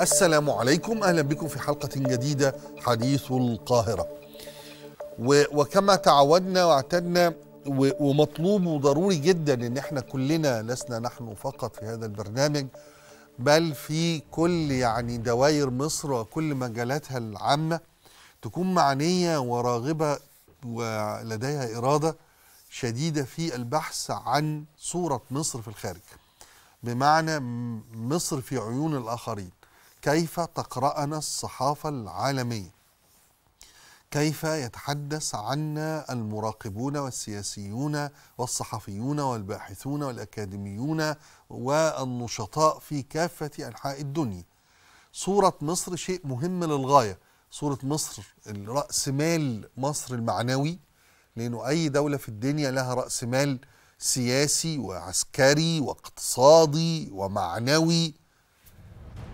السلام عليكم اهلا بكم في حلقه جديده حديث القاهره وكما تعودنا واعتدنا ومطلوب وضروري جدا ان احنا كلنا لسنا نحن فقط في هذا البرنامج بل في كل يعني دوائر مصر وكل مجالاتها العامه تكون معنيه وراغبه ولديها اراده شديده في البحث عن صوره مصر في الخارج بمعنى مصر في عيون الاخرين كيف تقرأنا الصحافة العالمية كيف يتحدث عنا المراقبون والسياسيون والصحفيون والباحثون والأكاديميون والنشطاء في كافة أنحاء الدنيا صورة مصر شيء مهم للغاية صورة مصر الرأس مال مصر المعنوي لأنه أي دولة في الدنيا لها رأس مال سياسي وعسكري واقتصادي ومعنوي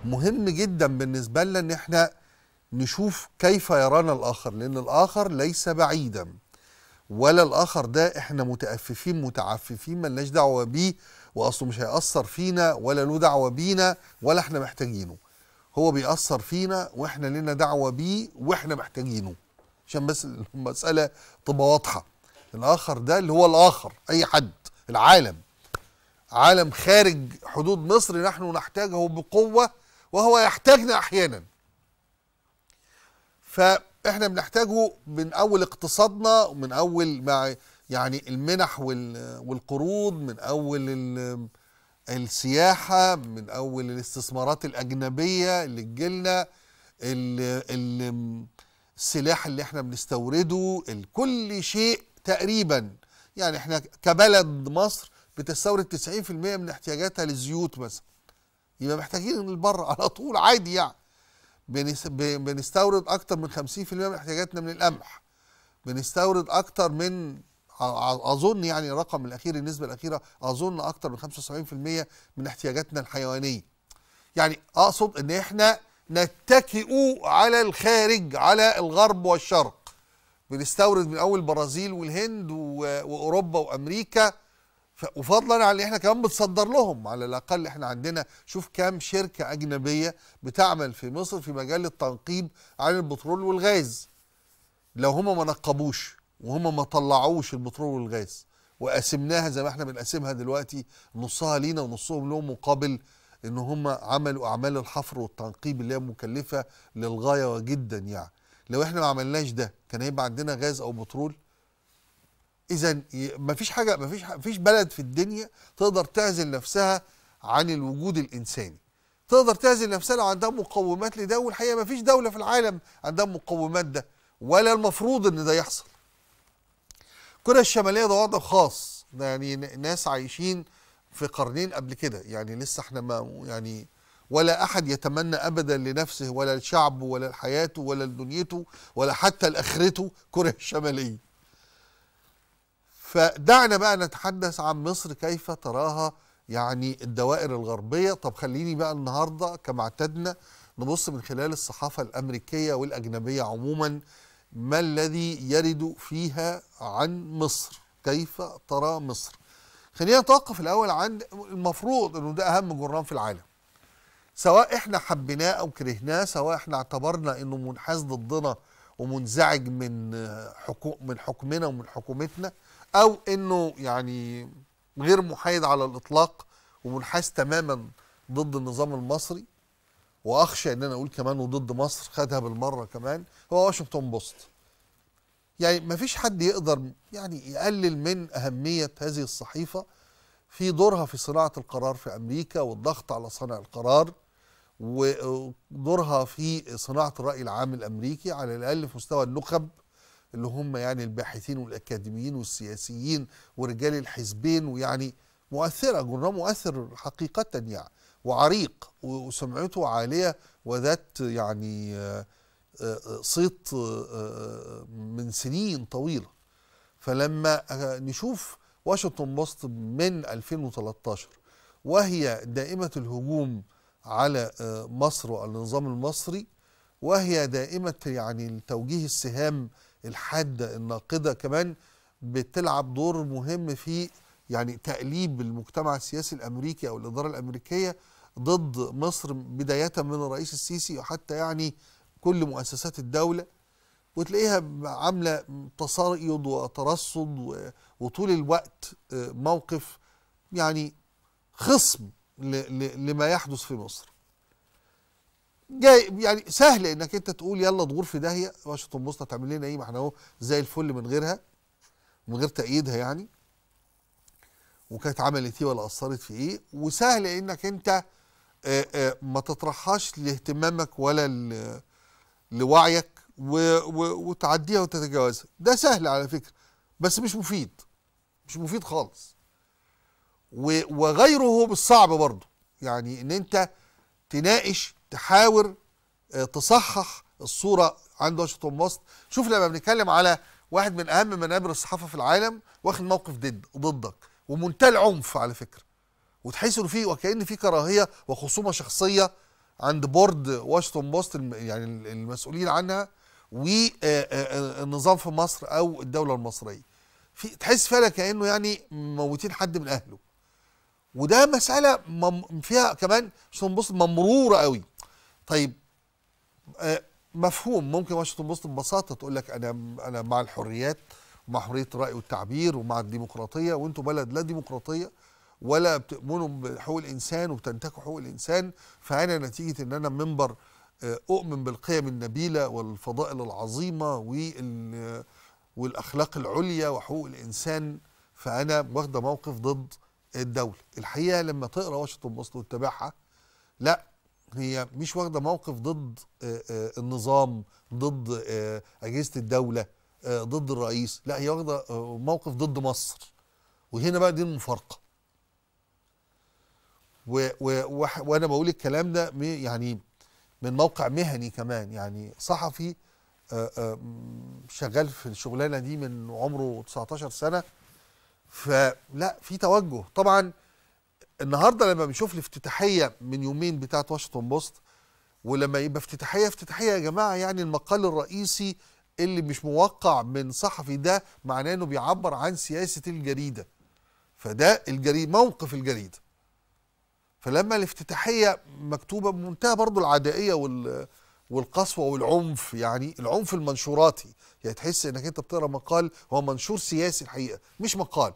مهم جدا بالنسبة لنا ان احنا نشوف كيف يرانا الاخر لان الاخر ليس بعيدا ولا الاخر ده احنا متأففين متعففين ملناش دعوة بيه واصله مش هيأثر فينا ولا له دعوة بينا ولا احنا محتاجينه هو بيأثر فينا واحنا لنا دعوة بيه واحنا محتاجينه عشان بس المسألة تبقى واضحة الآخر ده اللي هو الآخر أي حد العالم عالم خارج حدود مصر نحن نحتاجه بقوة وهو يحتاجنا احيانا فاحنا بنحتاجه من اول اقتصادنا ومن اول مع يعني المنح والقروض من اول السياحه من اول الاستثمارات الاجنبيه اللي تجيلنا السلاح اللي احنا بنستورده كل شيء تقريبا يعني احنا كبلد مصر بتستورد 90% من احتياجاتها للزيوت مثلا يبقى محتاجين البر على طول عادي يعني بنستورد اكتر من 50% من احتياجاتنا من القمح بنستورد اكتر من اظن يعني الرقم الاخير النسبه الاخيره اظن اكتر من 75% من احتياجاتنا الحيوانيه يعني اقصد ان احنا نتكئ على الخارج على الغرب والشرق بنستورد من اول البرازيل والهند واوروبا وامريكا وفضلا عن اللي احنا كمان بتصدر لهم على الاقل احنا عندنا شوف كام شركه اجنبيه بتعمل في مصر في مجال التنقيب عن البترول والغاز لو هما ما نقبوش وهما ما طلعوش البترول والغاز وقسمناها زي ما احنا بنقسمها دلوقتي نصها لينا ونصهم لهم مقابل ان هما عملوا اعمال الحفر والتنقيب اللي هي مكلفه للغايه جدا يعني لو احنا ما عملناش ده كان هيبقى عندنا غاز او بترول اذا مفيش حاجه مفيش مفيش بلد في الدنيا تقدر تعزل نفسها عن الوجود الانساني تقدر تعزل نفسها لو عندها مقومات لده والحقيقه مفيش دوله في العالم عندها مقومات ده ولا المفروض ان ده يحصل كوريا الشماليه ده وضع خاص ده يعني ناس عايشين في قرنين قبل كده يعني لسه احنا ما يعني ولا احد يتمنى ابدا لنفسه ولا لشعبه ولا لحياته ولا لدنيته ولا حتى لاخرته كوريا الشماليه فدعنا بقى نتحدث عن مصر كيف تراها يعني الدوائر الغربية طب خليني بقى النهاردة كما اعتدنا نبص من خلال الصحافة الأمريكية والأجنبية عموما ما الذي يرد فيها عن مصر كيف ترى مصر خلينا نتوقف الأول عن المفروض أنه ده أهم جرنان في العالم سواء احنا حبيناه او كرهناه سواء احنا اعتبرنا انه منحاز ضدنا ومنزعج من حكو من حكمنا ومن حكومتنا او انه يعني غير محايد على الاطلاق ومنحاز تماما ضد النظام المصري واخشى ان انا اقول كمان وضد مصر خدها بالمره كمان هو واشنطن بوست يعني ما فيش حد يقدر يعني يقلل من اهميه هذه الصحيفه في دورها في صناعه القرار في امريكا والضغط على صانع القرار ودورها في صناعه الراي العام الامريكي على الاقل في مستوى النخب اللي هم يعني الباحثين والأكاديميين والسياسيين ورجال الحزبين ويعني مؤثرة جرنا مؤثر حقيقة يعني وعريق وسمعته عالية وذات يعني آه، آه، آه، صيت من سنين طويلة فلما نشوف واشنطن بوست من 2013 وهي دائمة الهجوم على مصر والنظام المصري وهي دائمة يعني توجيه السهام الحاده الناقده كمان بتلعب دور مهم في يعني تقليب المجتمع السياسي الامريكي او الاداره الامريكيه ضد مصر بدايه من الرئيس السيسي وحتى يعني كل مؤسسات الدوله وتلاقيها عامله تصايد وترصد وطول الوقت آه، موقف يعني خصم لما يحدث في مصر جاي يعني سهل انك انت تقول يلا دور في داهيه واشنطن بوست هتعمل لنا ايه ما احنا اهو زي الفل من غيرها من غير تأييدها يعني وكانت عملت ايه ولا اثرت في ايه وسهل انك انت اه اه ما تطرحهاش لاهتمامك ولا لوعيك وتعديها وتتجاوزها ده سهل على فكره بس مش مفيد مش مفيد خالص وغيره بالصعب برضه يعني ان انت تناقش تحاور آه، تصحح الصوره عند واشنطن بوست شوف لما بنتكلم على واحد من اهم منابر الصحافه في العالم واخد موقف ضد ضدك ومنتهى العنف على فكره وتحس انه في وكان في كراهيه وخصومه شخصيه عند بورد واشنطن بوست يعني المسؤولين عنها والنظام آه، آه، في مصر او الدوله المصريه في تحس فعلا كانه يعني موتين حد من اهله وده مساله فيها كمان واشنطن بوست ممروره قوي طيب آه، مفهوم ممكن واشنطن بوست ببساطه تقول لك انا انا مع الحريات ومع حريه الراي والتعبير ومع الديمقراطيه وانتم بلد لا ديمقراطيه ولا بتؤمنوا بحقوق الانسان وبتنتكوا حقوق الانسان فانا نتيجه ان انا منبر آه، اؤمن بالقيم النبيله والفضائل العظيمه والاخلاق العليا وحقوق الانسان فانا واخده موقف ضد الدوله الحقيقه لما تقرا واشنطن بوست وتتابعها لا هي مش واخده موقف ضد آه، آه، النظام ضد آه، اجهزه الدوله ضد الرئيس لا هي واخده موقف ضد مصر وهنا بقى دي المفارقه و و وانا بقول الكلام ده يعني من موقع مهني كمان يعني صحفي شغال في الشغلانه دي من عمره 19 سنه فلا في توجه طبعا النهارده لما بنشوف الافتتاحيه من يومين بتاعه واشنطن بوست ولما يبقى افتتاحيه افتتاحيه يا جماعه يعني المقال الرئيسي اللي مش موقع من صحفي ده معناه انه بيعبر عن سياسه الجريده فده الجريد موقف الجريده فلما الافتتاحيه مكتوبه بمنتهى برضو العدائيه وال والقسوه والعنف يعني العنف المنشوراتي يعني تحس انك انت بتقرا مقال هو منشور سياسي الحقيقه مش مقال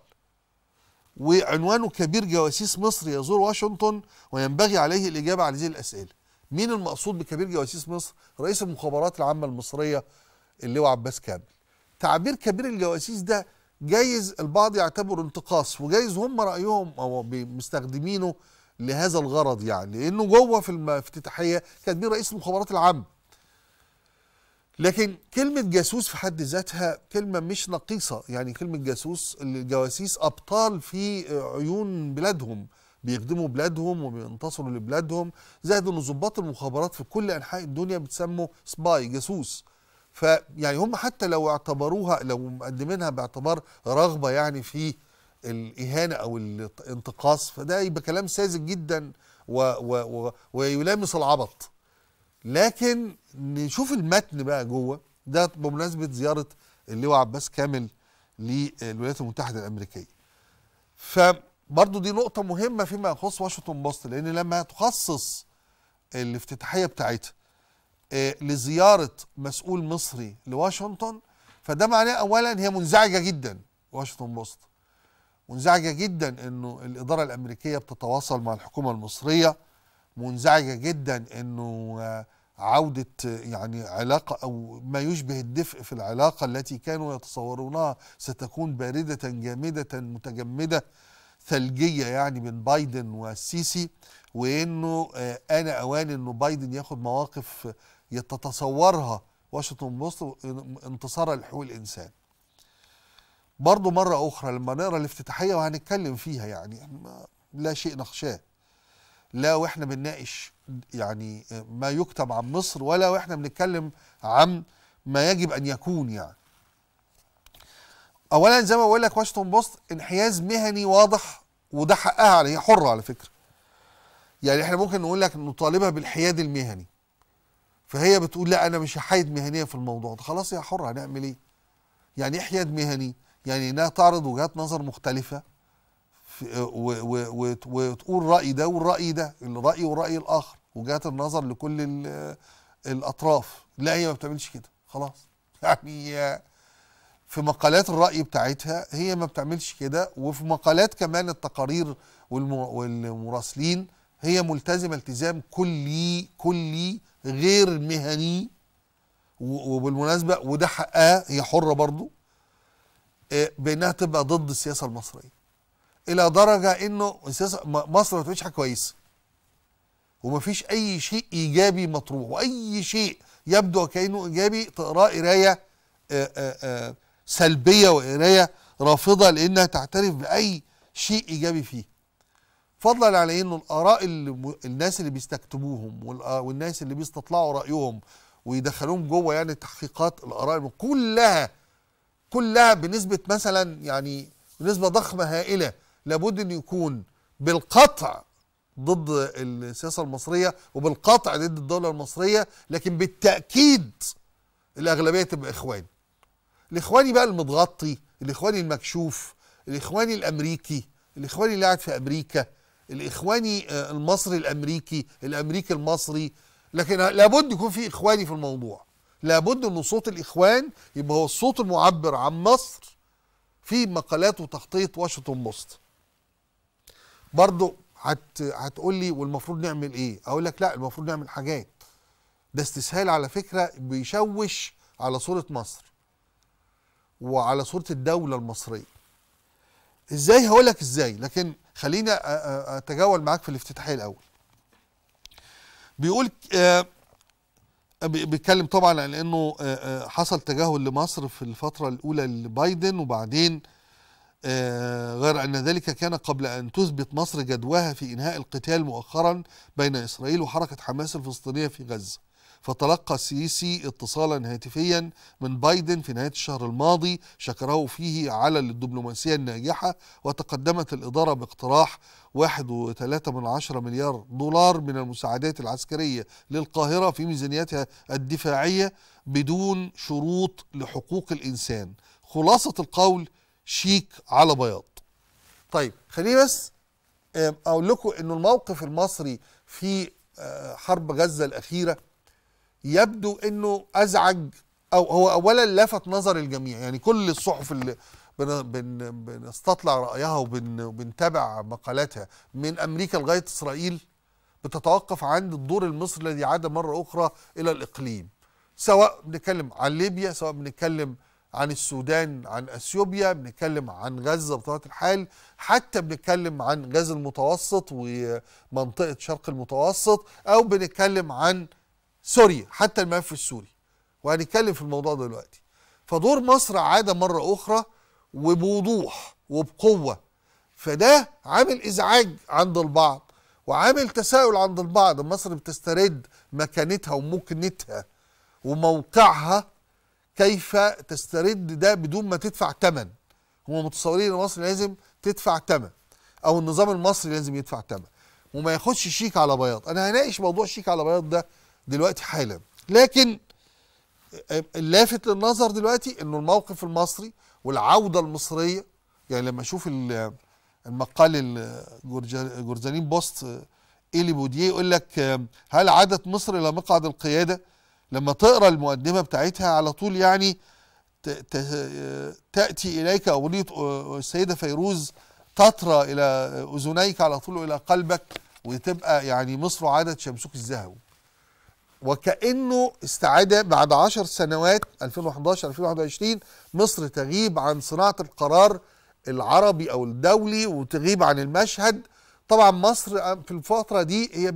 وعنوانه كبير جواسيس مصر يزور واشنطن وينبغي عليه الإجابة عن هذه الأسئلة مين المقصود بكبير جواسيس مصر؟ رئيس المخابرات العامة المصرية اللي هو عباس كامل تعبير كبير الجواسيس ده جايز البعض يعتبره انتقاص وجايز هم رأيهم أو مستخدمينه لهذا الغرض يعني لأنه جوه في الافتتاحية كان رئيس المخابرات العامة لكن كلمة جاسوس في حد ذاتها كلمة مش نقيصة يعني كلمة جاسوس الجواسيس أبطال في عيون بلادهم بيخدموا بلادهم وبينتصروا لبلادهم زائد ان ضباط المخابرات في كل انحاء الدنيا بتسموا سباي جاسوس فيعني هم حتى لو اعتبروها لو مقدمينها باعتبار رغبه يعني في الاهانه او الانتقاص فده يبقى كلام ساذج جدا و و و ويلامس العبط لكن نشوف المتن بقى جوه ده بمناسبه زياره اللواء عباس كامل للولايات المتحده الامريكيه فبرضه دي نقطه مهمه فيما يخص واشنطن بوست لان لما تخصص الافتتاحيه بتاعتها آه، لزياره مسؤول مصري لواشنطن فده معناه اولا هي منزعجه جدا واشنطن بوست منزعجه جدا انه الاداره الامريكيه بتتواصل مع الحكومه المصريه منزعجه جدا انه آه، عوده يعني علاقه او ما يشبه الدفء في العلاقه التي كانوا يتصورونها ستكون بارده جامده متجمده ثلجيه يعني بين بايدن والسيسي وانه آه، انا اوان انه بايدن ياخد مواقف يتتصورها واشنطن بوست انتصار لحقوق الانسان. برضه مره اخرى لما نقرا الافتتاحيه وهنتكلم فيها يعني لا شيء نخشاه. لا واحنا بنناقش يعني ما يكتب عن مصر ولا واحنا بنتكلم عن ما يجب ان يكون يعني اولا زي ما بقول لك واشنطن بوست انحياز مهني واضح وده حقها على هي حره على فكره يعني احنا ممكن نقول لك نطالبها بالحياد المهني فهي بتقول لا انا مش حايد مهنيا في الموضوع ده خلاص يا حره هنعمل ايه يعني ايه حياد مهني يعني انها تعرض وجهات نظر مختلفه وتقول رأي ده والرأي ده الرأي والرأي الآخر وجهات النظر لكل الأطراف لا هي ما بتعملش كده خلاص يعني في مقالات الرأي بتاعتها هي ما بتعملش كده وفي مقالات كمان التقارير والمراسلين هي ملتزمة التزام كلي كلي غير مهني وبالمناسبة وده حقها هي حرة برضو آه، بأنها تبقى ضد السياسة المصرية الى درجه انه مصر ما كويس حاجه كويسه ومفيش اي شيء ايجابي مطروح واي شيء يبدو وكانه ايجابي تقراه قرايه آه، آه، آه، سلبيه وقرايه رافضه لانها تعترف باي شيء ايجابي فيه فضلا على انه الاراء اللي الناس اللي بيستكتبوهم والناس اللي بيستطلعوا رايهم ويدخلوهم جوه يعني تحقيقات الاراء كلها كلها بنسبه مثلا يعني بنسبه ضخمه هائله لابد ان يكون بالقطع ضد السياسه المصريه وبالقطع ضد الدوله المصريه لكن بالتاكيد الاغلبيه تبقى اخواني الاخواني بقى المتغطي الاخواني المكشوف الاخواني الامريكي الاخواني اللي قاعد في امريكا الاخواني آه، المصري الامريكي الامريكي المصري لكن لابد يكون في اخواني في الموضوع لابد ان صوت الاخوان يبقى هو الصوت المعبر عن مصر في مقالات وتخطيط واشنطن بوست برضه هت هتقول لي والمفروض نعمل ايه اقول لك لا المفروض نعمل حاجات ده استسهال على فكره بيشوش على صوره مصر وعلى صوره الدوله المصريه ازاي هقول لك ازاي لكن خليني اتجول معاك في الافتتاحيه الاول بيقول آه، آه، بيتكلم طبعا عن انه آه، حصل تجاهل لمصر في الفتره الاولى لبايدن وبعدين آه، غير أن ذلك كان قبل أن تثبت مصر جدواها في إنهاء القتال مؤخرا بين إسرائيل وحركة حماس الفلسطينية في غزة فتلقى السيسي اتصالا هاتفيا من بايدن في نهاية الشهر الماضي شكره فيه على الدبلوماسية الناجحة وتقدمت الإدارة باقتراح 1.3 مليار دولار من المساعدات العسكرية للقاهرة في ميزانيتها الدفاعية بدون شروط لحقوق الإنسان خلاصة القول شيك على بياض طيب خليني بس اقول لكم انه الموقف المصري في آه، حرب غزه الاخيره يبدو انه ازعج او هو اولا لفت نظر الجميع يعني كل الصحف اللي بن بنستطلع رايها وبنتابع مقالاتها من امريكا لغايه اسرائيل بتتوقف عند الدور المصري الذي عاد مره اخرى الى الاقليم سواء بنتكلم عن ليبيا سواء بنتكلم عن السودان عن اثيوبيا بنتكلم عن غزه بطبيعه الحال حتى بنتكلم عن غاز المتوسط ومنطقه شرق المتوسط او بنتكلم عن سوريا حتى الملف السوري وهنتكلم في الموضوع دلوقتي فدور مصر عاد مره اخرى وبوضوح وبقوه فده عامل ازعاج عند البعض وعامل تساؤل عند البعض مصر بتسترد مكانتها ومكنتها وموقعها كيف تسترد ده بدون ما تدفع ثمن هم متصورين ان مصر لازم تدفع ثمن او النظام المصري لازم يدفع ثمن وما ياخدش شيك على بياض انا هناقش موضوع شيك على بياض ده دلوقتي حالا لكن اللافت للنظر دلوقتي انه الموقف المصري والعوده المصريه يعني لما اشوف المقال الجورجانين بوست ايلي بوديه يقول لك هل عادت مصر الى مقعد القياده لما تقرا المقدمه بتاعتها على طول يعني تاتي اليك اغنيه آه، آه، السيده فيروز تطرى الى آه، اذنيك على طول والى قلبك وتبقى يعني مصر عادت شمسك الذهب وكانه استعاد بعد عشر سنوات 2011 2021 مصر تغيب عن صناعه القرار العربي او الدولي وتغيب عن المشهد طبعا مصر في الفتره دي هي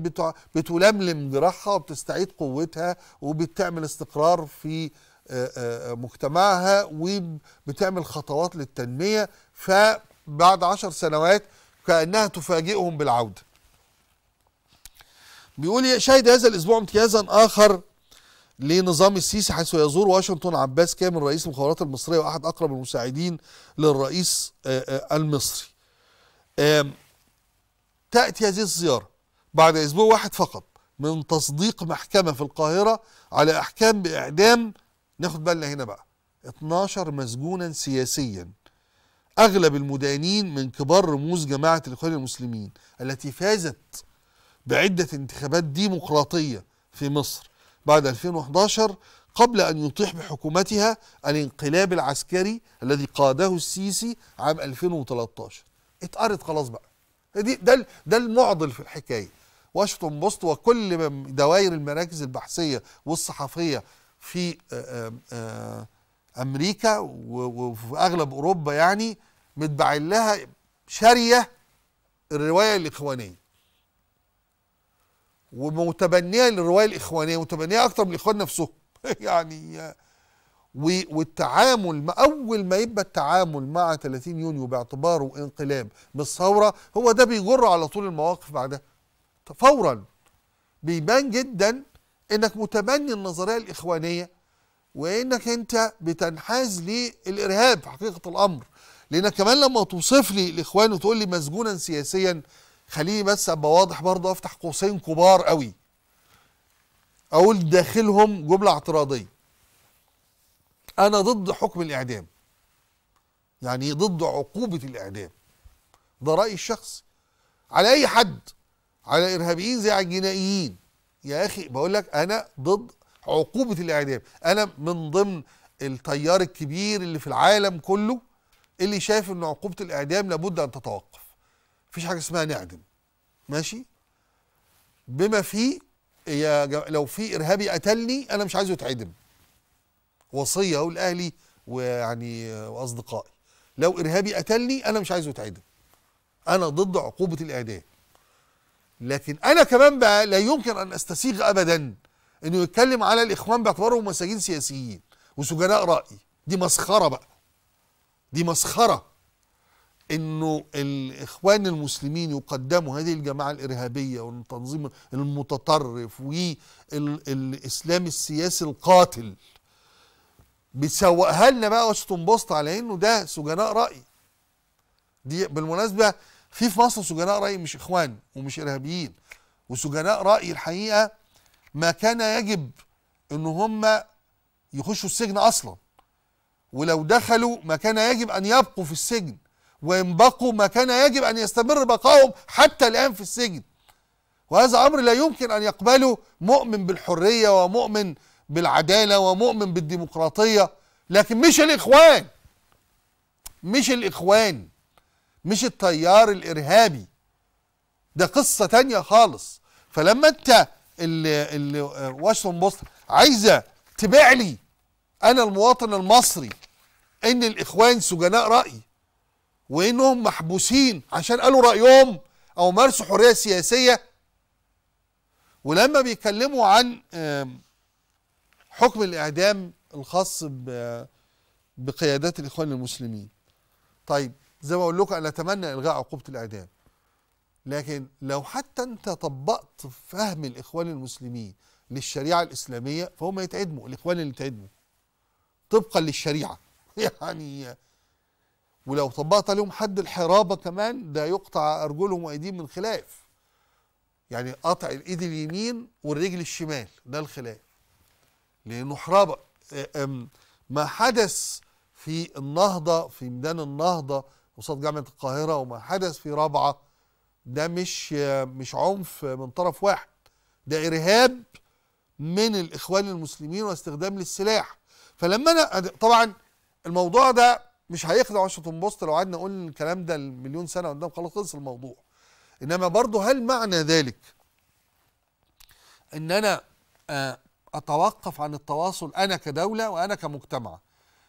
بتلملم جراحها وبتستعيد قوتها وبتعمل استقرار في آه، آه، مجتمعها وبتعمل خطوات للتنميه فبعد عشر سنوات كانها تفاجئهم بالعوده بيقول شهد هذا الاسبوع امتيازا اخر لنظام السيسي حيث يزور واشنطن عباس كامل رئيس المخابرات المصريه واحد اقرب المساعدين للرئيس آه، المصري تأتي هذه الزيارة بعد أسبوع واحد فقط من تصديق محكمة في القاهرة على أحكام بإعدام ناخد بالنا هنا بقى 12 مسجونا سياسيا أغلب المدانين من كبار رموز جماعة الإخوان المسلمين التي فازت بعدة انتخابات ديمقراطية في مصر بعد 2011 قبل أن يطيح بحكومتها الانقلاب العسكري الذي قاده السيسي عام 2013 اتقرت خلاص بقى دي ده ده المعضل في الحكايه واشنطن بوست وكل دوائر المراكز البحثيه والصحفيه في آه، آه، آه، امريكا وفي اغلب اوروبا يعني متباعين لها شاريه الروايه الاخوانيه ومتبنيه للروايه الاخوانيه متبنيه اكتر من الاخوان نفسهم يعني والتعامل اول ما يبقى التعامل مع 30 يونيو باعتباره انقلاب مش ثوره هو ده بيجر على طول المواقف بعدها فورا بيبان جدا انك متبني النظريه الاخوانيه وانك انت بتنحاز للارهاب في حقيقه الامر لان كمان لما توصف لي الاخوان وتقول لي مسجونا سياسيا خليني بس ابقى واضح برضه افتح قوسين كبار قوي اقول داخلهم جمله اعتراضيه انا ضد حكم الاعدام يعني ضد عقوبه الاعدام ده رايي الشخصي على اي حد على ارهابيين زي على الجنائيين يا اخي بقول لك انا ضد عقوبه الاعدام انا من ضمن التيار الكبير اللي في العالم كله اللي شايف ان عقوبه الاعدام لابد ان تتوقف مفيش حاجه اسمها نعدم ماشي بما فيه يا لو في ارهابي قتلني انا مش عايزه يتعدم وصيه اقول لاهلي ويعني واصدقائي لو ارهابي قتلني انا مش عايزه يتعدم انا ضد عقوبه الاعدام لكن انا كمان بقى لا يمكن ان استسيغ ابدا انه يتكلم على الاخوان باعتبارهم مساجين سياسيين وسجناء راي دي مسخره بقى دي مسخره انه الاخوان المسلمين يقدموا هذه الجماعه الارهابيه والتنظيم المتطرف والاسلام السياسي القاتل بتسوقها لنا بقى واشنطن على انه ده سجناء راي دي بالمناسبه في في مصر سجناء راي مش اخوان ومش ارهابيين وسجناء راي الحقيقه ما كان يجب ان هم يخشوا السجن اصلا ولو دخلوا ما كان يجب ان يبقوا في السجن وان بقوا ما كان يجب ان يستمر بقائهم حتى الان في السجن وهذا امر لا يمكن ان يقبله مؤمن بالحريه ومؤمن بالعداله ومؤمن بالديمقراطيه لكن مش الاخوان مش الاخوان مش التيار الارهابي ده قصه تانية خالص فلما انت اللي, اللي واشنطن بوست عايزه تبيع لي انا المواطن المصري ان الاخوان سجناء راي وانهم محبوسين عشان قالوا رايهم او مارسوا حريه سياسيه ولما بيتكلموا عن حكم الإعدام الخاص بقيادات الإخوان المسلمين طيب زي ما أقول لكم أنا أتمنى إلغاء عقوبة الإعدام لكن لو حتى أنت طبقت فهم الإخوان المسلمين للشريعة الإسلامية فهم يتعدموا الإخوان اللي يتعدموا طبقا للشريعة يعني ولو طبقت عليهم حد الحرابة كمان ده يقطع أرجلهم وأيديهم من خلاف يعني قطع الإيد اليمين والرجل الشمال ده الخلاف لانه حرابه ما حدث في النهضة في ميدان النهضة قصاد جامعة القاهرة وما حدث في رابعة ده مش آه، مش عنف من طرف واحد ده إرهاب من الإخوان المسلمين واستخدام للسلاح فلما أنا طبعا الموضوع ده مش هيخدع واشنطن بوست لو قعدنا نقول الكلام ده مليون سنة قدام خلاص خلص الموضوع انما برضه هل معنى ذلك ان انا آه، أتوقف عن التواصل أنا كدولة وأنا كمجتمع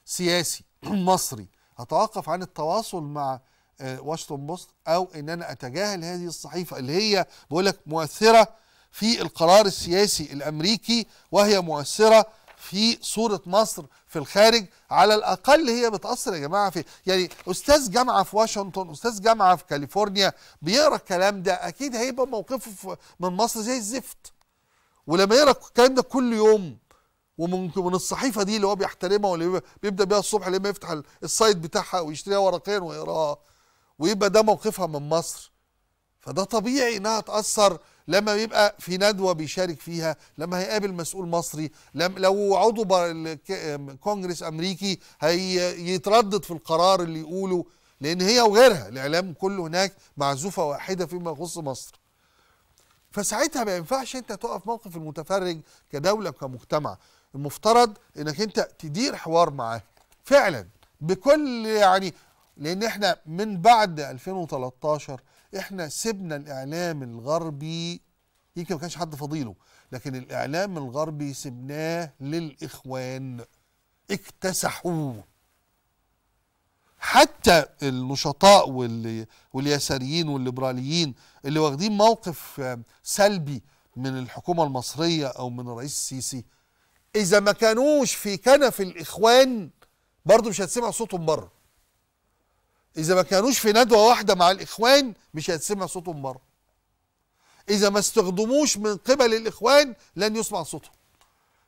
سياسي مصري أتوقف عن التواصل مع آه، واشنطن بوست أو إن أنا أتجاهل هذه الصحيفة اللي هي بقول لك مؤثرة في القرار السياسي الأمريكي وهي مؤثرة في صورة مصر في الخارج على الأقل هي بتأثر يا جماعة في يعني أستاذ جامعة في واشنطن أستاذ جامعة في كاليفورنيا بيقرأ الكلام ده أكيد هيبقى موقفه من مصر زي الزفت ولما يقرا الكلام ده كل يوم ومن من الصحيفه دي اللي هو بيحترمها واللي بيبدا بيها الصبح لما يفتح السايت بتاعها ويشتريها ورقيا ويقراها ويبقى ده موقفها من مصر فده طبيعي انها تاثر لما بيبقى في ندوه بيشارك فيها لما هيقابل مسؤول مصري لو عضو كونجرس امريكي هيتردد في القرار اللي يقوله لان هي وغيرها الاعلام كله هناك معزوفه واحده فيما يخص مصر فساعتها ما ينفعش انت تقف موقف المتفرج كدوله وكمجتمع المفترض انك انت تدير حوار معاه فعلا بكل يعني لان احنا من بعد 2013 احنا سبنا الاعلام الغربي يمكن ما كانش حد فضيله لكن الاعلام الغربي سبناه للاخوان اكتسحوه حتى النشطاء واللي واليساريين والليبراليين اللي واخدين موقف سلبي من الحكومه المصريه او من الرئيس السيسي اذا ما كانوش في كنف الاخوان برضه مش هتسمع صوتهم بره اذا ما كانوش في ندوه واحده مع الاخوان مش هتسمع صوتهم بره اذا ما استخدموش من قبل الاخوان لن يسمع صوتهم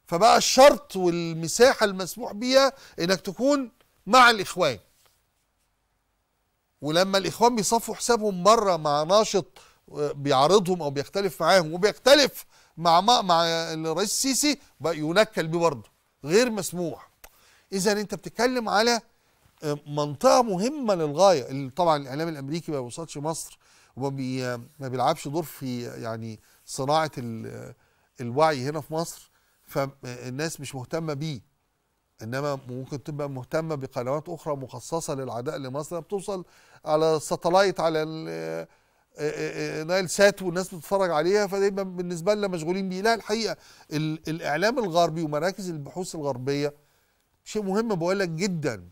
فبقى الشرط والمساحه المسموح بيها انك تكون مع الاخوان ولما الاخوان بيصفوا حسابهم مره مع ناشط آه، بيعارضهم او بيختلف معاهم وبيختلف مع مع الرئيس السيسي بقى ينكل بيه برضه غير مسموح اذا انت بتتكلم على آه، منطقه مهمه للغايه اللي طبعا الاعلام الامريكي ما بيوصلش مصر وما ما بيلعبش دور في يعني صناعه آه، الوعي هنا في مصر فالناس مش مهتمه بيه انما ممكن تبقى مهتمه بقنوات اخرى مخصصه للعداء لمصر بتوصل على الساتلايت على آه، آه، آه، نايل سات والناس بتتفرج عليها فدايما بالنسبه لنا مشغولين بيه لا الحقيقه الاعلام الغربي ومراكز البحوث الغربيه شيء مهم بقول لك جدا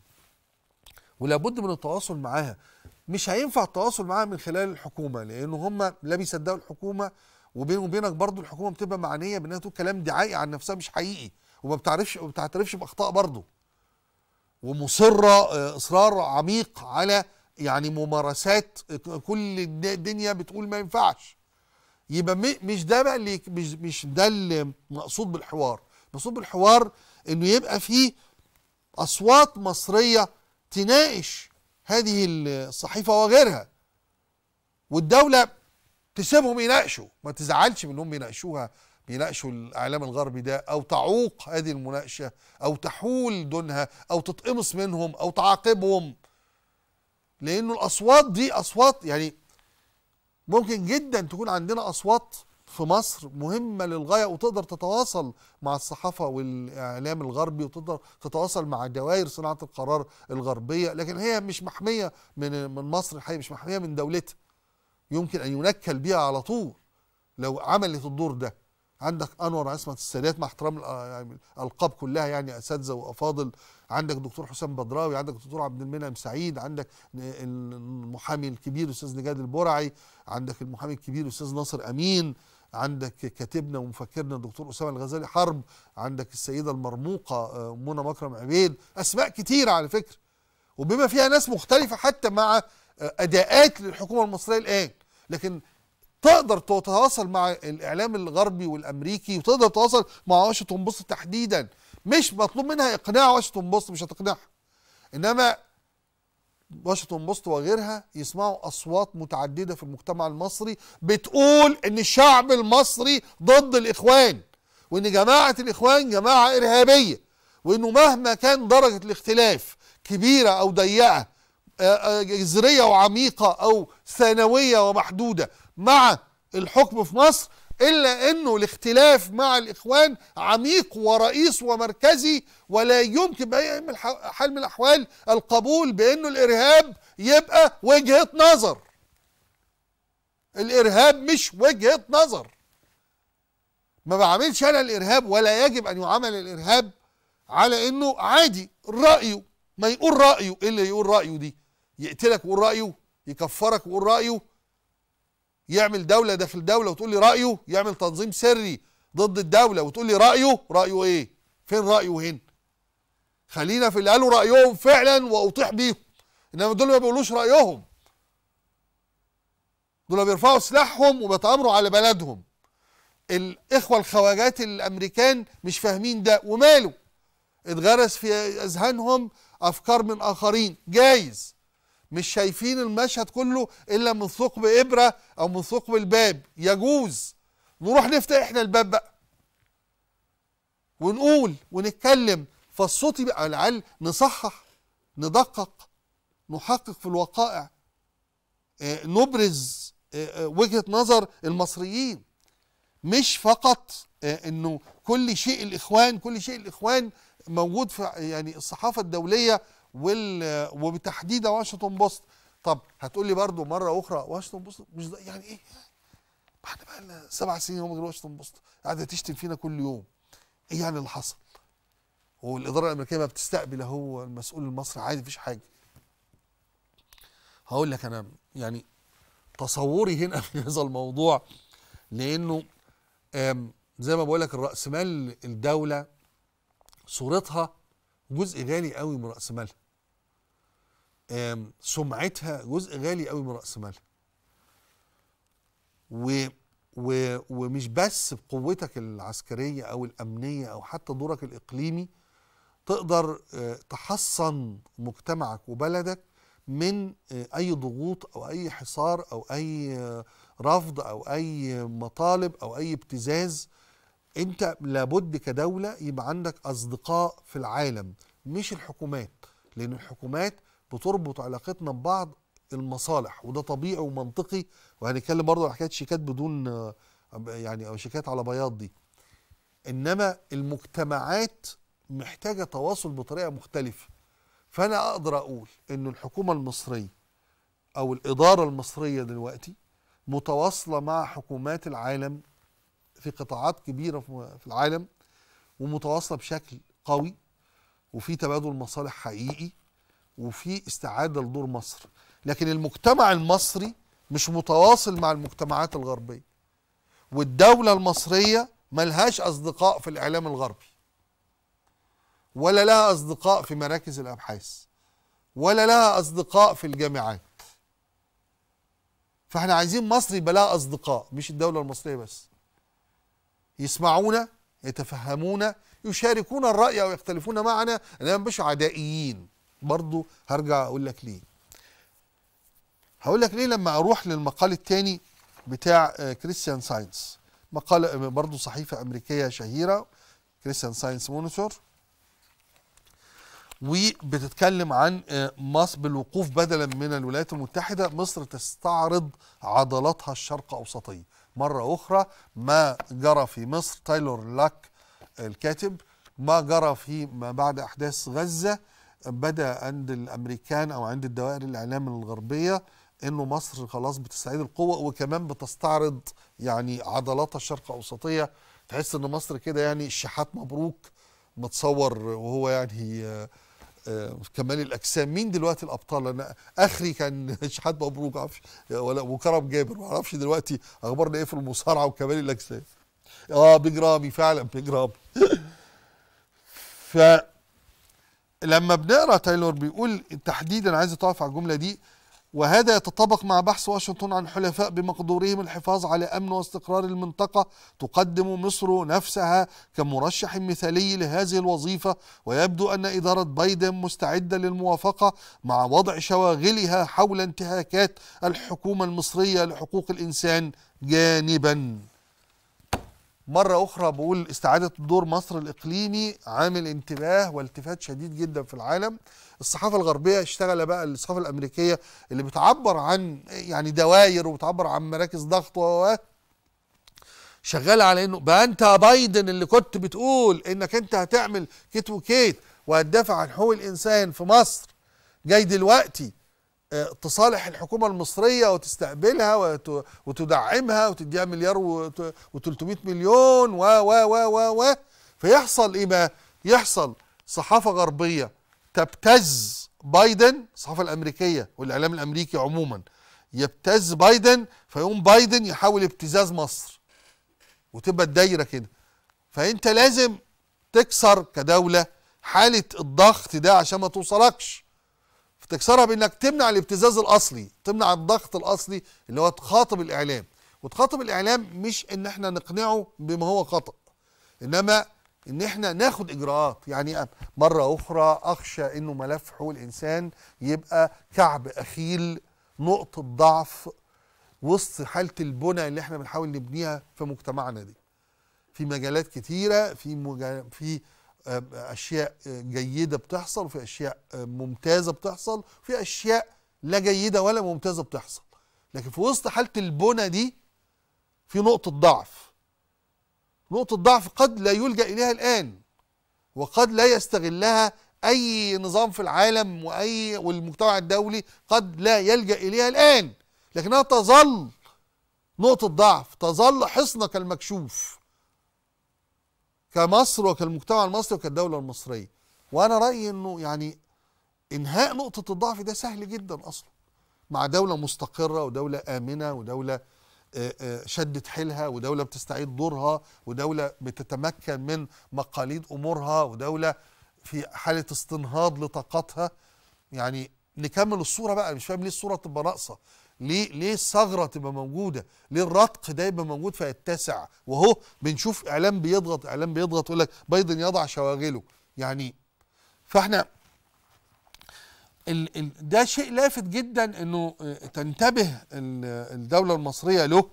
ولابد من التواصل معاها مش هينفع التواصل معاها من خلال الحكومه لان هم لا بيصدقوا الحكومه وبين وبينك برضو الحكومه بتبقى معنيه بانها تقول كلام دعائي عن نفسها مش حقيقي وما بتعرفش ما بتعترفش باخطاء برضه ومصره آه، اصرار عميق على يعني ممارسات كل الدنيا بتقول ما ينفعش يبقى مش ده بقى اللي مش مش ده اللي مقصود بالحوار مقصود بالحوار انه يبقى فيه اصوات مصريه تناقش هذه الصحيفه وغيرها والدوله تسيبهم يناقشوا ما تزعلش من انهم يناقشوها يناقشوا الاعلام الغربي ده او تعوق هذه المناقشه او تحول دونها او تتقمص منهم او تعاقبهم لانه الاصوات دي اصوات يعني ممكن جدا تكون عندنا اصوات في مصر مهمه للغايه وتقدر تتواصل مع الصحافه والاعلام الغربي وتقدر تتواصل مع دوائر صناعه القرار الغربيه لكن هي مش محميه من من مصر الحقيقه مش محميه من دولتها يمكن ان ينكل بها على طول لو عملت الدور ده عندك انور عصمت السادات مع احترام آه، يعني الالقاب كلها يعني اساتذه وافاضل عندك دكتور حسام بدراوي عندك دكتور عبد المنعم سعيد عندك المحامي الكبير استاذ نجاد البرعي عندك المحامي الكبير استاذ ناصر امين عندك كاتبنا ومفكرنا الدكتور اسامه الغزالي حرب عندك السيده المرموقه آه، منى مكرم عبيد اسماء كتيره على فكره وبما فيها ناس مختلفه حتى مع آه، اداءات للحكومه المصريه الان لكن تقدر تتواصل مع الاعلام الغربي والامريكي وتقدر تتواصل مع واشنطن بوست تحديدا مش مطلوب منها اقناع واشنطن بوست مش هتقنعها انما واشنطن بوست وغيرها يسمعوا اصوات متعدده في المجتمع المصري بتقول ان الشعب المصري ضد الاخوان وان جماعه الاخوان جماعه ارهابيه وانه مهما كان درجه الاختلاف كبيره او ضيقه جذريه وعميقه او ثانويه ومحدوده مع الحكم في مصر الا انه الاختلاف مع الاخوان عميق ورئيس ومركزي ولا يمكن باي حال من الاحوال القبول بانه الارهاب يبقى وجهه نظر الارهاب مش وجهه نظر ما بعملش انا الارهاب ولا يجب ان يعامل الارهاب على انه عادي رايه ما يقول رايه ايه اللي يقول رايه دي يقتلك وقول رايه يكفرك وقول رايه يعمل دوله داخل دوله وتقول لي رايه يعمل تنظيم سري ضد الدوله وتقول لي رايه رايه ايه فين رايه هنا خلينا في اللي قالوا رايهم فعلا واطيح بيهم انما دول ما بيقولوش رايهم دول بيرفعوا سلاحهم وبيتامروا على بلدهم الاخوه الخواجات الامريكان مش فاهمين ده وماله اتغرس في اذهانهم افكار من اخرين جايز مش شايفين المشهد كله الا من ثقب ابره او من ثقب الباب يجوز نروح نفتح احنا الباب بقى ونقول ونتكلم فالصوت يبقى على نصحح ندقق نحقق في الوقائع آه، نبرز آه، آه، وجهه نظر المصريين مش فقط انه كل شيء الاخوان كل شيء الاخوان موجود في يعني الصحافه الدوليه وال وبتحديد واشنطن بوست طب هتقول لي برضه مره اخرى واشنطن بوست مش يعني ايه بعد بقى سبع سنين هم واشنطن بوست قاعده تشتم فينا كل يوم ايه يعني اللي حصل والاداره الامريكيه ما بتستقبل اهو المسؤول المصري عادي مفيش حاجه هقول لك انا يعني تصوري هنا في هذا الموضوع لانه زي ما بقول لك الراسمال الدوله صورتها جزء غالي قوي من راس مالها سمعتها جزء غالي قوي من راس مالها و و ومش بس بقوتك العسكريه او الامنيه او حتى دورك الاقليمي تقدر آه، تحصن مجتمعك وبلدك من آه، اي ضغوط او اي حصار او اي آه، رفض او اي مطالب او اي ابتزاز انت لابد كدولة يبقى عندك اصدقاء في العالم مش الحكومات لان الحكومات بتربط علاقتنا ببعض المصالح وده طبيعي ومنطقي وهنتكلم برضه على حكايه شيكات بدون يعني او شيكات على بياض دي انما المجتمعات محتاجه تواصل بطريقه مختلفه فانا اقدر اقول ان الحكومه المصريه او الاداره المصريه دلوقتي متواصله مع حكومات العالم في قطاعات كبيرة في العالم ومتواصلة بشكل قوي وفي تبادل مصالح حقيقي وفي استعادة لدور مصر لكن المجتمع المصري مش متواصل مع المجتمعات الغربية والدولة المصرية ملهاش أصدقاء في الإعلام الغربي ولا لها أصدقاء في مراكز الأبحاث ولا لها أصدقاء في الجامعات فاحنا عايزين مصر يبقى لها أصدقاء مش الدولة المصرية بس يسمعونا يتفهمونا يشاركون الرأي أو يختلفون معنا أنا مش عدائيين برضو هرجع أقول لك ليه هقول لك ليه لما أروح للمقال الثاني بتاع كريستيان ساينس مقال برضو صحيفة أمريكية شهيرة كريستيان ساينس مونيتور وبتتكلم عن آه، مصر بالوقوف بدلا من الولايات المتحدة مصر تستعرض عضلاتها الشرق أوسطية مرة أخرى ما جرى في مصر تايلور لاك الكاتب ما جرى في ما بعد أحداث غزة بدأ عند الأمريكان أو عند الدوائر الإعلام الغربية انه مصر خلاص بتستعيد القوه وكمان بتستعرض يعني عضلاتها الشرق اوسطيه تحس ان مصر كده يعني الشحات مبروك متصور وهو يعني كمال الاجسام مين دلوقتي الابطال انا اخري كان شحات مبروك عارفش ولا وكرم جابر ما اعرفش دلوقتي اخبارنا ايه في المصارعه وكمال الاجسام اه بيجرامي فعلا بجرامي ف لما بنقرا تايلور بيقول تحديدا عايز اتوقف على الجمله دي وهذا يتطابق مع بحث واشنطن عن حلفاء بمقدورهم الحفاظ على امن واستقرار المنطقه تقدم مصر نفسها كمرشح مثالي لهذه الوظيفه ويبدو ان اداره بايدن مستعده للموافقه مع وضع شواغلها حول انتهاكات الحكومه المصريه لحقوق الانسان جانبا مرة أخرى بقول استعادة دور مصر الإقليمي عامل انتباه والتفات شديد جدا في العالم الصحافة الغربية اشتغل بقى الصحافة الأمريكية اللي بتعبر عن يعني دواير وبتعبر عن مراكز ضغط و شغالة على إنه بقى أنت يا بايدن اللي كنت بتقول إنك أنت هتعمل كيت وكيت وهتدافع عن حقوق الإنسان في مصر جاي دلوقتي تصالح الحكومة المصرية وتستقبلها وتدعمها وتديها مليار و300 مليون و و و و و فيحصل إيه بقى؟ يحصل صحافة غربية تبتز بايدن الصحافة الأمريكية والإعلام الأمريكي عموما يبتز بايدن فيقوم بايدن يحاول ابتزاز مصر وتبقى الدايرة كده فأنت لازم تكسر كدولة حالة الضغط ده عشان ما توصلكش تكسرها بانك تمنع الابتزاز الاصلي تمنع الضغط الاصلي اللي هو تخاطب الاعلام وتخاطب الاعلام مش ان احنا نقنعه بما هو خطا انما ان احنا ناخد اجراءات يعني مره اخرى اخشى انه ملف حقوق الانسان يبقى كعب اخيل نقطه ضعف وسط حاله البنى اللي احنا بنحاول نبنيها في مجتمعنا دي في مجالات كتيره في مجال في آه، اشياء آه، جيده بتحصل وفي اشياء آه، ممتازه بتحصل وفي اشياء لا جيده ولا ممتازه بتحصل لكن في وسط حاله البنى دي في نقطه ضعف نقطه ضعف قد لا يلجا اليها الان وقد لا يستغلها اي نظام في العالم واي والمجتمع الدولي قد لا يلجا اليها الان لكنها تظل نقطه ضعف تظل حصنك المكشوف كمصر وكالمجتمع المصري وكالدولة المصرية وأنا رأيي أنه يعني إنهاء نقطة الضعف ده سهل جدا أصلا مع دولة مستقرة ودولة آمنة ودولة شدت حيلها ودولة بتستعيد دورها ودولة بتتمكن من مقاليد أمورها ودولة في حالة استنهاض لطاقتها يعني نكمل الصورة بقى مش فاهم ليه الصورة تبقى ناقصة ليه ليه الثغره تبقى موجوده ليه الرتق ده يبقى موجود فيتسع وهو بنشوف اعلام بيضغط اعلام بيضغط يقول لك بايدن يضع شواغله يعني فاحنا ال ال ده شيء لافت جدا انه آه، تنتبه الدوله المصريه له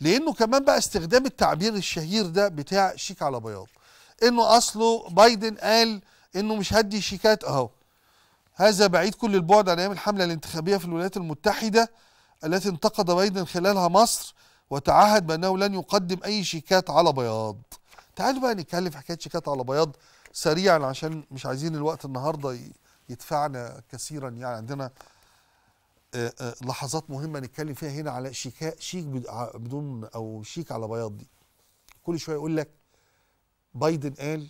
لانه كمان بقى استخدام التعبير الشهير ده بتاع شيك على بياض انه اصله بايدن قال انه مش هدي شيكات اهو هذا بعيد كل البعد عن ايام الحمله الانتخابيه في الولايات المتحده التي انتقد بايدن خلالها مصر وتعهد بأنه لن يقدم أي شيكات على بياض تعالوا بقى نتكلم في حكاية شيكات على بياض سريعا عشان مش عايزين الوقت النهاردة يدفعنا كثيرا يعني عندنا آه، آه، لحظات مهمة نتكلم فيها هنا على شيكاء شيك بدون أو شيك على بياض دي كل شوية يقول لك بايدن قال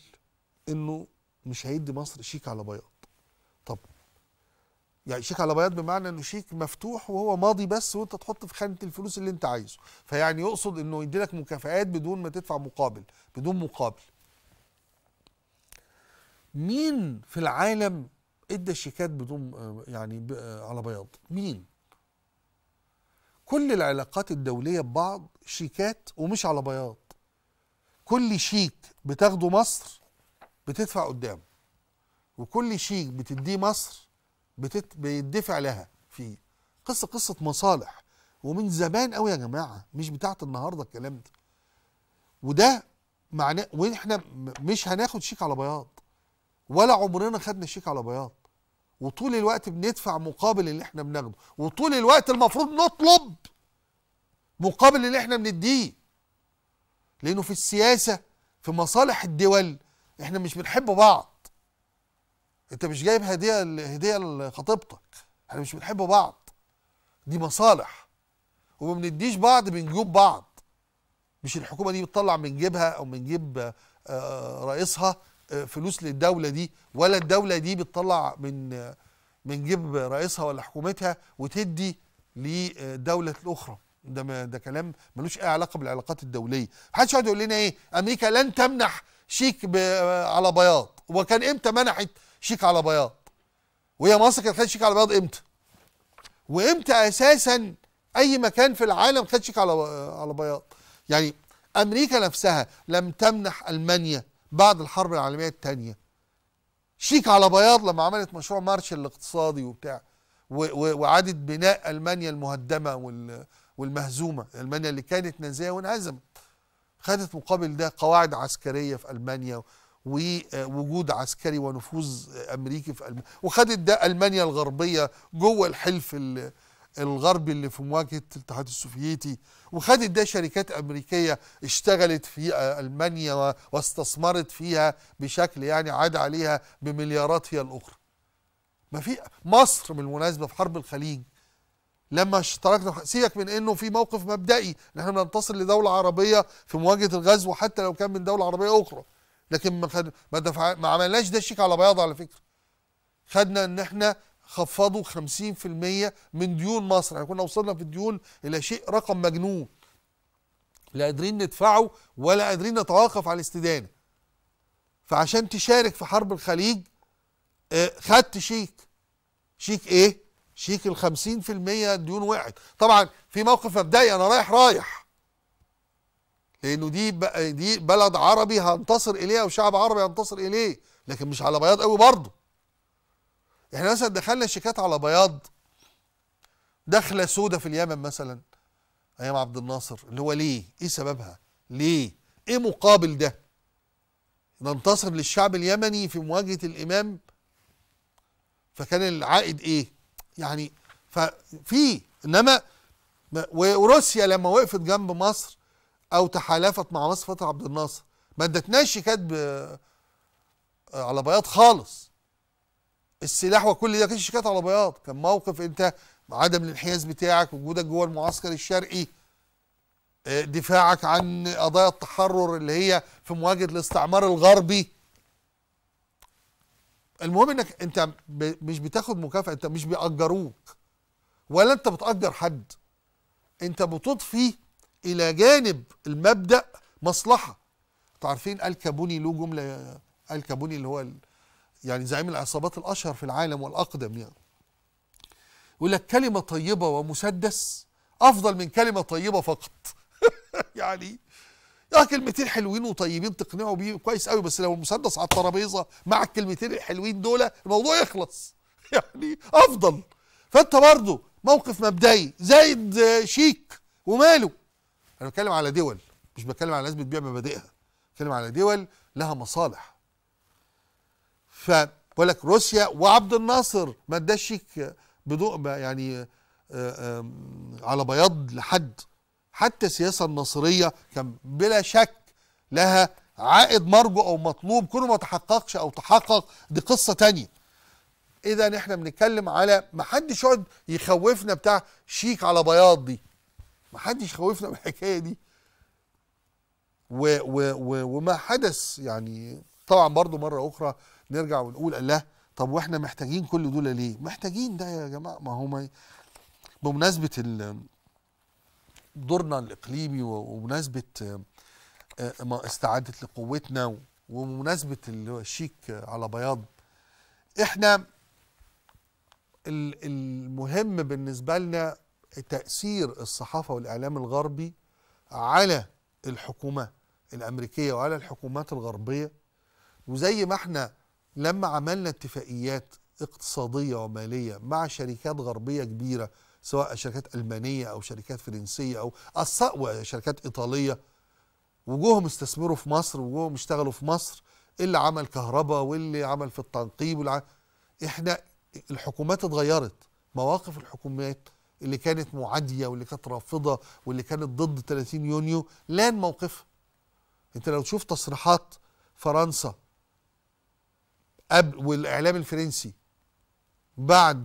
إنه مش هيدي مصر شيك على بياض يعني شيك على بياض بمعنى انه شيك مفتوح وهو ماضي بس وانت تحط في خانه الفلوس اللي انت عايزه فيعني يقصد انه يديلك مكافآت بدون ما تدفع مقابل بدون مقابل مين في العالم ادى الشيكات بدون يعني على بياض مين كل العلاقات الدوليه ببعض شيكات ومش على بياض كل شيك بتاخده مصر بتدفع قدامه وكل شيك بتديه مصر بتت... بيدفع لها فيه قصه قصه مصالح ومن زمان قوي يا جماعه مش بتاعت النهارده الكلام ده وده معناه واحنا مش هناخد شيك على بياض ولا عمرنا خدنا شيك على بياض وطول الوقت بندفع مقابل اللي احنا بناخده وطول الوقت المفروض نطلب مقابل اللي احنا بنديه لانه في السياسه في مصالح الدول احنا مش بنحب بعض انت مش جايب هديه هديه لخطيبتك احنا مش بنحب بعض دي مصالح وما بنديش بعض من جيوب بعض مش الحكومه دي بتطلع من جيبها او من جيب آه، رئيسها آه، فلوس للدوله دي ولا الدوله دي بتطلع من آه، من جيب رئيسها ولا حكومتها وتدي لدوله الاخرى ده ده كلام ملوش اي علاقه بالعلاقات الدوليه محدش يقعد يقول لنا ايه امريكا لن تمنح شيك على بياض وكان امتى منحت شيك على بياض وهي مصر كانت خدت شيك على بياض امتى وامتى اساسا اي مكان في العالم خد شيك على على بياض يعني امريكا نفسها لم تمنح المانيا بعد الحرب العالميه الثانيه شيك على بياض لما عملت مشروع مارشال الاقتصادي وبتاع وإعادة بناء ألمانيا المهدمة والمهزومة ألمانيا اللي كانت نازية وانهزمت خدت مقابل ده قواعد عسكرية في ألمانيا ووجود عسكري ونفوذ امريكي في المانيا وخدت ده المانيا الغربيه جوه الحلف الغربي اللي في مواجهه الاتحاد السوفيتي وخدت ده شركات امريكيه اشتغلت في المانيا واستثمرت فيها بشكل يعني عاد عليها بمليارات هي الاخرى ما في مصر بالمناسبه في حرب الخليج لما اشتركنا سيبك من انه في موقف مبدئي ان احنا بننتصر لدوله عربيه في مواجهه الغزو حتى لو كان من دوله عربيه اخرى لكن ما خد ما, دفع... ما عملناش ده شيك على بياض على فكره خدنا ان احنا خفضوا 50% من ديون مصر احنا كنا وصلنا في الديون الى شيء رقم مجنون لا قادرين ندفعه ولا قادرين نتوقف على الاستدانه فعشان تشارك في حرب الخليج آه، خدت شيك شيك ايه شيك ال 50% الديون وقعت طبعا في موقف مبدئي انا رايح رايح لانه دي دي بلد عربي هنتصر اليها وشعب عربي هنتصر اليه لكن مش على بياض قوي برضه احنا يعني مثلا دخلنا شيكات على بياض دخله سودة في اليمن مثلا ايام عبد الناصر اللي هو ليه ايه سببها ليه ايه مقابل ده ننتصر للشعب اليمني في مواجهه الامام فكان العائد ايه يعني ففي انما وروسيا لما وقفت جنب مصر او تحالفت مع مصر فتح عبد الناصر ما ادتناش كاتب على بياض خالص السلاح وكل ده كانش شيكات على بياض كان موقف انت عدم الانحياز بتاعك وجودك جوه المعسكر الشرقي آه، دفاعك عن قضايا التحرر اللي هي في مواجهه الاستعمار الغربي المهم انك انت مش بتاخد مكافاه انت مش بيأجروك ولا انت بتأجر حد انت بتضفي الى جانب المبدا مصلحه عارفين الكابوني له جمله الكابوني اللي هو يعني زعيم العصابات الاشهر في العالم والاقدم يعني يقول لك كلمه طيبه ومسدس افضل من كلمه طيبه فقط يعني يا كلمتين حلوين وطيبين تقنعوا بيه كويس قوي بس لو المسدس على الترابيزه مع الكلمتين الحلوين دول الموضوع يخلص يعني افضل فانت برضه موقف مبدئي زايد شيك وماله انا بتكلم على دول مش بتكلم على ناس بتبيع مبادئها بتكلم على دول لها مصالح ف بقول لك روسيا وعبد الناصر ما اداش بدون يعني آه، على بياض لحد حتى السياسه الناصريه كان بلا شك لها عائد مرجو او مطلوب كونه ما تحققش او تحقق دي قصه تانية اذا احنا بنتكلم على ما حدش يقعد يخوفنا بتاع شيك على بياض دي ما حدش خوفنا من الحكايه دي و و و وما حدث يعني طبعا برضو مره اخرى نرجع ونقول الله طب واحنا محتاجين كل دول ليه محتاجين ده يا جماعه ما هو ما بمناسبه دورنا الاقليمي ومناسبه آه، آه، ما استعدت لقوتنا ومناسبه الشيك على بياض احنا المهم بالنسبه لنا تأثير الصحافة والإعلام الغربي على الحكومة الأمريكية وعلى الحكومات الغربية وزي ما احنا لما عملنا اتفاقيات اقتصادية ومالية مع شركات غربية كبيرة سواء شركات ألمانية أو شركات فرنسية أو شركات إيطالية وجوهم استثمروا في مصر وجوهم اشتغلوا في مصر اللي عمل كهرباء واللي عمل في التنقيب والع... احنا الحكومات اتغيرت مواقف الحكومات اللي كانت معادية واللي كانت رافضة واللي كانت ضد 30 يونيو لان موقفها انت لو تشوف تصريحات فرنسا قبل والاعلام الفرنسي بعد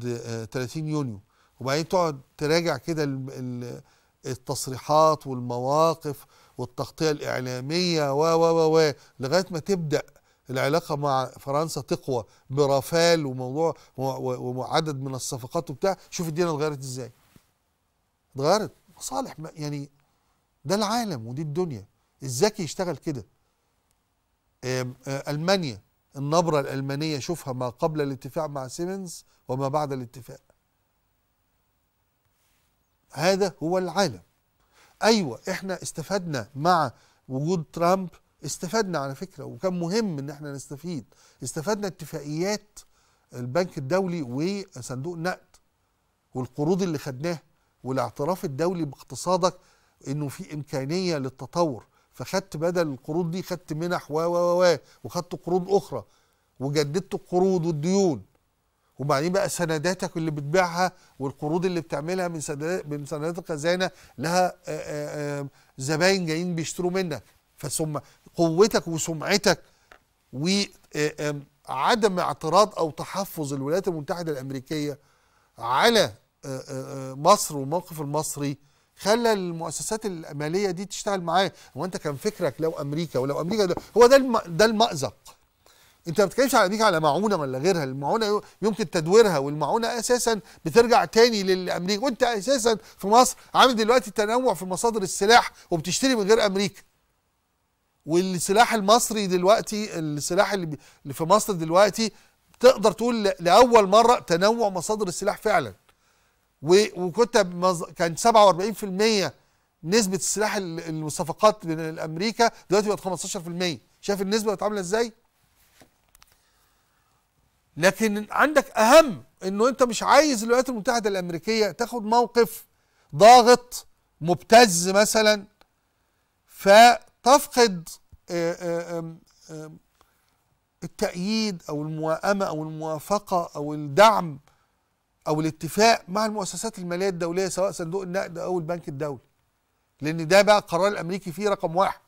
30 آه، يونيو وبعدين تقعد تراجع كده التصريحات والمواقف والتغطيه الاعلاميه و و و لغايه ما تبدا العلاقه مع فرنسا تقوى برافال وموضوع وعدد من الصفقات وبتاع شوف الدنيا اتغيرت ازاي اتغيرت مصالح يعني ده العالم ودي الدنيا الذكي يشتغل كده آه، المانيا النبره الالمانيه شوفها ما قبل الاتفاق مع سيمنز وما بعد الاتفاق هذا هو العالم ايوه احنا استفدنا مع وجود ترامب استفدنا على فكره وكان مهم ان احنا نستفيد استفدنا اتفاقيات البنك الدولي وصندوق النقد والقروض اللي خدناها والاعتراف الدولي باقتصادك انه في امكانيه للتطور فخدت بدل القروض دي خدت منح و و و وخدت قروض اخرى وجددت القروض والديون وبعدين بقى سنداتك اللي بتبيعها والقروض اللي بتعملها من سندات من سندات الخزانه لها زباين جايين بيشتروا منك فثم قوتك وسمعتك وعدم اعتراض او تحفظ الولايات المتحده الامريكيه على آه، آه، آه، مصر والموقف المصري خلى المؤسسات الماليه دي تشتغل معاه هو انت كان فكرك لو امريكا ولو امريكا ده هو ده الم... ده المازق انت ما بتتكلمش على امريكا على معونه ولا غيرها المعونه يمكن تدويرها والمعونه اساسا بترجع تاني للامريكا وانت اساسا في مصر عامل دلوقتي تنوع في مصادر السلاح وبتشتري من غير امريكا والسلاح المصري دلوقتي السلاح اللي في مصر دلوقتي تقدر تقول لاول مره تنوع مصادر السلاح فعلا وكنت كان 47% نسبة السلاح الصفقات الأمريكا دلوقتي بقت 15% شايف النسبة بقت عاملة ازاي؟ لكن عندك أهم انه انت مش عايز الولايات المتحدة الأمريكية تاخد موقف ضاغط مبتز مثلا فتفقد التأييد أو الموائمة أو الموافقة أو الدعم او الاتفاق مع المؤسسات الماليه الدوليه سواء صندوق النقد او البنك الدولي لان ده بقى القرار الامريكي فيه رقم واحد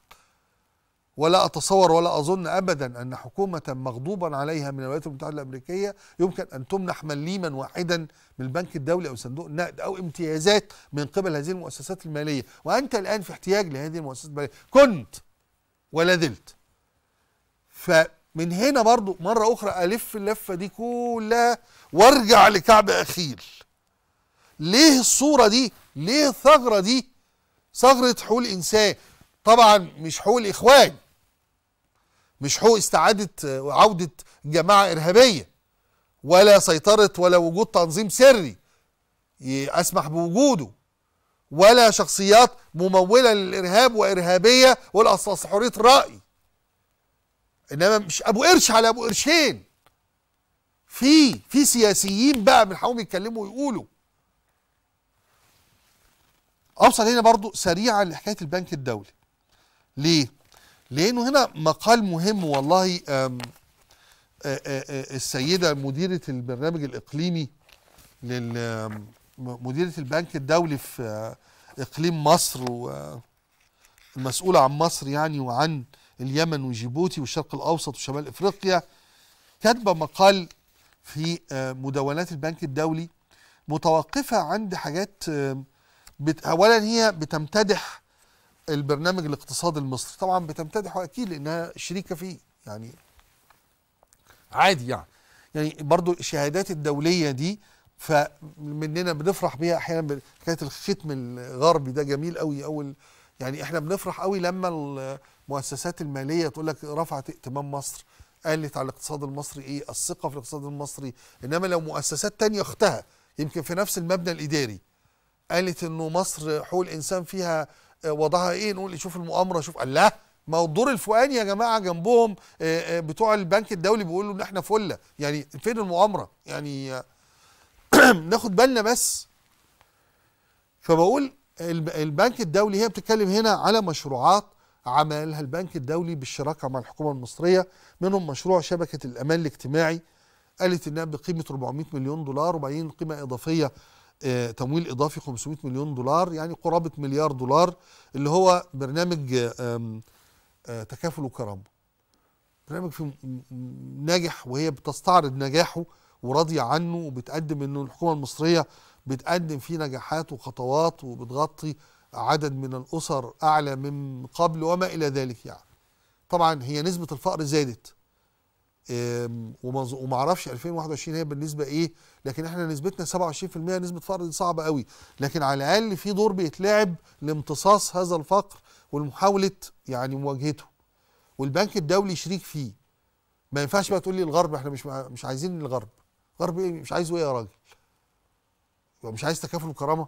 ولا اتصور ولا اظن ابدا ان حكومه مغضوبا عليها من الولايات المتحده الامريكيه يمكن ان تمنح مليما واحدا من البنك الدولي او صندوق النقد او امتيازات من قبل هذه المؤسسات الماليه وانت الان في احتياج لهذه المؤسسات الماليه كنت ولا زلت فمن هنا برضو مره اخرى الف اللفه دي كلها وارجع لكعب اخيل ليه الصوره دي ليه الثغره دي ثغره حقوق الانسان طبعا مش حقوق الاخوان مش حقوق استعاده وعوده جماعه ارهابيه ولا سيطره ولا وجود تنظيم سري اسمح بوجوده ولا شخصيات مموله للارهاب وارهابيه والاساس حريه الراي انما مش ابو قرش على ابو قرشين في في سياسيين بقى بيحاولوا يتكلموا ويقولوا اوصل هنا برضو سريعا لحكايه البنك الدولي ليه لانه هنا مقال مهم والله آم آآ آآ السيده مديره البرنامج الاقليمي لل مديره البنك الدولي في اقليم مصر والمسؤوله عن مصر يعني وعن اليمن وجيبوتي والشرق الاوسط وشمال افريقيا كاتبه مقال في آه، مدونات البنك الدولي متوقفه عند حاجات آه، بت... اولا هي بتمتدح البرنامج الاقتصادي المصري طبعا بتمتدحه اكيد لانها شريكه فيه يعني عادي يعني يعني برضو الشهادات الدوليه دي فمننا بنفرح بيها احيانا حكايه الختم الغربي ده جميل قوي اول يعني احنا بنفرح قوي لما المؤسسات الماليه تقول لك رفعت ائتمان مصر قالت على الاقتصاد المصري ايه الثقه في الاقتصاد المصري انما لو مؤسسات تانية اختها يمكن في نفس المبنى الاداري قالت انه مصر حقوق الانسان فيها آه، وضعها ايه نقول إيه، شوف المؤامره شوف الله ما هو الدور الفوقاني يا جماعه جنبهم آه، آه، بتوع البنك الدولي بيقولوا ان احنا فله يعني فين المؤامره يعني ناخد بالنا بس فبقول البنك الدولي هي بتتكلم هنا على مشروعات عملها البنك الدولي بالشراكة مع الحكومة المصرية منهم مشروع شبكة الأمان الاجتماعي قالت إنها بقيمة 400 مليون دولار وبعدين قيمة إضافية آه، تمويل إضافي 500 مليون دولار يعني قرابة مليار دولار اللي هو برنامج آه، تكافل وكرامة برنامج في ناجح وهي بتستعرض نجاحه وراضية عنه وبتقدم إنه الحكومة المصرية بتقدم فيه نجاحات وخطوات وبتغطي عدد من الأسر أعلى من قبل وما إلى ذلك يعني طبعا هي نسبة الفقر زادت وما اعرفش 2021 هي بالنسبه ايه لكن احنا نسبتنا 27% نسبه فقر دي صعبه قوي لكن على الاقل في دور بيتلعب لامتصاص هذا الفقر والمحاوله يعني مواجهته والبنك الدولي شريك فيه ما ينفعش بقى تقول لي الغرب احنا مش مش عايزين الغرب الغرب ايه مش عايزه ايه يا راجل مش عايز تكافل وكرامه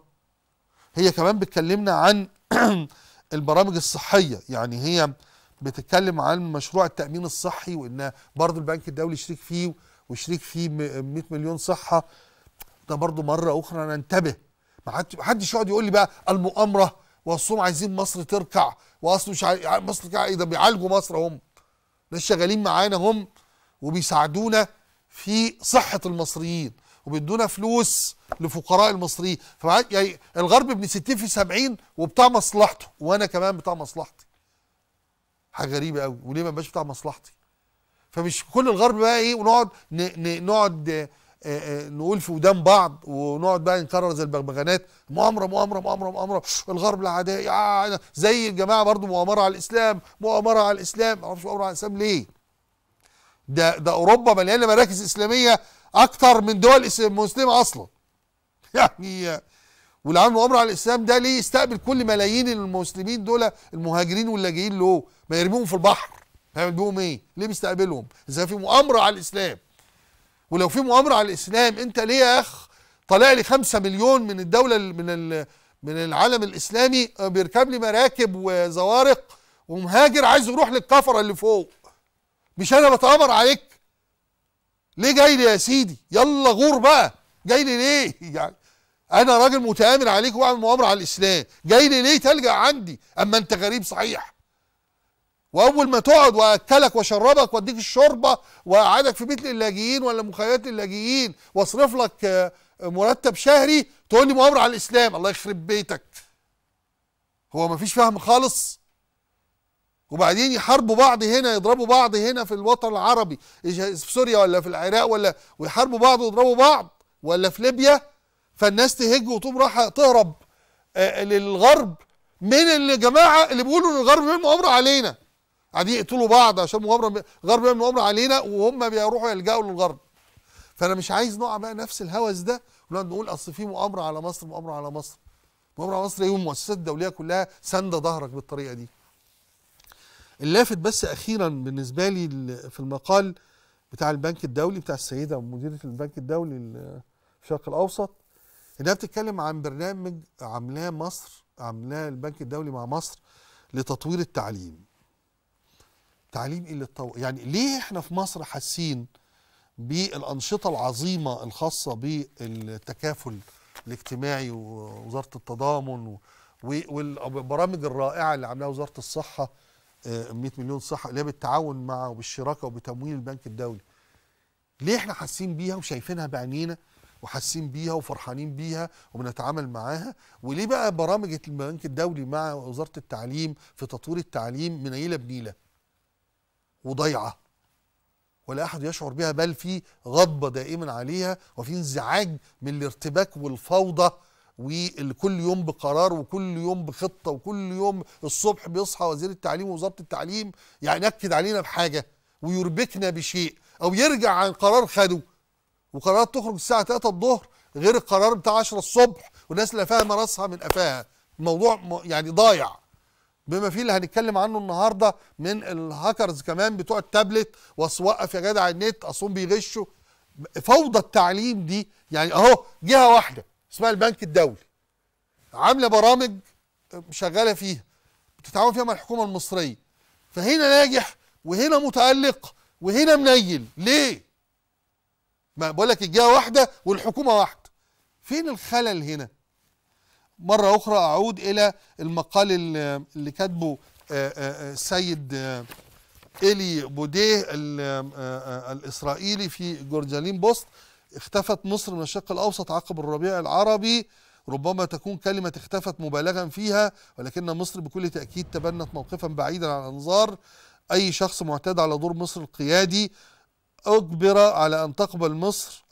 هي كمان بتكلمنا عن البرامج الصحيه يعني هي بتتكلم عن مشروع التامين الصحي وان برضه البنك الدولي شريك فيه وشريك فيه 100 مليون صحه ده برضه مره اخرى ننتبه ما حدش يقعد يقول لي بقى المؤامره واصلهم عايزين مصر تركع واصل مش عاي... مصر تركع ايه ده بيعالجوا مصر هم ناس شغالين معانا هم وبيساعدونا في صحه المصريين وبيدونا فلوس لفقراء المصريين يعني الغرب ابن 60 في 70 وبتاع مصلحته وانا كمان بتاع مصلحتي حاجه غريبه قوي وليه ما بقاش بتاع مصلحتي فمش كل الغرب بقى ايه ونقعد نقعد آه، آه، نقول في ودان بعض ونقعد بقى نكرر زي البغبغانات مؤامره مؤامره مؤامره مؤامره الغرب العدائي زي الجماعه برضو مؤامره على الاسلام مؤامره على الاسلام ما اعرفش مؤامره على الاسلام ليه ده ده اوروبا مليانه مراكز اسلاميه اكتر من دول مسلمه اصلا يعني والعمل والامر على الاسلام ده ليه يستقبل كل ملايين المسلمين دول المهاجرين واللاجئين له ما يرميهم في البحر هيعمل بيهم ايه ليه بيستقبلهم اذا في مؤامره على الاسلام ولو في مؤامره على الاسلام انت ليه يا اخ طالع لي 5 مليون من الدوله من من العالم الاسلامي آه، بيركب لي مراكب وزوارق ومهاجر عايز يروح للكفره اللي فوق مش انا بتامر عليك ليه جاي لي يا سيدي يلا غور بقى جاي لي ليه يعني انا راجل متآمر عليك واعمل مؤامره على الاسلام جاي لي ليه تلجأ عندي اما انت غريب صحيح واول ما تقعد واكلك واشربك واديك الشوربه واقعدك في بيت اللاجئين ولا مخيمات اللاجئين واصرف لك آه، مرتب شهري تقول لي مؤامره على الاسلام الله يخرب بيتك هو مفيش فهم خالص وبعدين يحاربوا بعض هنا يضربوا بعض هنا في الوطن العربي في سوريا ولا في العراق ولا ويحاربوا بعض ويضربوا بعض ولا في ليبيا فالناس تهج وتقوم رايحه تهرب آه، للغرب من اللي جماعه اللي بيقولوا ان الغرب بيعمل مؤامره علينا قاعدين يقتلوا بعض عشان مؤامره الغرب بيعمل مؤامره علينا وهم بيروحوا يلجأوا للغرب فانا مش عايز نقع بقى نفس الهوس ده ونقعد نقول اصل في مؤامره على مصر مؤامره على مصر مؤامره على مصر ايه والمؤسسات الدوليه كلها سانده ظهرك بالطريقه دي اللافت بس اخيرا بالنسبه لي في المقال بتاع البنك الدولي بتاع السيده مديره البنك الدولي الشرق الاوسط انها بتتكلم عن برنامج عاملاه مصر عاملاه البنك الدولي مع مصر لتطوير التعليم تعليم ايه اللي يعني ليه احنا في مصر حاسين بالانشطه العظيمه الخاصه بالتكافل الاجتماعي ووزاره التضامن والبرامج الرائعه اللي عاملاها وزاره الصحه 100 مليون صح هي بالتعاون مع وبالشراكه وبتمويل البنك الدولي ليه احنا حاسين بيها وشايفينها بعينينا وحاسين بيها وفرحانين بيها وبنتعامل معاها وليه بقى برامج البنك الدولي مع وزاره التعليم في تطوير التعليم منيله بنيله وضيعه ولا احد يشعر بها بل في غضبه دائما عليها وفي انزعاج من الارتباك والفوضى وكل يوم بقرار وكل يوم بخطه وكل يوم الصبح بيصحى وزير التعليم ووزاره التعليم يعني ياكد علينا بحاجه ويربكنا بشيء او يرجع عن قرار خده وقرارات تخرج الساعه 3 الظهر غير القرار بتاع 10 الصبح والناس لا فاهمه راسها من قفاها الموضوع يعني ضايع بما فيه اللي هنتكلم عنه النهارده من الهاكرز كمان بتوع التابلت واسوقف يا جدع النت اصلهم بيغشوا فوضى التعليم دي يعني اهو جهه واحده اسمها البنك الدولي عامله برامج شغاله فيها بتتعاون فيها مع الحكومه المصريه فهنا ناجح وهنا متالق وهنا منيل ليه ما بقول لك الجهه واحده والحكومه واحده فين الخلل هنا مره اخرى اعود الى المقال اللي كاتبه آه، آه، آه، السيد إلي بوديه الإسرائيلي في جورجالين بوست اختفت مصر من الشرق الأوسط عقب الربيع العربي ربما تكون كلمة اختفت مبالغا فيها ولكن مصر بكل تأكيد تبنت موقفا بعيدا عن الأنظار أي شخص معتاد على دور مصر القيادي أجبر على أن تقبل مصر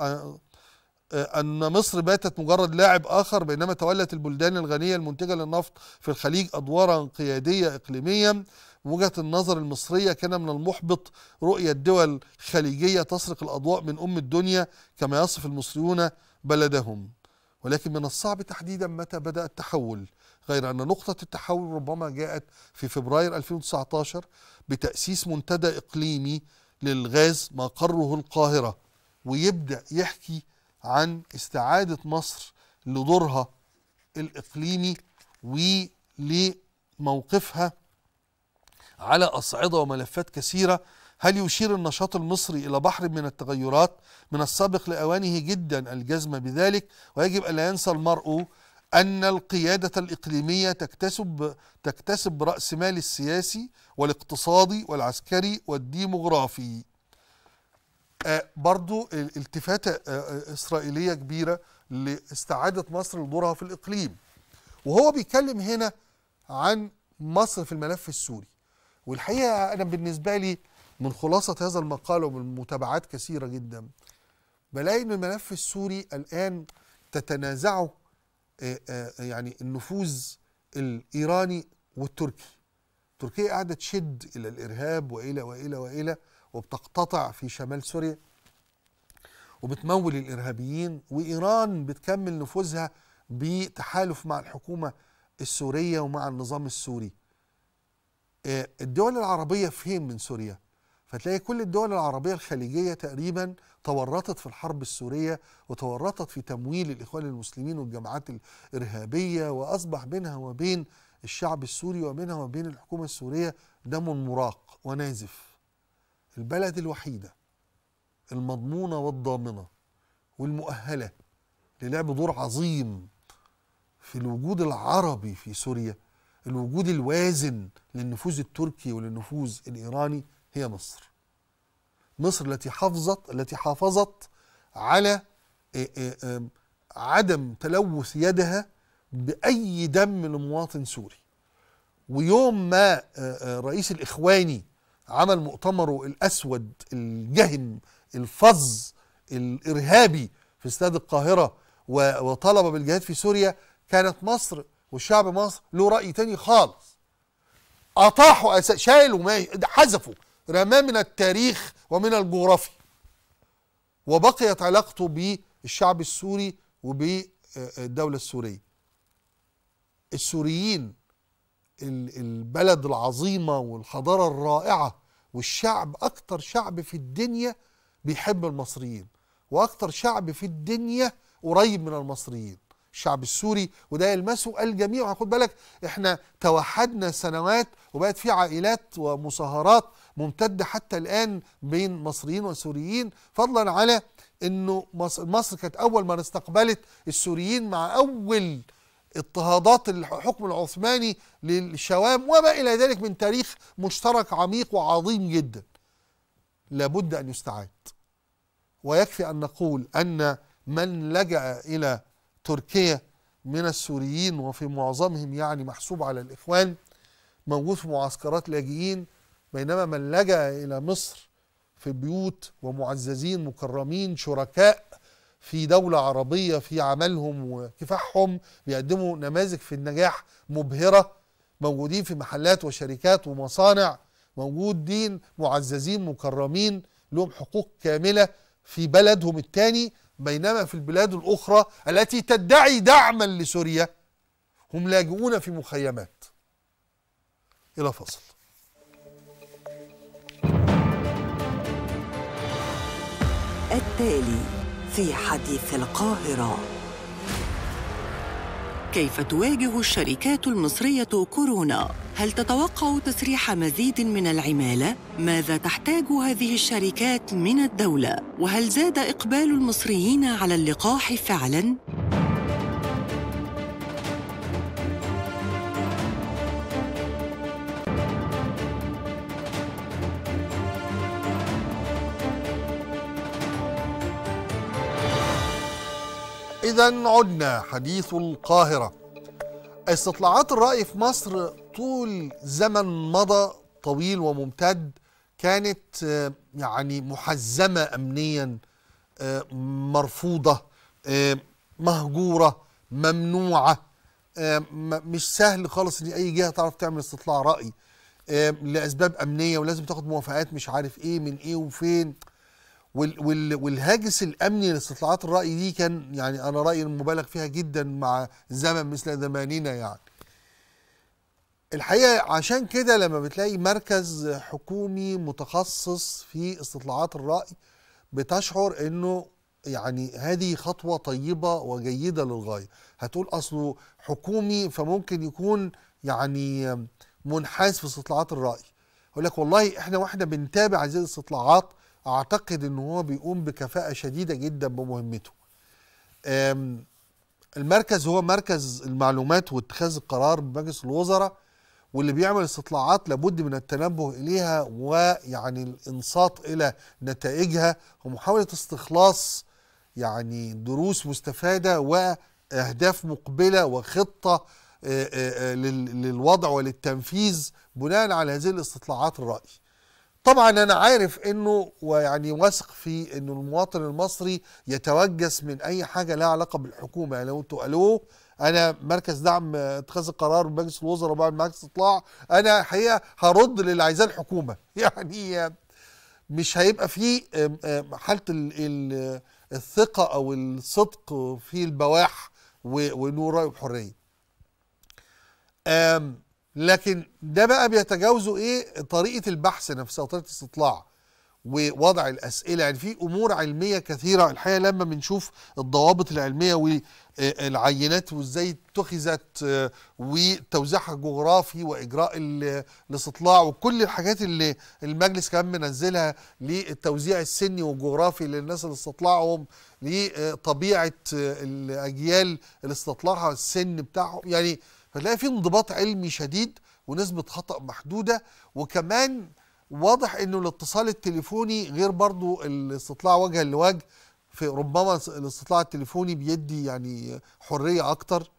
أن مصر باتت مجرد لاعب آخر بينما تولت البلدان الغنية المنتجة للنفط في الخليج أدوارا قيادية إقليميا وجهة النظر المصرية كان من المحبط رؤية دول خليجية تسرق الأضواء من أم الدنيا كما يصف المصريون بلدهم ولكن من الصعب تحديدا متى بدأ التحول غير أن نقطة التحول ربما جاءت في فبراير 2019 بتأسيس منتدى إقليمي للغاز ما قره القاهرة ويبدأ يحكي عن استعادة مصر لدورها الإقليمي ولموقفها على أصعدة وملفات كثيرة هل يشير النشاط المصري إلى بحر من التغيرات من السابق لأوانه جدا الجزم بذلك ويجب ألا ينسى المرء أن القيادة الإقليمية تكتسب تكتسب رأس مال السياسي والاقتصادي والعسكري والديموغرافي آه برضو التفاتة آه،, آه إسرائيلية كبيرة لاستعادة مصر لدورها في الإقليم وهو بيتكلم هنا عن مصر في الملف السوري والحقيقه انا بالنسبه لي من خلاصه هذا المقال ومن متابعات كثيره جدا بلاقي ان الملف السوري الان تتنازعه آه، آه، يعني النفوذ الايراني والتركي تركيا قاعده تشد الى الارهاب والى والى والى وبتقتطع في شمال سوريا وبتمول الارهابيين وايران بتكمل نفوذها بتحالف مع الحكومه السوريه ومع النظام السوري آه، الدول العربية فين من سوريا فتلاقي كل الدول العربية الخليجية تقريبا تورطت في الحرب السورية وتورطت في تمويل الإخوان المسلمين والجماعات الإرهابية وأصبح بينها وبين الشعب السوري وبينها وبين الحكومة السورية دم مراق ونازف البلد الوحيدة المضمونة والضامنة والمؤهلة للعب دور عظيم في الوجود العربي في سوريا الوجود الوازن للنفوذ التركي وللنفوذ الايراني هي مصر. مصر التي حافظت التي حافظت على آه، آه، عدم تلوث يدها باي دم لمواطن سوري. ويوم ما آه، رئيس الاخواني عمل مؤتمره الاسود الجهم الفظ الارهابي في استاد القاهره وطلب بالجهاد في سوريا كانت مصر والشعب مصر له راي تاني خالص اطاحوا أس... شالوا حذفوا رماه من التاريخ ومن الجغرافيا وبقيت علاقته بالشعب السوري وبالدوله السوريه السوريين البلد العظيمه والحضاره الرائعه والشعب اكتر شعب في الدنيا بيحب المصريين واكتر شعب في الدنيا قريب من المصريين الشعب السوري وده يلمسه الجميع خد بالك احنا توحدنا سنوات وبقت في عائلات ومصاهرات ممتدة حتى الآن بين مصريين وسوريين فضلا على انه مصر كانت اول من استقبلت السوريين مع اول اضطهادات الحكم العثماني للشوام وما الى ذلك من تاريخ مشترك عميق وعظيم جدا لابد ان يستعاد ويكفي ان نقول ان من لجا الى تركيا من السوريين وفي معظمهم يعني محسوب على الإخوان موجود في معسكرات لاجئين بينما من لجأ إلى مصر في بيوت ومعززين مكرمين شركاء في دولة عربية في عملهم وكفاحهم بيقدموا نماذج في النجاح مبهرة موجودين في محلات وشركات ومصانع موجودين معززين مكرمين لهم حقوق كاملة في بلدهم التاني بينما في البلاد الأخرى التي تدعي دعما لسوريا هم لاجئون في مخيمات إلى فصل التالي في حديث القاهره كيف تواجه الشركات المصرية كورونا؟ هل تتوقع تسريح مزيد من العمالة؟ ماذا تحتاج هذه الشركات من الدولة؟ وهل زاد إقبال المصريين على اللقاح فعلاً؟ إذا عدنا حديث القاهرة استطلاعات الرأي في مصر طول زمن مضى طويل وممتد كانت آه، يعني محزمة أمنيا آه، مرفوضة آه، مهجورة ممنوعة مش سهل خالص ان اي جهه تعرف تعمل استطلاع راي لاسباب امنيه ولازم تاخد موافقات مش عارف ايه من ايه وفين والهاجس الامني لاستطلاعات الراي دي كان يعني انا رايي مبالغ فيها جدا مع زمن مثل زماننا يعني الحقيقه عشان كده لما بتلاقي مركز حكومي متخصص في استطلاعات الراي بتشعر انه يعني هذه خطوه طيبه وجيده للغايه هتقول اصله حكومي فممكن يكون يعني منحاز في استطلاعات الراي يقول لك والله احنا واحنا بنتابع هذه الاستطلاعات اعتقد ان هو بيقوم بكفاءه شديده جدا بمهمته المركز هو مركز المعلومات واتخاذ القرار بمجلس الوزراء واللي بيعمل استطلاعات لابد من التنبه اليها ويعني الانصات الى نتائجها ومحاوله استخلاص يعني دروس مستفاده واهداف مقبله وخطه آه، آه، آه، للوضع وللتنفيذ بناء على هذه الاستطلاعات الرأي طبعا انا عارف انه ويعني واثق في انه المواطن المصري يتوجس من اي حاجه لها علاقه بالحكومه يعني لو انتوا الو انا مركز دعم اتخاذ القرار ومجلس الوزراء بعد مجلس اطلاع انا الحقيقه هرد للي عايزاه الحكومه يعني مش هيبقى في حاله الثقه او الصدق في البواح ونور راي لكن ده بقى بيتجاوزوا ايه طريقه البحث نفسها طريقه الاستطلاع ووضع الاسئله يعني في امور علميه كثيره الحقيقه لما بنشوف الضوابط العلميه والعينات وازاي اتخذت آه، وتوزيعها الجغرافي واجراء الاستطلاع وكل الحاجات اللي المجلس كمان منزلها للتوزيع السني والجغرافي للناس اللي استطلعهم لطبيعه آه، الاجيال اللي استطلعها السن بتاعهم يعني فتلاقي في انضباط علمي شديد ونسبة خطأ محدودة وكمان واضح انه الاتصال التليفوني غير برضو الاستطلاع وجها لوجه في ربما الاستطلاع التليفوني بيدي يعني حرية اكتر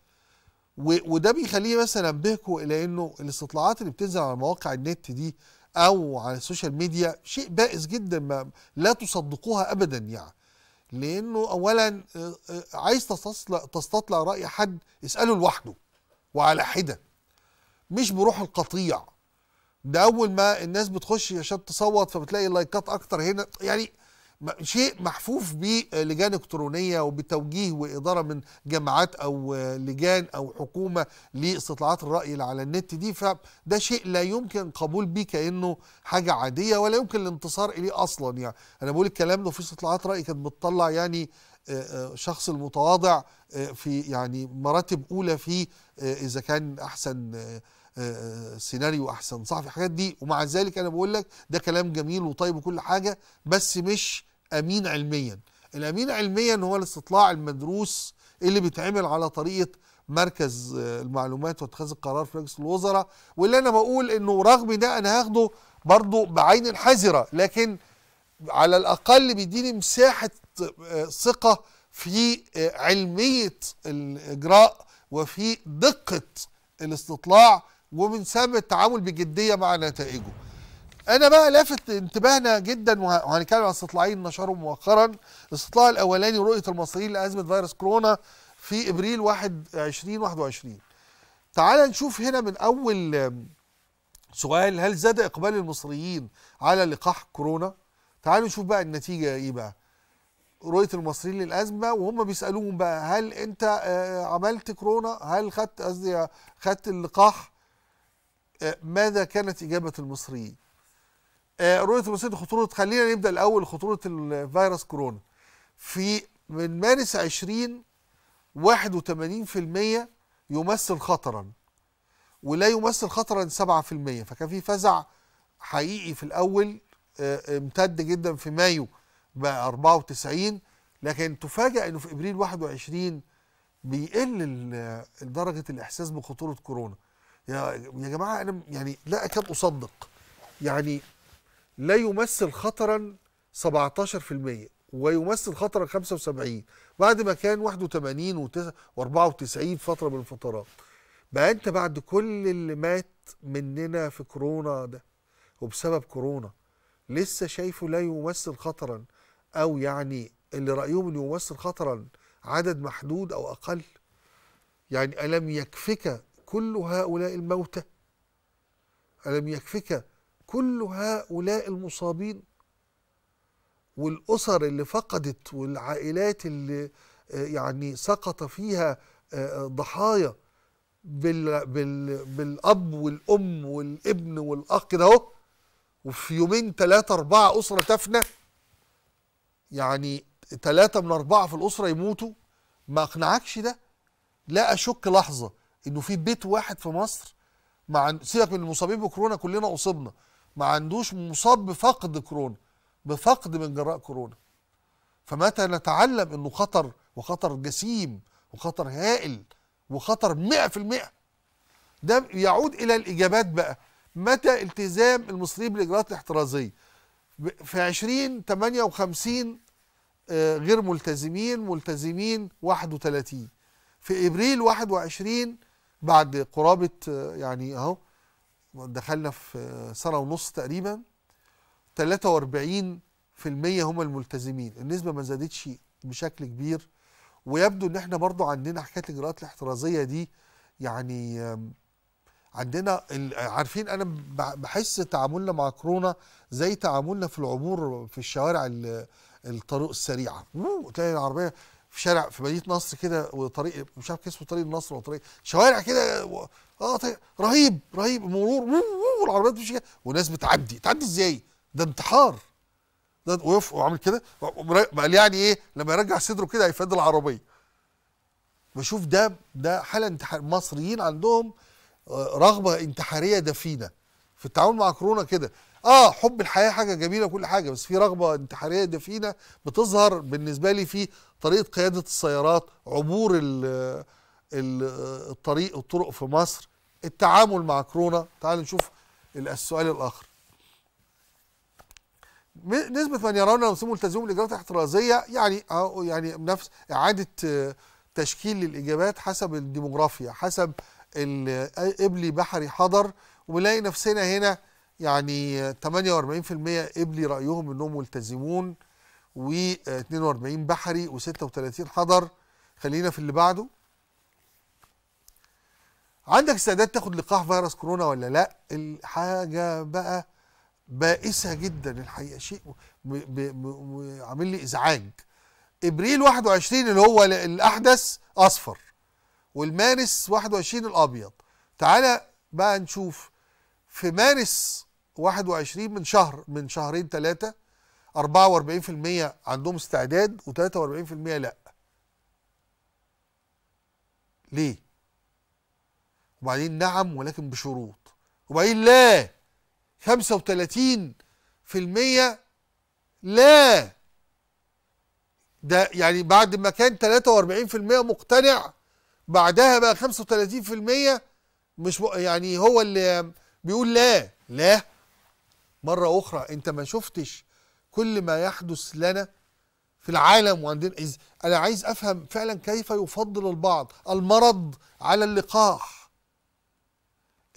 وده بيخليه مثلا انبهكم الى انه الاستطلاعات اللي بتنزل على مواقع النت دي او على السوشيال ميديا شيء بائس جدا ما لا تصدقوها ابدا يعني لانه اولا آه، آه، عايز تستطلع راي حد اساله لوحده وعلى حده مش بروح القطيع ده اول ما الناس بتخش عشان تصوت فبتلاقي اللايكات اكتر هنا يعني شيء محفوف بلجان الكترونيه وبتوجيه واداره من جامعات او لجان او حكومه لاستطلاعات الراي اللي على النت دي فده شيء لا يمكن قبول بيه كانه حاجه عاديه ولا يمكن الانتصار اليه اصلا يعني انا بقول الكلام ده في استطلاعات راي كانت بتطلع يعني شخص المتواضع في يعني مراتب اولى في آه، اذا كان احسن آه، آه، سيناريو احسن صحفي الحاجات دي ومع ذلك انا بقول لك ده كلام جميل وطيب وكل حاجه بس مش امين علميا الامين علميا هو الاستطلاع المدروس اللي بيتعمل على طريقه مركز المعلومات واتخاذ القرار في مجلس الوزراء واللي انا بقول انه رغم ده انا هاخده برضه بعين حذره لكن على الاقل بيديني مساحه ثقه في علميه الاجراء وفي دقة الاستطلاع ومن سبب التعامل بجدية مع نتائجه أنا بقى لافت انتباهنا جدا وهنتكلم عن استطلاعين نشرهم مؤخرا الاستطلاع الأولاني رؤية المصريين لأزمة فيروس كورونا في إبريل 1 2021 تعال نشوف هنا من أول سؤال هل زاد إقبال المصريين على لقاح كورونا؟ تعالوا نشوف بقى النتيجة إيه بقى رؤيه المصريين للازمه وهم بيسالوهم بقى هل انت آه، آه، عملت كورونا؟ هل خدت قصدي خدت اللقاح؟ آه، ماذا كانت اجابه المصريين؟ رؤيه المصريين خطوره خلينا نبدا الاول خطوره الفيروس كورونا. في من مارس 20 81% يمثل خطرا ولا يمثل خطرا 7% فكان في فزع حقيقي في الاول امتد جدا في مايو بقى 94 لكن تفاجأ انه في ابريل 21 بيقل درجة الإحساس بخطورة كورونا يا يا جماعة أنا يعني لا أكاد أصدق يعني لا يمثل خطرا 17% ويمثل خطرا 75 بعد ما كان 81 و94 فترة من الفترات بقى أنت بعد كل اللي مات مننا في كورونا ده وبسبب كورونا لسه شايفه لا يمثل خطرا او يعني اللي رايهم انه يمثل خطرا عدد محدود او اقل يعني الم يكفك كل هؤلاء الموتى الم يكفك كل هؤلاء المصابين والاسر اللي فقدت والعائلات اللي آه، يعني سقط فيها آه، آه، ضحايا بال بال بالاب والام والابن والاخ كده اهو وفي يومين ثلاثه اربعه اسره تفنى يعني ثلاثة من أربعة في الأسرة يموتوا ما أقنعكش ده لا أشك لحظة إنه في بيت واحد في مصر مع سيبك من المصابين بكورونا كلنا أصبنا ما عندوش مصاب بفقد كورونا بفقد من جراء كورونا فمتى نتعلم إنه خطر وخطر جسيم وخطر هائل وخطر 100% ده يعود إلى الإجابات بقى متى التزام المصريين بالإجراءات الاحترازية في 20 58 آه، غير ملتزمين ملتزمين 31 في ابريل 21 بعد قرابه آه، يعني اهو دخلنا في آه، سنه ونص تقريبا 43 هم الملتزمين النسبة ما زادتش بشكل كبير ويبدو ان احنا برضو عندنا حكاية الإجراءات الاحترازية دي يعني عندنا عارفين انا بحس تعاملنا مع كورونا زي تعاملنا في العبور في الشوارع الطرق السريعه تلاقي العربيه في شارع في مدينه نصر كده وطريق مش عارف اسمه طريق النصر ولا طريق شوارع كده و... اه طيب رهيب رهيب مرور والعربيات بتمشي كده وناس بتعدي تعدي ازاي؟ ده انتحار ده وقف وعامل كده قال يعني ايه لما يرجع صدره كده هيفاد العربيه بشوف ده ده حاله انتحار مصريين عندهم رغبه انتحاريه دفينه في التعامل مع كورونا كده اه حب الحياه حاجه جميله وكل حاجه بس في رغبه انتحاريه دفينه بتظهر بالنسبه لي في طريقه قياده السيارات عبور الـ الـ الطريق والطرق في مصر التعامل مع كورونا تعال نشوف السؤال الاخر نسبة من يرون أنهم ملتزمون بالإجراءات الاحترازية يعني آه، يعني نفس إعادة آه، تشكيل للإجابات حسب الديموغرافيا حسب الإبلي بحري حضر ولاقي نفسنا هنا يعني 48% إبلي رأيهم أنهم ملتزمون و42 بحري و36 حضر خلينا في اللي بعده عندك استعداد تاخد لقاح فيروس كورونا ولا لا الحاجة بقى بائسة جدا الحقيقة شيء عامل لي إزعاج إبريل 21 اللي هو الأحدث أصفر والمارس 21 الابيض تعالى بقى نشوف في مارس 21 من شهر من شهرين ثلاثه 44% عندهم استعداد و43% لا ليه وبعدين نعم ولكن بشروط وبعدين لا 35% لا ده يعني بعد ما كان 43% مقتنع بعدها بقى 35% مش يعني هو اللي بيقول لا لا مرة أخرى أنت ما شفتش كل ما يحدث لنا في العالم وعندنا إز أنا عايز أفهم فعلا كيف يفضل البعض المرض على اللقاح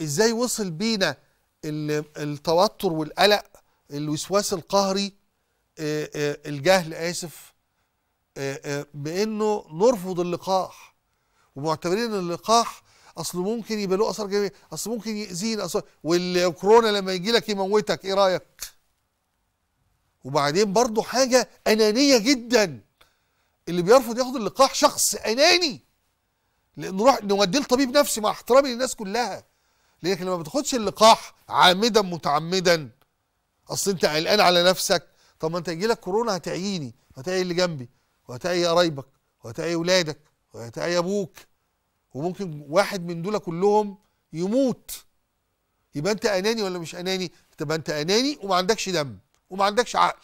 إزاي وصل بينا التوتر والقلق الوسواس القهري الجهل آسف بأنه نرفض اللقاح ومعتبرين ان اللقاح اصله ممكن يبقى له اثر جميل اصل ممكن يأذيني اصل والكورونا لما يجي لك يموتك ايه رايك؟ وبعدين برضه حاجه انانيه جدا اللي بيرفض ياخد اللقاح شخص اناني لانه نروح نوديه لطبيب نفسي مع احترامي للناس كلها لانك لما ما بتاخدش اللقاح عامدا متعمدا اصل انت قلقان على نفسك طب ما انت يجي لك كورونا هتعييني هتعي اللي جنبي وهتعي قرايبك وهتعي ولادك أبوك وممكن واحد من دول كلهم يموت يبقى انت اناني ولا مش اناني تبقى انت اناني وما عندكش دم وما عندكش عقل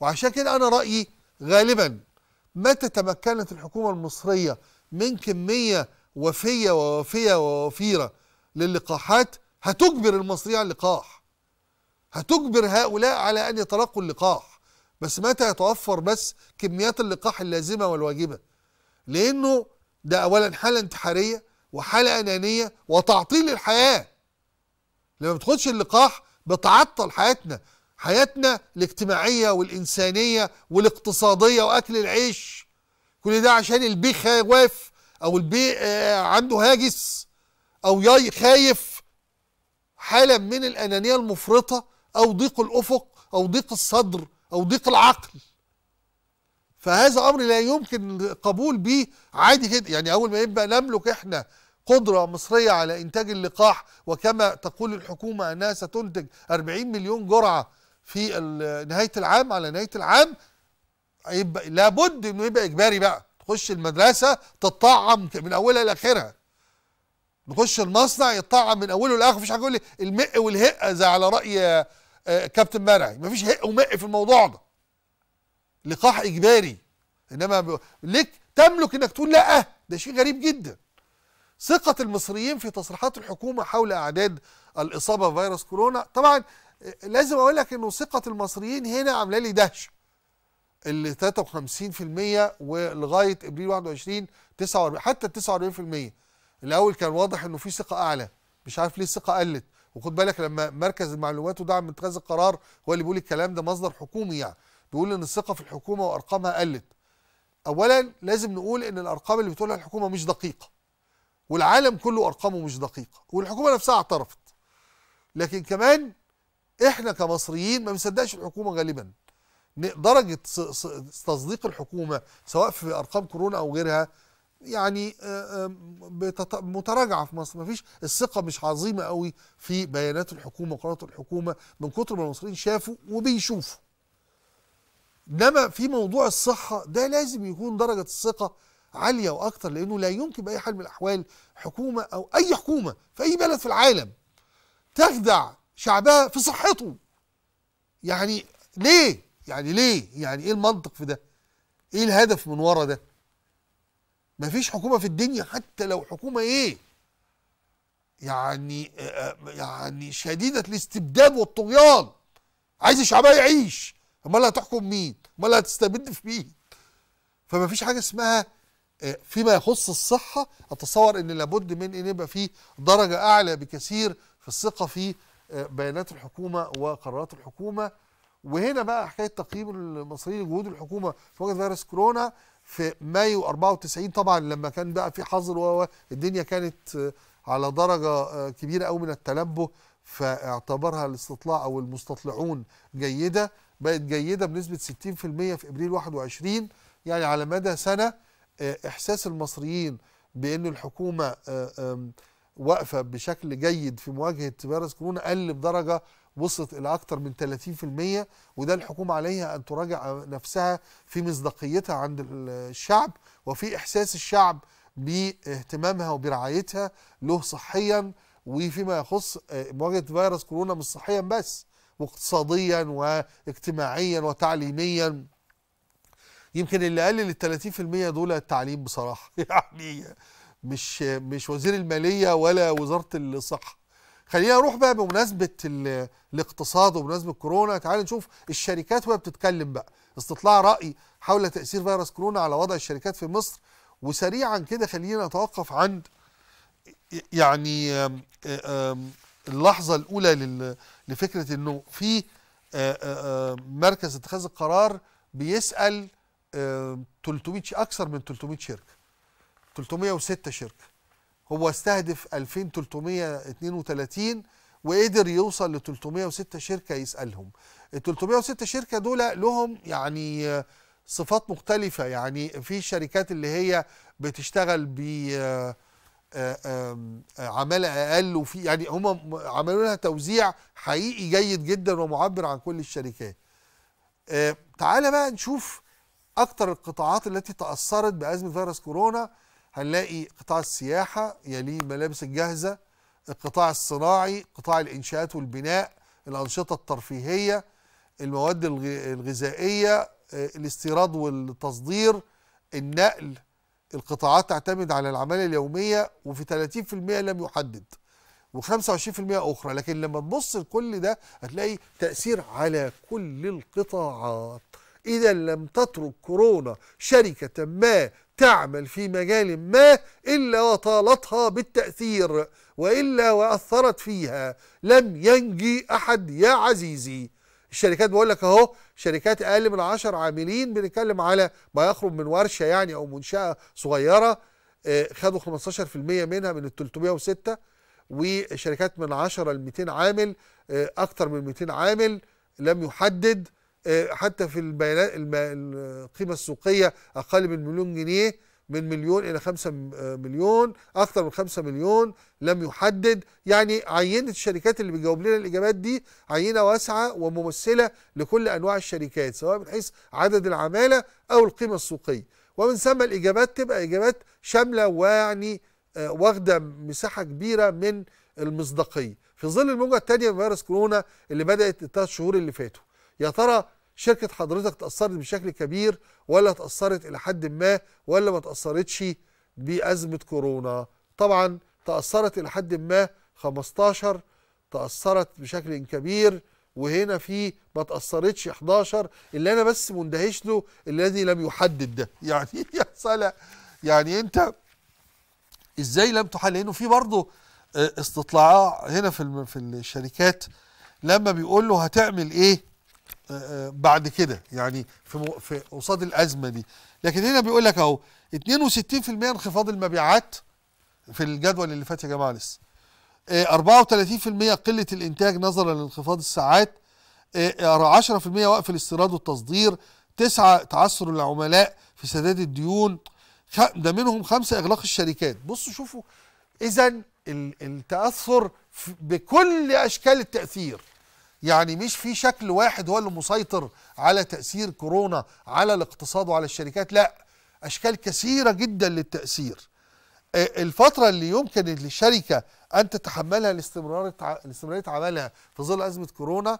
وعشان كده انا رايي غالبا متى تمكنت الحكومه المصريه من كميه وفيه ووفيه ووفيره للقاحات هتجبر المصريين على اللقاح هتجبر هؤلاء على ان يتلقوا اللقاح بس متى يتوفر بس كميات اللقاح اللازمه والواجبه لأنه ده أولا حالة انتحارية وحالة أنانية وتعطيل الحياة لما بتخدش اللقاح بتعطل حياتنا حياتنا الاجتماعية والإنسانية والاقتصادية وأكل العيش كل ده عشان البي خايف أو البي آه، عنده هاجس أو ياي خايف حالة من الأنانية المفرطة أو ضيق الأفق أو ضيق الصدر أو ضيق العقل فهذا امر لا يمكن قبول به عادي كده يعني اول ما يبقى نملك احنا قدرة مصرية على إنتاج اللقاح وكما تقول الحكومة أنها ستنتج 40 مليون جرعة في نهاية العام على نهاية العام يبقى لابد أنه يبقى إجباري بقى تخش المدرسة تطعم من أولها لآخرها نخش المصنع يطعم من أوله لآخره مفيش هقول يقول لي المق والهق زي على رأي آه، كابتن مرعي مفيش هق ومق في الموضوع ده لقاح اجباري انما ب... لك تملك انك تقول لا ده شيء غريب جدا ثقة المصريين في تصريحات الحكومة حول أعداد الإصابة بفيروس كورونا طبعا لازم أقول لك أنه ثقة المصريين هنا عاملة لي دهشة اللي 53% ولغاية إبريل 21 49 حتى ال 49% الأول كان واضح أنه في ثقة أعلى مش عارف ليه الثقة قلت وخد بالك لما مركز المعلومات ودعم اتخاذ القرار هو اللي بيقول الكلام ده مصدر حكومي يعني بيقول ان الثقه في الحكومه وارقامها قلت اولا لازم نقول ان الارقام اللي بتقولها الحكومه مش دقيقه والعالم كله ارقامه مش دقيقه والحكومه نفسها اعترفت لكن كمان احنا كمصريين ما بنصدقش الحكومه غالبا درجه تصديق الحكومه سواء في ارقام كورونا او غيرها يعني متراجعه في مصر ما فيش الثقه مش عظيمه قوي في بيانات الحكومه وقرارات الحكومه من كتر ما المصريين شافوا وبيشوفوا انما في موضوع الصحه ده لازم يكون درجه الثقه عاليه واكتر لانه لا يمكن باي حال من الاحوال حكومه او اي حكومه في اي بلد في العالم تخدع شعبها في صحته يعني ليه يعني ليه يعني ايه المنطق في ده ايه الهدف من ورا ده مفيش حكومه في الدنيا حتى لو حكومه ايه يعني آه، آه، يعني شديده الاستبداد والطغيان عايز شعبها يعيش امال هتحكم مين امال هتستبد في مين فما فيش حاجه اسمها آه، فيما يخص الصحه اتصور ان لابد من ان يبقى فيه درجه اعلى بكثير في الثقه في آه، بيانات الحكومه وقرارات الحكومه وهنا بقى حكايه تقييم المصريين لجهود الحكومه في وقت فيروس كورونا في مايو 94 طبعا لما كان بقى في حظر الدنيا كانت آه، على درجه كبيره قوي من التنبه فاعتبرها الاستطلاع او المستطلعون جيده بقت جيده بنسبه 60% في ابريل 21 يعني على مدى سنه آه، احساس المصريين بان الحكومه آه، واقفه بشكل جيد في مواجهه فيروس كورونا قل بدرجه وصلت الى اكثر من 30% وده الحكومه عليها ان تراجع نفسها في مصداقيتها عند الشعب وفي احساس الشعب باهتمامها وبرعايتها له صحيا وفيما يخص آه، مواجهه فيروس كورونا مش صحيا بس واقتصاديا واجتماعيا وتعليميا يمكن اللي قلل ال 30% دول التعليم بصراحه يعني مش مش وزير الماليه ولا وزاره الصحه خلينا نروح بقى بمناسبه الاقتصاد وبمناسبه كورونا تعال نشوف الشركات وهي بتتكلم بقى استطلاع راي حول تاثير فيروس كورونا على وضع الشركات في مصر وسريعا كده خلينا نتوقف عند يعني آم آم اللحظه الاولى لفكره انه في آه، آه، آه، مركز اتخاذ القرار بيسال 300 اكثر من 300 شركه 306 شركه هو استهدف 2332 وقدر يوصل ل 306 شركه يسالهم ال 306 شركه دول لهم يعني صفات مختلفه يعني في شركات اللي هي بتشتغل ب آه، آه، عماله اقل وفي يعني هم عملوا لها توزيع حقيقي جيد جدا ومعبر عن كل الشركات. آه، تعالى بقى نشوف اكتر القطاعات التي تاثرت بازمه فيروس كورونا هنلاقي قطاع السياحه يليه الملابس الجاهزه، القطاع الصناعي، قطاع الانشاءات والبناء، الانشطه الترفيهيه، المواد الغذائيه، الاستيراد والتصدير، النقل القطاعات تعتمد على العمالة اليومية وفي 30% لم يحدد و25% أخرى لكن لما تبص لكل ده هتلاقي تأثير على كل القطاعات إذا لم تترك كورونا شركة ما تعمل في مجال ما إلا وطالتها بالتأثير وإلا وأثرت فيها لم ينجي أحد يا عزيزي الشركات بقول لك اهو شركات اقل من 10 عاملين بنتكلم على ما يقرب من ورشه يعني او منشاه صغيره آه، خدوا 15% منها من ال 306 وشركات من 10 ل 200 عامل آه، اكثر من 200 عامل لم يحدد آه، حتى في البيانات القيمه السوقيه اقل من مليون جنيه من مليون إلى خمسة آه، مليون أكثر من خمسة مليون لم يحدد يعني عينة الشركات اللي بتجاوب لنا الإجابات دي عينة واسعة وممثلة لكل أنواع الشركات سواء من حيث عدد العمالة أو القيمة السوقية ومن ثم الإجابات تبقى إجابات شاملة ويعني آه، واخدة مساحة كبيرة من المصداقية في ظل الموجة الثانية من فيروس كورونا اللي بدأت الثلاث شهور اللي فاتوا يا ترى شركه حضرتك تأثرت بشكل كبير ولا تأثرت الى حد ما ولا ما تأثرتش بازمه كورونا طبعا تاثرت الى حد ما 15 تاثرت بشكل كبير وهنا في ما تاثرتش 11 اللي انا بس مندهش له الذي لم يحدد ده يعني يا صلاة يعني انت ازاي لم تحل لانه في برضه آه، استطلاع هنا في في الشركات لما بيقول له هتعمل ايه آه، آه، بعد كده يعني في في قصاد الازمه دي لكن هنا بيقول لك اهو 62% انخفاض المبيعات في الجدول اللي فات يا جماعه لسه 34% آه، قله الانتاج نظرا لانخفاض الساعات 10% وقف الاستيراد والتصدير 9 تعثر العملاء في سداد الديون ده منهم خمسه اغلاق الشركات بصوا شوفوا اذا التاثر بكل اشكال التاثير يعني مش في شكل واحد هو اللي مسيطر على تأثير كورونا على الاقتصاد وعلى الشركات لا أشكال كثيرة جدا للتأثير آه، الفترة اللي يمكن للشركة أن تتحملها لاستمرار لاستمرارية عملها في ظل أزمة كورونا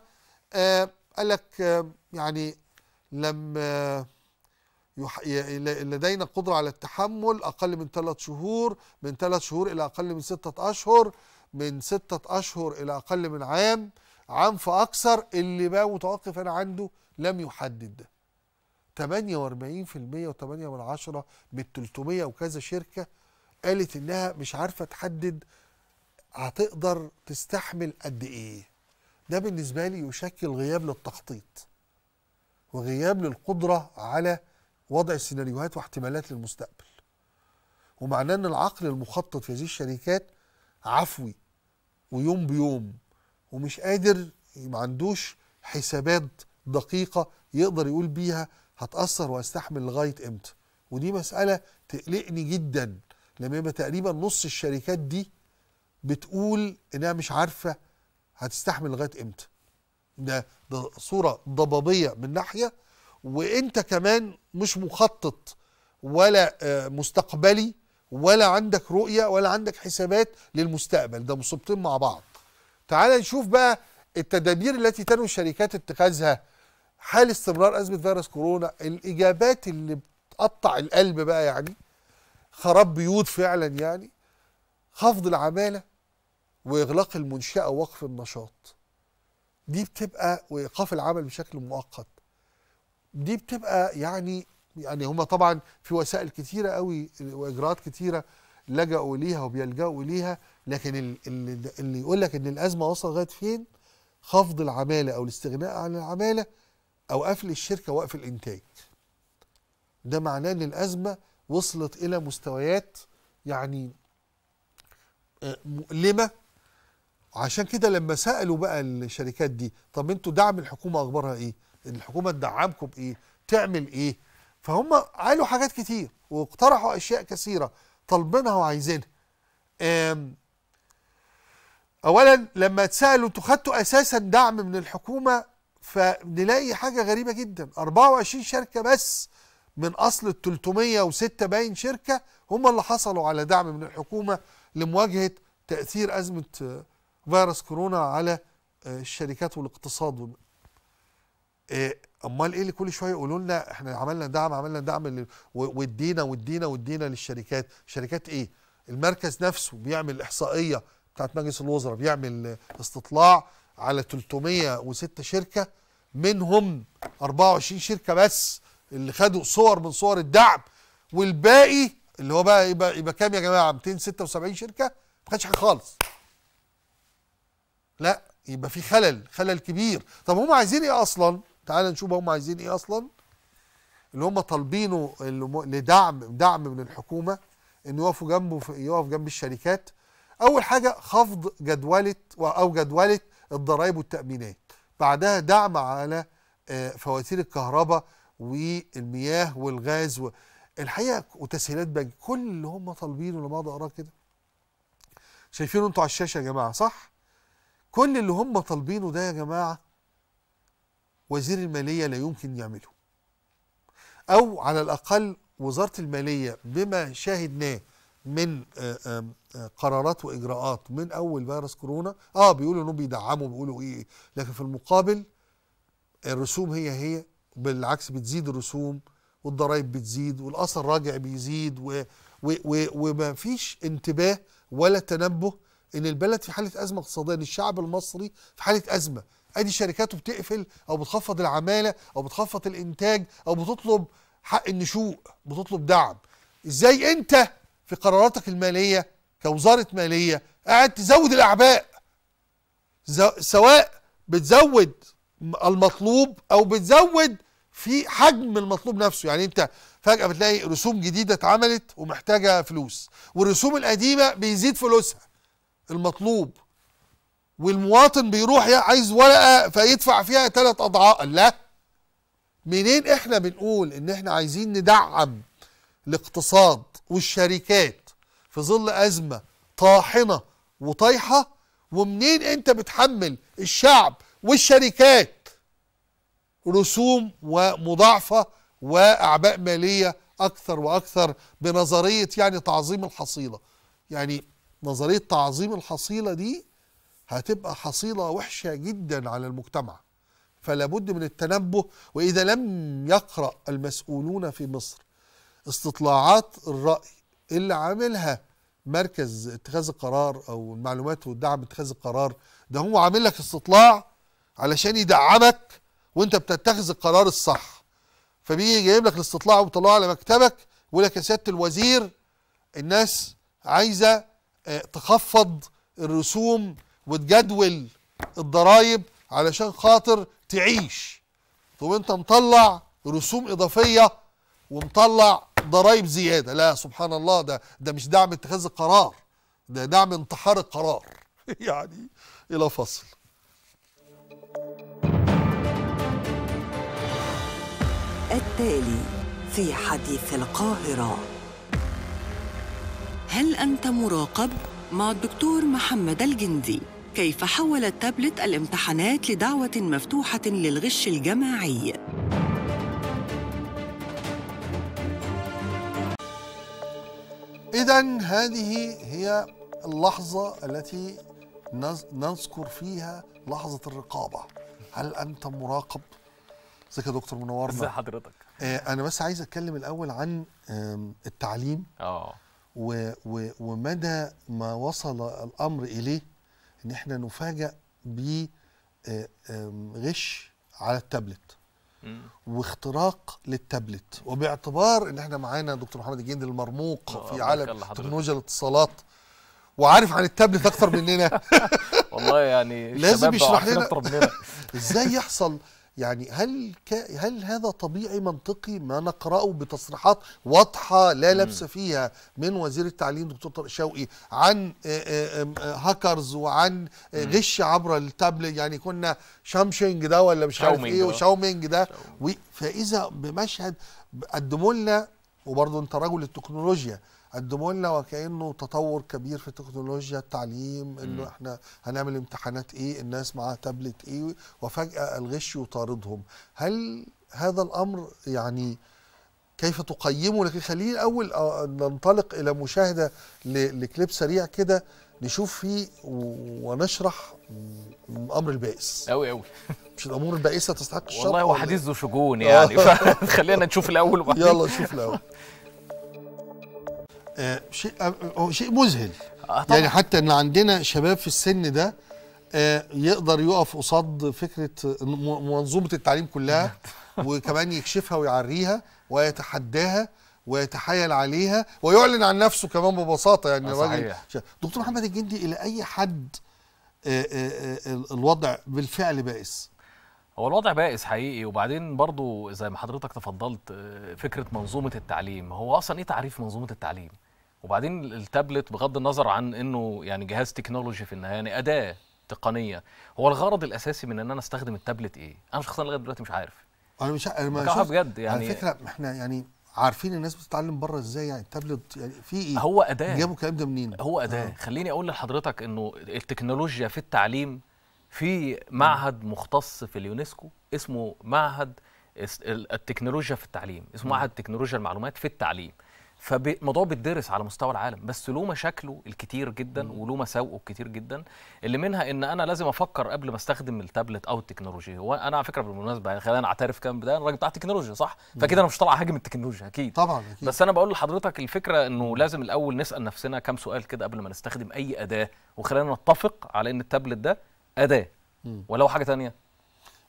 آه، قال لك آه، يعني لم يح... لدينا قدرة على التحمل أقل من ثلاث شهور من ثلاث شهور إلى أقل من ستة أشهر من ستة أشهر إلى أقل من عام عنف أكثر اللي بقى متوقف أنا عنده لم يحدد ده 48% و8 من عشرة من 300 وكذا شركة قالت إنها مش عارفة تحدد هتقدر تستحمل قد إيه ده بالنسبة لي يشكل غياب للتخطيط وغياب للقدرة على وضع سيناريوهات واحتمالات للمستقبل ومعناه ان العقل المخطط في هذه الشركات عفوي ويوم بيوم ومش قادر ما عندوش حسابات دقيقة يقدر يقول بيها هتأثر وأستحمل لغاية إمتى ودي مسألة تقلقني جدا لما يبقى تقريبا نص الشركات دي بتقول إنها مش عارفة هتستحمل لغاية إمتى ده, ده صورة ضبابية من ناحية وإنت كمان مش مخطط ولا آه، مستقبلي ولا عندك رؤية ولا عندك حسابات للمستقبل ده مصبتين مع بعض تعال نشوف بقى التدابير التي تنوي الشركات اتخاذها حال استمرار أزمة فيروس كورونا الإجابات اللي بتقطع القلب بقى يعني خراب بيوت فعلا يعني خفض العمالة وإغلاق المنشأة ووقف النشاط دي بتبقى وإيقاف العمل بشكل مؤقت دي بتبقى يعني يعني هما طبعا في وسائل كتيرة قوي وإجراءات كتيرة لجأوا إليها وبيلجأوا إليها لكن اللي, اللي يقول لك ان الازمه وصل لغايه فين خفض العماله او الاستغناء عن العماله او قفل الشركه وقف الانتاج ده معناه ان الازمه وصلت الى مستويات يعني آه، مؤلمه عشان كده لما سالوا بقى الشركات دي طب انتوا دعم الحكومه اخبارها ايه الحكومه تدعمكم بايه تعمل ايه فهم قالوا حاجات كتير واقترحوا اشياء كثيره طالبينها وعايزينها اولا لما تسالوا انتوا خدتوا اساسا دعم من الحكومه فنلاقي حاجه غريبه جدا 24 شركه بس من اصل ال 306 باين شركه هم اللي حصلوا على دعم من الحكومه لمواجهه تاثير ازمه آه، فيروس كورونا على آه، الشركات والاقتصاد آه، امال ايه اللي كل شويه يقولوا لنا احنا عملنا دعم عملنا دعم وادينا وادينا وادينا للشركات شركات ايه المركز نفسه بيعمل احصائيه بتاعت مجلس الوزراء بيعمل استطلاع على 306 شركه منهم 24 شركه بس اللي خدوا صور من صور الدعم والباقي اللي هو بقى يبقى يبقى كام يا جماعه 276 شركه ما خدش حاجه خالص لا يبقى في خلل خلل كبير طب هم عايزين ايه اصلا تعال نشوف هم عايزين ايه اصلا اللي هم طالبينه لدعم دعم من الحكومه ان يقفوا جنبه يقف جنب الشركات اول حاجه خفض جدوله او جدوله الضرائب والتامينات بعدها دعم على آه، فواتير الكهرباء والمياه والغاز الحقيقه وتسهيلات بنك كل اللي هم طالبينه لما اقعد اقراه كده شايفينه انتوا على الشاشه يا جماعه صح كل اللي هم طالبينه ده يا جماعه وزير الماليه لا يمكن يعمله او على الاقل وزاره الماليه بما شاهدناه من آه، آه، قرارات واجراءات من اول فيروس كورونا اه بيقولوا انهم بيدعموا بيقولوا ايه لكن في المقابل الرسوم هي هي بالعكس بتزيد الرسوم والضرائب بتزيد والاثر راجع بيزيد وما فيش انتباه ولا تنبه ان البلد في حاله ازمه اقتصاديه ان الشعب المصري في حاله ازمه ادي شركاته بتقفل او بتخفض العماله او بتخفض الانتاج او بتطلب حق النشوء بتطلب دعم ازاي انت في قراراتك المالية كوزارة مالية قاعد تزود الأعباء سواء بتزود المطلوب أو بتزود في حجم المطلوب نفسه يعني أنت فجأة بتلاقي رسوم جديدة اتعملت ومحتاجة فلوس والرسوم القديمة بيزيد فلوسها المطلوب والمواطن بيروح عايز ورقة فيدفع فيها ثلاث أضعاف لا منين احنا بنقول ان احنا عايزين ندعم الاقتصاد والشركات في ظل أزمة طاحنة وطايحة ومنين أنت بتحمل الشعب والشركات رسوم ومضاعفة وأعباء مالية أكثر وأكثر بنظرية يعني تعظيم الحصيلة يعني نظرية تعظيم الحصيلة دي هتبقى حصيلة وحشة جدا على المجتمع فلا بد من التنبه وإذا لم يقرأ المسؤولون في مصر استطلاعات الرأي اللي عاملها مركز اتخاذ القرار او المعلومات والدعم اتخاذ القرار ده هو عامل لك استطلاع علشان يدعمك وانت بتتخذ القرار الصح فبيجي جايب لك الاستطلاع وبيطلعه على مكتبك ويقول لك يا سياده الوزير الناس عايزه آه، تخفض الرسوم وتجدول الضرايب علشان خاطر تعيش طب انت مطلع رسوم اضافيه ومطلع ضرائب زياده لا سبحان الله ده ده مش دعم اتخاذ القرار ده دعم انتحار القرار يعني الى فصل التالي في حديث القاهره هل انت مراقب مع الدكتور محمد الجندي كيف حول التابلت الامتحانات لدعوه مفتوحه للغش الجماعي إذا هذه هي اللحظة التي نذكر فيها لحظة الرقابة هل أنت مراقب؟ ازيك يا دكتور منورنا ازي حضرتك؟ آه، أنا بس عايز أتكلم الأول عن التعليم اه ومدى ما وصل الأمر إليه إن إحنا نفاجأ بغش آه، على التابلت واختراق للتابلت وباعتبار ان احنا معانا دكتور محمد الجندي المرموق آه، في عالم تكنولوجيا الاتصالات وعارف عن التابلت اكتر مننا والله يعني لازم يشرح لنا ازاي يحصل يعني هل ك... هل هذا طبيعي منطقي ما نقراه بتصريحات واضحه لا لبس فيها من وزير التعليم دكتور طارق شوقي عن هاكرز آه، آه، آه، وعن غش عبر التابلت يعني كنا شامشينج ده ولا مش عارف ايه وشاومينج ده فاذا بمشهد قدموا لنا وبرضه انت رجل التكنولوجيا قدموا لنا وكانه تطور كبير في تكنولوجيا التعليم انه احنا هنعمل امتحانات ايه الناس معاها تابلت ايه وفجاه الغش يطاردهم هل هذا الامر يعني كيف تقيمه لكن خلينا الاول آه، ننطلق الى مشاهده لكليب سريع كده نشوف فيه ونشرح الامر البائس قوي قوي مش الامور البائسه تستحق الشرح والله هو إيه؟ حديث ذو شجون يعني فخلينا نشوف الاول يلا نشوف الاول آه، شيء آه، شيء مذهل آه يعني حتى ان عندنا شباب في السن ده آه، يقدر يقف قصاد فكره منظومه التعليم كلها وكمان يكشفها ويعريها ويتحداها ويتحايل عليها ويعلن عن نفسه كمان ببساطه يعني الراجل دكتور محمد الجندي الى اي حد الوضع بالفعل بائس هو الوضع بائس حقيقي وبعدين برضو زي ما حضرتك تفضلت فكره منظومه التعليم هو اصلا ايه تعريف منظومه التعليم وبعدين التابلت بغض النظر عن انه يعني جهاز تكنولوجي في النهايه يعني اداه تقنيه هو الغرض الاساسي من ان انا استخدم التابلت ايه انا شخصيا لغايه دلوقتي مش عارف انا مش انا مش بجد يعني على فكره احنا يعني عارفين الناس بتتعلم بره ازاي يعني التابلت يعني في ايه هو اداه جابوا الكلام ده منين هو اداه آه. خليني اقول لحضرتك انه التكنولوجيا في التعليم في معهد مختص في اليونسكو اسمه معهد التكنولوجيا في التعليم اسمه معهد تكنولوجيا المعلومات في التعليم فالموضوع بيتدرس على مستوى العالم بس له مشاكله الكتير جدا وله مساوئه الكتير جدا اللي منها ان انا لازم افكر قبل ما استخدم التابلت او التكنولوجيا وانا على فكره بالمناسبه يعني خلينا نعترف كام ده انا راجل بتاع التكنولوجيا صح فاكيد انا مش طالع هاجم التكنولوجيا اكيد طبعا أكيد. بس انا بقول لحضرتك الفكره انه لازم الاول نسال نفسنا كام سؤال كده قبل ما نستخدم اي اداه وخلينا نتفق على ان التابلت ده اداه ولو حاجه ثانيه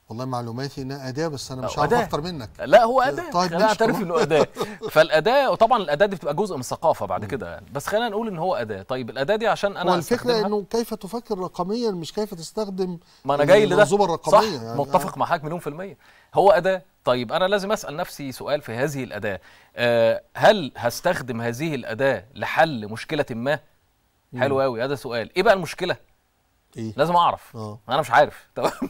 والله معلوماتي انها اداه بس انا مش عارف اكتر منك لا هو اداه طيب خلينا نعترف انه اداه فالاداه وطبعا الاداه دي بتبقى جزء من الثقافه بعد كده يعني بس خلينا نقول ان هو اداه طيب الاداه دي عشان انا والفكره انه كيف تفكر رقميا مش كيف تستخدم ما انا جاي لده صح يعني متفق آه. مع حضرتك مليون في الميه هو اداه طيب انا لازم اسال نفسي سؤال في هذه الاداه آه هل هستخدم هذه الاداه لحل مشكله ما حلو قوي هذا سؤال ايه بقى المشكله إيه؟ لازم اعرف أوه. انا مش عارف تمام ايه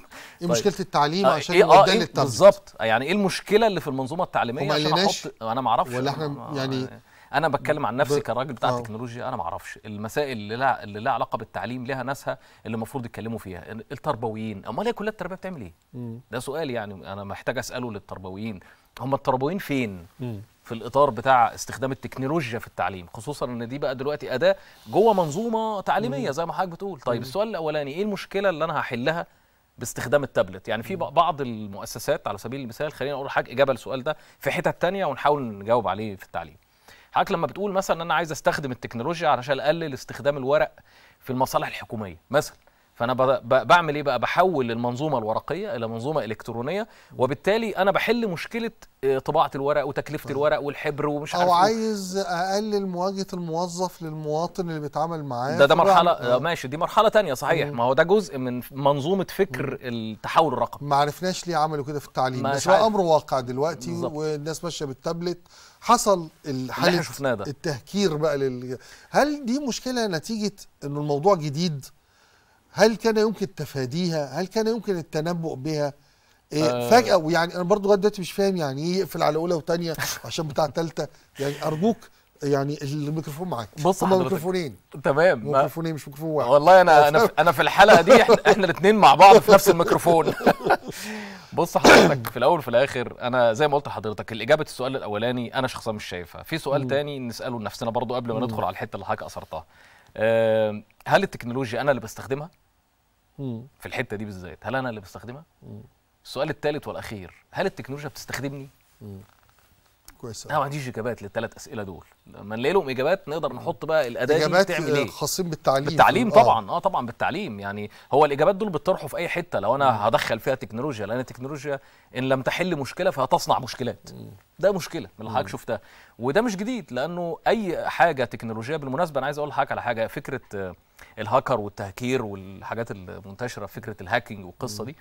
طيب. مشكله التعليم عشان إيه آه إيه, آه، إيه، بالظبط يعني ايه المشكله اللي في المنظومه التعليميه عشان احط انا ما اعرفش ولا احنا يعني انا بتكلم عن نفسي ب... كراجل بتاع التكنولوجيا آه. انا ما اعرفش المسائل اللي لها اللي لها علاقه بالتعليم ليها ناسها اللي المفروض يتكلموا فيها التربويين امال هي كليات التربيه بتعمل ايه ده سؤال يعني انا محتاج اساله للتربويين هم التربويين فين مم. في الاطار بتاع استخدام التكنولوجيا في التعليم خصوصا ان دي بقى دلوقتي اداه جوه منظومه تعليميه زي ما حضرتك بتقول طيب السؤال الاولاني ايه المشكله اللي انا هحلها باستخدام التابلت يعني في بعض المؤسسات على سبيل المثال خلينا اقول حاجه اجابه للسؤال ده في حتت تانية ونحاول نجاوب عليه في التعليم حضرتك لما بتقول مثلا ان انا عايز استخدم التكنولوجيا علشان اقلل استخدام الورق في المصالح الحكوميه مثلا فانا بعمل ايه بقى بحول المنظومه الورقيه الى منظومه الكترونيه وبالتالي انا بحل مشكله آه، طباعه الورق وتكلفه الورق والحبر ومش عارف او عايز اقلل مواجهه الموظف للمواطن اللي بيتعامل معاه ده ده مرحله آه. ماشي دي مرحله تانية صحيح مم. ما هو ده جزء من منظومه فكر مم. التحول الرقمي ما عرفناش ليه عملوا كده في التعليم بس هو امر واقع دلوقتي بالزبط. والناس ماشيه بالتابلت حصل الحاله التهكير بقى لل... هل دي مشكله نتيجه انه الموضوع جديد هل كان يمكن تفاديها هل كان يمكن التنبؤ بها إيه آه فجأة ويعني أنا برضو لغاية دلوقتي مش فاهم يعني إيه يقفل على أولى وتانية عشان بتاع تالتة يعني أرجوك يعني الميكروفون معاك بص هما ميكروفونين تمام ميكروفونين مش ميكروفون واحد والله انا انا انا في الحلقه دي احنا, احنا الاثنين مع بعض في نفس الميكروفون بص حضرتك في الاول وفي الاخر انا زي ما قلت لحضرتك الاجابه السؤال الاولاني انا شخصيا مش شايفها في سؤال تاني نساله لنفسنا برضو قبل ما ندخل على الحته اللي حضرتك اثرتها أه هل التكنولوجيا انا اللي بستخدمها في الحته دي بالذات هل انا اللي بستخدمها السؤال الثالث والاخير هل التكنولوجيا بتستخدمني كويس انا ما عنديش اجابات للثلاث اسئله دول لما نلاقي لهم اجابات نقدر نحط بقى الاداه دي بتعمل ايه خاصين بالتعليم بالتعليم آه. طبعا اه, آه طبعا بالتعليم يعني هو الاجابات دول بتطرحوا في اي حته لو انا م. هدخل فيها تكنولوجيا لان التكنولوجيا ان لم تحل مشكله فهتصنع مشكلات م. ده مشكله من اللي حضرتك شفتها وده مش جديد لانه اي حاجه تكنولوجيه بالمناسبه انا عايز اقول لحضرتك على حاجه فكره آه، الهاكر والتهكير والحاجات المنتشره فكره الهاكينج والقصه م. دي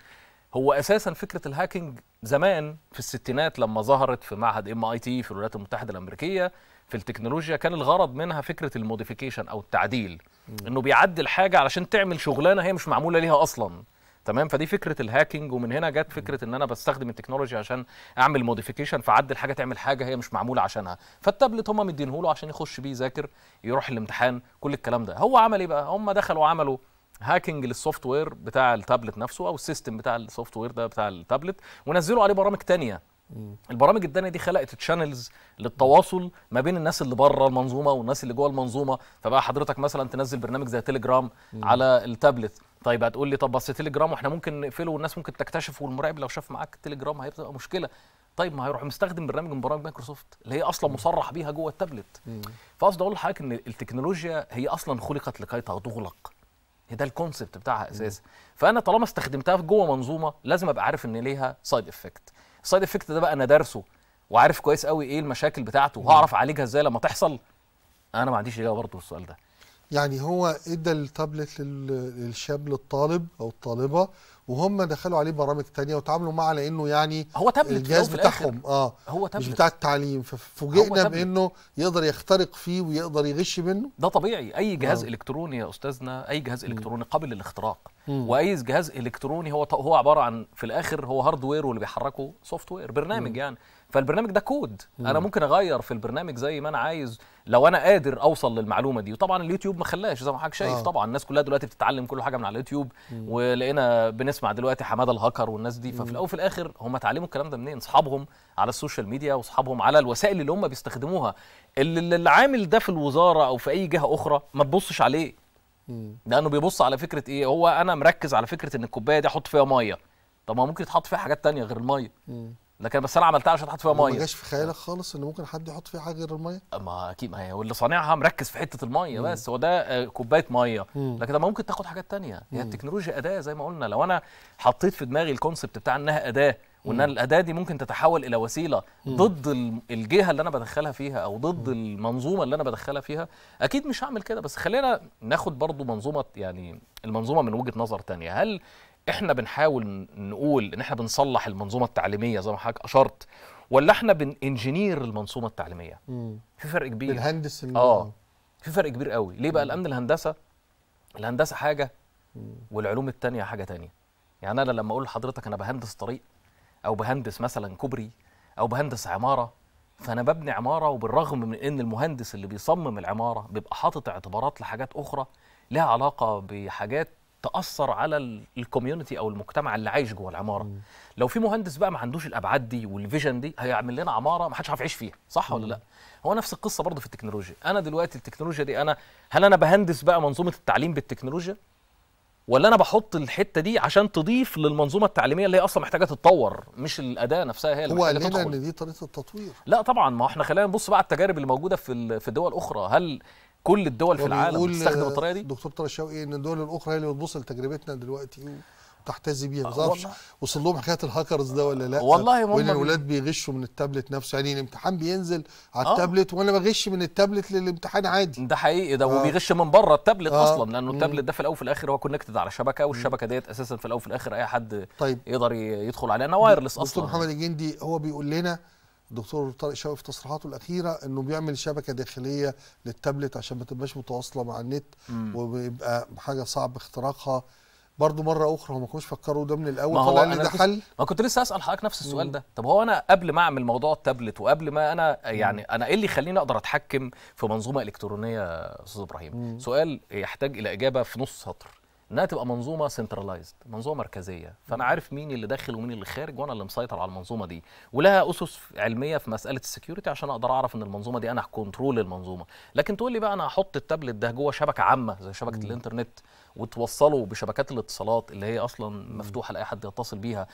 هو اساسا فكره الهاكينج زمان في الستينات لما ظهرت في معهد ام اي تي في الولايات المتحده الامريكيه في التكنولوجيا كان الغرض منها فكره الموديفيكيشن او التعديل انه بيعدل حاجه علشان تعمل شغلانه هي مش معموله ليها اصلا تمام فدي فكره الهاكينج ومن هنا جت فكره ان انا بستخدم التكنولوجيا عشان اعمل موديفيكيشن فعدل حاجه تعمل حاجه هي مش معموله عشانها فالتابلت هم مدينه له عشان يخش بيه يذاكر يروح الامتحان كل الكلام ده هو عمل ايه بقى هم دخلوا عملوا هاكينج للسوفت وير بتاع التابلت نفسه او السيستم بتاع السوفت وير ده بتاع التابلت ونزلوا عليه برامج تانية البرامج التانية دي خلقت تشانلز للتواصل ما بين الناس اللي بره المنظومة والناس اللي جوه المنظومة فبقى حضرتك مثلا تنزل برنامج زي تليجرام على التابلت طيب هتقول لي طب بس تليجرام واحنا ممكن نقفله والناس ممكن تكتشفه والمراقب لو شاف معاك تليجرام هيبقى مشكله طيب ما هيروح مستخدم برنامج من برامج مايكروسوفت اللي هي اصلا مصرح بيها جوه التابلت فقصدي اقول لحضرتك ان التكنولوجيا هي اصلا خلقت لكي تغلق هي ده الكونسبت بتاعها اساسا فانا طالما استخدمتها جوه منظومه لازم ابقى عارف ان ليها سايد افكت السايد افكت ده بقى انا دارسه وعارف كويس قوي ايه المشاكل بتاعته وهعرف اعالجها ازاي لما تحصل انا ما عنديش اجابه برضه للسؤال ده يعني هو ادى التابلت للشاب للطالب او الطالبه وهم دخلوا عليه برامج تانية وتعاملوا معه على انه يعني هو تابلت الجهاز بتاعهم اه هو تابلت مش بتاع التعليم ففوجئنا بانه يقدر يخترق فيه ويقدر يغش منه ده طبيعي اي آه. جهاز آه. الكتروني يا استاذنا اي جهاز الكتروني قابل للاختراق واي جهاز الكتروني هو هو عباره عن في الاخر هو هاردوير واللي بيحركه سوفت وير برنامج م. يعني فالبرنامج ده كود مم. انا ممكن اغير في البرنامج زي ما انا عايز لو انا قادر اوصل للمعلومه دي وطبعا اليوتيوب ما خلاش زي ما حضرتك شايف آه. طبعا الناس كلها دلوقتي بتتعلم كل حاجه من على اليوتيوب مم. ولقينا بنسمع دلوقتي حماده الهاكر والناس دي ففي الاول وفي الاخر هم اتعلموا الكلام ده منين اصحابهم على السوشيال ميديا واصحابهم على الوسائل اللي هم بيستخدموها اللي العامل ده في الوزاره او في اي جهه اخرى ما تبصش عليه مم. لانه بيبص على فكره ايه هو انا مركز على فكره ان الكوبايه دي احط فيها ميه طب ما ممكن يتحط فيها حاجات تانية غير الميه مم. لكن بس انا عملتها عشان احط فيها ميه ما جاش في خيالك خالص ان ممكن حد يحط فيها حاجه غير الميه أه، ما اكيد ما هي واللي صانعها مركز في حته الميه مم. بس هو ده آه، كوبايه ميه لكن طب ممكن تاخد حاجات تانية هي التكنولوجيا اداه زي ما قلنا لو انا حطيت في دماغي الكونسبت بتاع انها اداه وان الاداه دي ممكن تتحول الى وسيله مم. ضد الجهه اللي انا بدخلها فيها او ضد مم. المنظومه اللي انا بدخلها فيها اكيد مش هعمل كده بس خلينا ناخد برضو منظومه يعني المنظومه من وجهه نظر تانية هل احنا بنحاول نقول ان احنا بنصلح المنظومه التعليميه زي ما حضرتك اشرت ولا احنا بننجينير المنظومه التعليميه مم. في فرق كبير بنهندس اه في فرق كبير قوي ليه بقى لان الهندسه الهندسه حاجه والعلوم التانية حاجه تانية يعني انا لما اقول لحضرتك انا بهندس طريق او بهندس مثلا كوبري او بهندس عماره فانا ببني عماره وبالرغم من ان المهندس اللي بيصمم العماره بيبقى حاطط اعتبارات لحاجات اخرى لها علاقه بحاجات تاثر على الكوميونتي او المجتمع اللي عايش جوه العماره مم. لو في مهندس بقى ما عندوش الابعاد دي والفيجن دي هيعمل لنا عماره ما حدش عارف يعيش فيها صح مم. ولا لا هو نفس القصه برضه في التكنولوجيا انا دلوقتي التكنولوجيا دي انا هل انا بهندس بقى منظومه التعليم بالتكنولوجيا ولا انا بحط الحته دي عشان تضيف للمنظومه التعليميه اللي هي اصلا محتاجه تتطور مش الاداه نفسها هي اللي هو قال لنا ان دي طريقه التطوير لا طبعا ما احنا خلينا نبص بقى على التجارب اللي موجوده في في دول اخرى هل كل الدول في العالم بتستخدم الطريقه دي دكتور طارق الشوقي ان الدول الاخرى هي اللي بتبص لتجربتنا دلوقتي تحتذي بيها ما آه، اعرفش وصل لهم حكايه الهاكرز ده ولا لا والله وان الولاد بيغشوا من التابلت نفسه يعني الامتحان بينزل على آه. التابلت وانا بغش من التابلت للامتحان عادي ده حقيقي ده آه. وبيغش من بره التابلت آه. اصلا لانه التابلت ده في الاول وفي الاخر هو كونكتد على شبكه والشبكه ديت اساسا في الاول وفي الاخر اي حد طيب. يقدر يدخل عليها انا وايرلس اصلا دكتور محمد الجندي هو بيقول لنا الدكتور طارق شوقي في تصريحاته الاخيره انه بيعمل شبكه داخليه للتابلت عشان ما تبقاش متواصله مع النت وبيبقى حاجه صعب اختراقها برضه مره اخرى هم ما كانوش فكروا ده من الاول ما هو ده حل ما كنت لسه اسال حضرتك نفس السؤال مم. ده طب هو انا قبل ما اعمل موضوع التابلت وقبل ما انا يعني مم. انا ايه اللي يخليني اقدر اتحكم في منظومه الكترونيه استاذ ابراهيم مم. سؤال يحتاج الى اجابه في نص سطر انها تبقى منظومه سنترلايزد منظومه مركزيه فانا عارف مين اللي داخل ومين اللي خارج وانا اللي مسيطر على المنظومه دي ولها اسس علميه في مساله السكيورتي عشان اقدر اعرف ان المنظومه دي انا كنترول المنظومه لكن تقول لي بقى انا هحط التابلت ده جوه شبكه عامه زي شبكه الانترنت وتوصله بشبكات الاتصالات اللي هي اصلا مفتوحه لاي حد يتصل بيها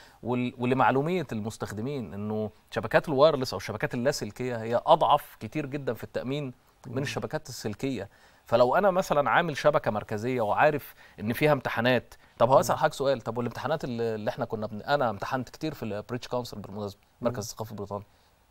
ولمعلوميه المستخدمين انه شبكات الوايرلس او الشبكات اللاسلكيه هي اضعف كتير جدا في التامين من الشبكات السلكيه فلو انا مثلا عامل شبكه مركزيه وعارف ان فيها امتحانات طب هو اسال حضرتك سؤال طب والامتحانات اللي احنا كنا بن... انا امتحنت كتير في البريتش كونسل بالمناسبه مركز الثقافه البريطاني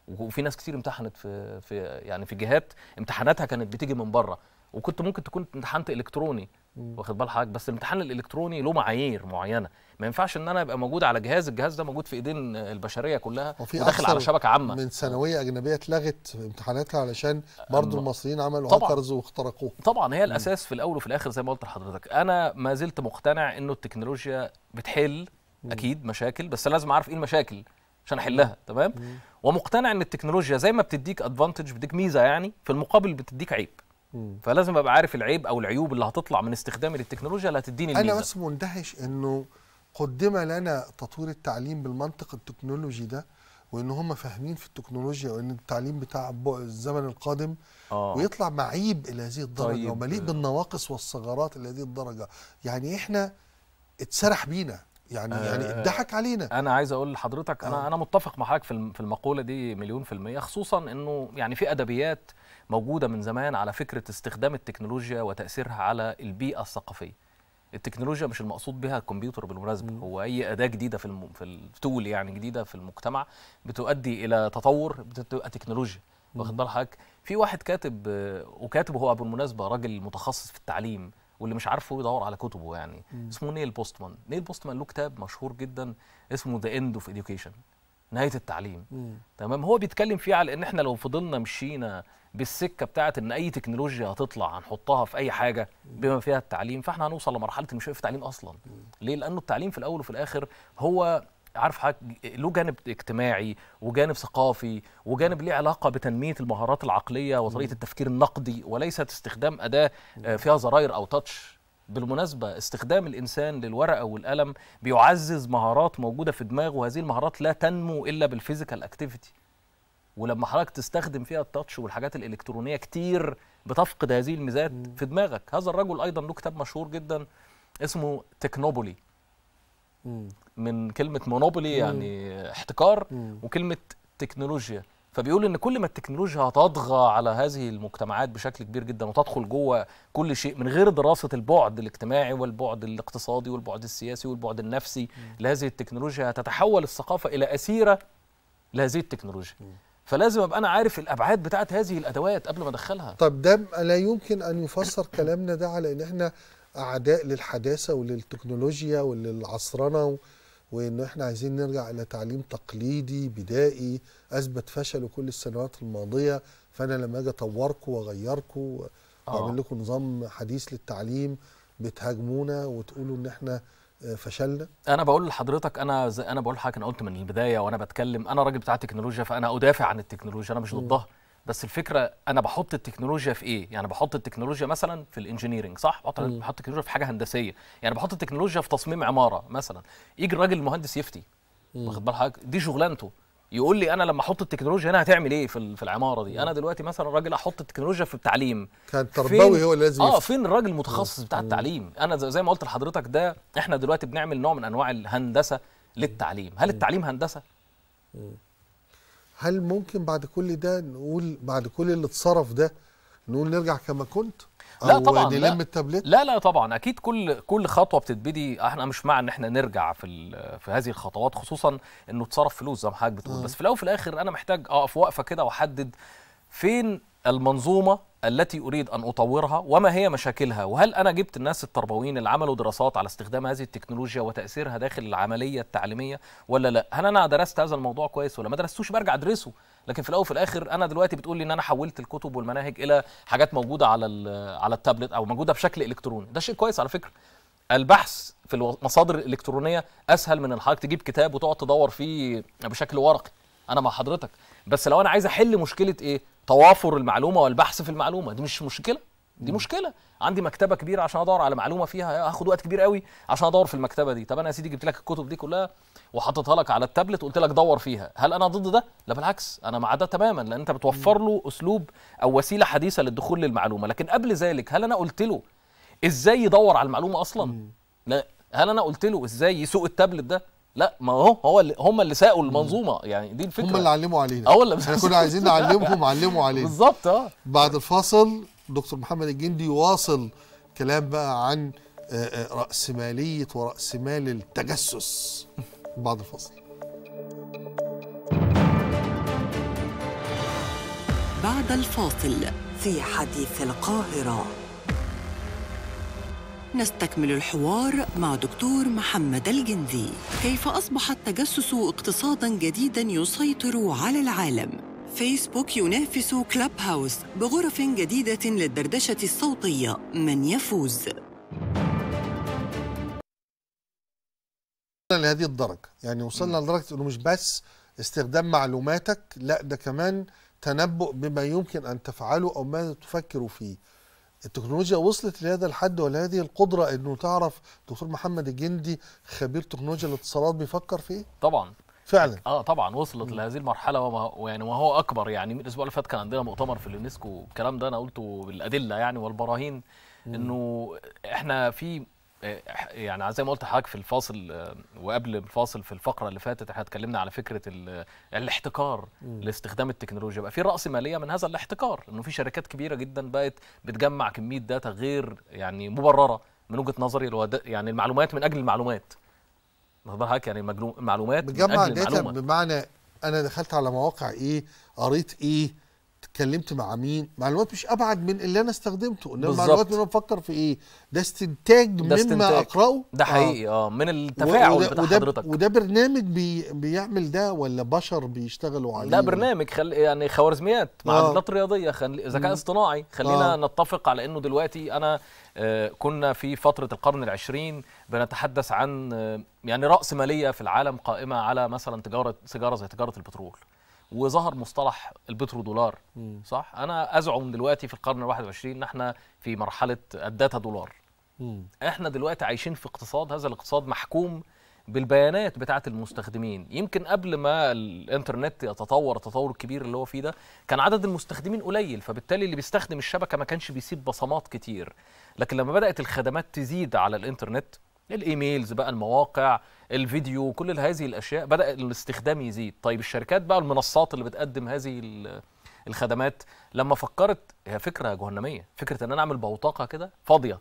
وفي ناس كتير امتحنت في في يعني في جهات امتحاناتها كانت بتيجي من بره وكنت ممكن تكون امتحنت الكتروني واخد بال حضرتك بس الامتحان الالكتروني له معايير معينه ما ينفعش ان انا ابقى موجود على جهاز الجهاز ده موجود في ايدين البشريه كلها وداخل على شبكه عامه من ثانويه اجنبيه اتلغت امتحاناتها علشان برضه المصريين عملوا هاكرز واخترقوه طبعا هي الاساس في الاول وفي الاخر زي ما قلت لحضرتك انا ما زلت مقتنع انه التكنولوجيا بتحل اكيد مشاكل بس لازم اعرف ايه المشاكل عشان احلها تمام ومقتنع ان التكنولوجيا زي ما بتديك ادفانتج بتديك ميزه يعني في المقابل بتديك عيب فلازم ابقى عارف العيب او العيوب اللي هتطلع من استخدامي للتكنولوجيا اللي هتديني الميزه انا بس مندهش انه قدم لنا تطوير التعليم بالمنطق التكنولوجي ده وان هم فاهمين في التكنولوجيا وان التعليم بتاع الزمن القادم آه. ويطلع معيب الى هذه الدرجه طيب. ومليء بالنواقص والثغرات الى هذه الدرجه يعني احنا اتسرح بينا يعني, يعني آه يعني اتضحك علينا انا عايز اقول لحضرتك آه. انا انا متفق مع حضرتك في المقوله دي مليون في الميه خصوصا انه يعني في ادبيات موجوده من زمان على فكره استخدام التكنولوجيا وتاثيرها على البيئه الثقافيه التكنولوجيا مش المقصود بها الكمبيوتر بالمناسبه هو اي اداه جديده في الم... في التول يعني جديده في المجتمع بتؤدي الى تطور بتبقى تكنولوجيا واخد بال حضرتك في واحد كاتب وكاتب هو بالمناسبه راجل متخصص في التعليم واللي مش عارفه يدور على كتبه يعني مم. اسمه نيل بوستمان نيل بوستمان له كتاب مشهور جدا اسمه ذا اند اوف education نهايه التعليم مم. تمام هو بيتكلم فيه على ان احنا لو فضلنا مشينا بالسكه بتاعه ان اي تكنولوجيا هتطلع هنحطها في اي حاجه بما فيها التعليم فاحنا هنوصل لمرحله مش في تعليم اصلا ليه لانه التعليم في الاول وفي الاخر هو عارف حضرتك له جانب اجتماعي وجانب ثقافي وجانب ليه علاقه بتنميه المهارات العقليه وطريقه التفكير النقدي وليست استخدام اداه آه، فيها زراير او تاتش بالمناسبة استخدام الإنسان للورقة والقلم بيعزز مهارات موجودة في دماغه وهذه المهارات لا تنمو إلا بالفيزيكال أكتيفيتي ولما حضرتك تستخدم فيها التاتش والحاجات الالكترونيه كتير بتفقد هذه الميزات في دماغك هذا الرجل ايضا له كتاب مشهور جدا اسمه تكنوبولي من كلمه مونوبولي يعني احتكار وكلمه تكنولوجيا فبيقول ان كل ما التكنولوجيا هتطغى على هذه المجتمعات بشكل كبير جدا وتدخل جوه كل شيء من غير دراسه البعد الاجتماعي والبعد الاقتصادي والبعد السياسي والبعد النفسي لهذه التكنولوجيا هتتحول الثقافه الى اسيره لهذه التكنولوجيا فلازم ابقى انا عارف الابعاد بتاعت هذه الادوات قبل ما ادخلها طب ده لا يمكن ان يفسر كلامنا ده على ان احنا اعداء للحداثه وللتكنولوجيا وللعصرنه وان احنا عايزين نرجع الى تعليم تقليدي بدائي اثبت فشله كل السنوات الماضيه فانا لما اجي اطوركم واغيركم واعمل آه. لكم نظام حديث للتعليم بتهاجمونا وتقولوا ان احنا فشلنا انا بقول لحضرتك انا زي انا بقول لحضرتك انا قلت من البدايه وانا بتكلم انا راجل بتاع التكنولوجيا فانا ادافع عن التكنولوجيا انا مش ضدها بس الفكره انا بحط التكنولوجيا في ايه يعني بحط التكنولوجيا مثلا في الانجينيرنج صح بحط م. بحط التكنولوجيا في حاجه هندسيه يعني بحط التكنولوجيا في تصميم عماره مثلا يجي الراجل المهندس يفتي واخد بال حضرتك دي شغلانته يقول لي انا لما احط التكنولوجيا هنا هتعمل ايه في في العماره دي انا دلوقتي مثلا راجل احط التكنولوجيا في التعليم كان تربوي هو اللي لازم اه فين الراجل المتخصص بتاع التعليم انا زي ما قلت لحضرتك ده احنا دلوقتي بنعمل نوع من انواع الهندسه للتعليم هل التعليم هندسه هل ممكن بعد كل ده نقول بعد كل اللي اتصرف ده نقول نرجع كما كنت لا طبعا نلم التابلت لا لا طبعا اكيد كل كل خطوه بتتبدي احنا مش مع ان احنا نرجع في في هذه الخطوات خصوصا انه اتصرف فلوس زي ما حضرتك بتقول بس في الاول وفي الاخر انا محتاج اقف وقفه كده واحدد فين المنظومه التي اريد ان اطورها وما هي مشاكلها وهل انا جبت الناس التربويين اللي عملوا دراسات على استخدام هذه التكنولوجيا وتاثيرها داخل العمليه التعليميه ولا لا هل انا درست هذا الموضوع كويس ولا ما درستوش برجع ادرسه لكن في الاول وفي الاخر انا دلوقتي بتقول لي ان انا حولت الكتب والمناهج الى حاجات موجوده على على التابلت او موجوده بشكل الكتروني ده شيء كويس على فكره البحث في المصادر الالكترونيه اسهل من ان حضرتك تجيب كتاب وتقعد تدور فيه بشكل ورقي انا مع حضرتك بس لو انا عايز احل مشكله ايه توافر المعلومه والبحث في المعلومه دي مش مشكله دي مشكله عندي مكتبه كبيره عشان ادور على معلومه فيها هاخد وقت كبير قوي عشان ادور في المكتبه دي طب انا يا سيدي جبت لك الكتب دي كلها وحطيتها لك على التابلت وقلت لك دور فيها هل انا ضد ده لا بالعكس انا مع ده تماما لان انت بتوفر له اسلوب او وسيله حديثه للدخول للمعلومه لكن قبل ذلك هل انا قلت له ازاي يدور على المعلومه اصلا لا هل انا قلت له ازاي يسوق التابلت ده لا ما هو هو اللي هم اللي ساقوا المنظومه يعني دي الفكره هم اللي علموا علينا اه ولا احنا كنا عايزين نعلمهم علموا علينا بالظبط اه بعد الفاصل دكتور محمد الجندي يواصل كلام بقى عن آه، آه، رأسمالية ورأسمال التجسس بعد الفاصل بعد الفاصل في حديث القاهره نستكمل الحوار مع دكتور محمد الجندي كيف أصبح التجسس اقتصاداً جديداً يسيطر على العالم فيسبوك ينافس كلاب هاوس بغرف جديدة للدردشة الصوتية من يفوز وصلنا لهذه الدرجة يعني وصلنا لدرجة أنه مش بس استخدام معلوماتك لا ده كمان تنبؤ بما يمكن أن تفعله أو ماذا تفكر فيه التكنولوجيا وصلت لهذا الحد ولهذه القدره انه تعرف دكتور محمد الجندي خبير تكنولوجيا الاتصالات بيفكر في ايه؟ طبعا فعلا اه طبعا وصلت لهذه المرحله يعني وهو اكبر يعني من الاسبوع اللي فات كان عندنا مؤتمر في اليونسكو الكلام ده انا قلته بالادله يعني والبراهين انه احنا في إيه، يعني زي ما قلت حضرتك في الفاصل وقبل الفاصل في الفقره اللي فاتت احنا اتكلمنا على فكره الاحتكار م. لاستخدام التكنولوجيا بقى في راس ماليه من هذا الاحتكار انه في شركات كبيره جدا بقت بتجمع كميه داتا غير يعني مبرره من وجهه نظري هو يعني المعلومات من اجل المعلومات بالك يعني المعلومات بتجمع داتا بمعنى انا دخلت على مواقع ايه قريت ايه اتكلمت مع مين معلومات مش ابعد من اللي انا استخدمته انما معلومات انا بفكر في ايه ده استنتاج ده مما استنتاج. اقراه ده آه. حقيقي اه من التفاعل بتاع وده حضرتك وده برنامج بي بيعمل ده ولا بشر بيشتغلوا عليه ده برنامج خل... يعني خوارزميات معادلات آه. رياضيه خل... ذكاء اصطناعي خلينا آه. نتفق على انه دلوقتي انا آه، كنا في فتره القرن العشرين بنتحدث عن آه، يعني راس ماليه في العالم قائمه على مثلا تجاره سيجاره زي تجاره البترول وظهر مصطلح البترو دولار م. صح انا ازعم دلوقتي في القرن ال21 ان احنا في مرحله الداتا دولار م. احنا دلوقتي عايشين في اقتصاد هذا الاقتصاد محكوم بالبيانات بتاعه المستخدمين يمكن قبل ما الانترنت يتطور التطور الكبير اللي هو فيه ده كان عدد المستخدمين قليل فبالتالي اللي بيستخدم الشبكه ما كانش بيسيب بصمات كتير لكن لما بدات الخدمات تزيد على الانترنت الايميلز بقى المواقع الفيديو كل هذه الاشياء بدا الاستخدام يزيد طيب الشركات بقى المنصات اللي بتقدم هذه الخدمات لما فكرت هي فكره جهنميه فكره ان انا اعمل بوتقه كده فاضيه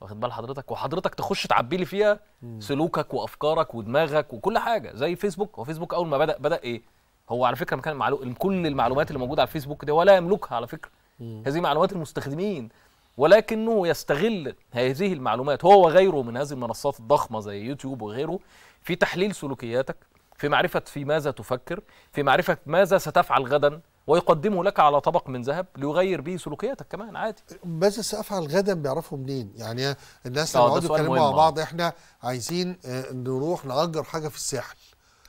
واخد بال حضرتك وحضرتك تخش تعبي لي فيها سلوكك وافكارك ودماغك وكل حاجه زي فيسبوك هو فيسبوك اول ما بدا بدا ايه هو على فكره مكان معلو... كل المعلومات اللي موجوده على الفيسبوك دي ولا يملكها على فكره هذه معلومات المستخدمين ولكنه يستغل هذه المعلومات هو وغيره من هذه المنصات الضخمه زي يوتيوب وغيره في تحليل سلوكياتك في معرفه في ماذا تفكر في معرفه ماذا ستفعل غدا ويقدمه لك على طبق من ذهب ليغير به سلوكياتك كمان عادي ماذا سافعل غدا بيعرفه منين يعني الناس آه، لما يقعدوا يتكلموا مع آه. بعض احنا عايزين آه، نروح نأجر حاجه في الساحل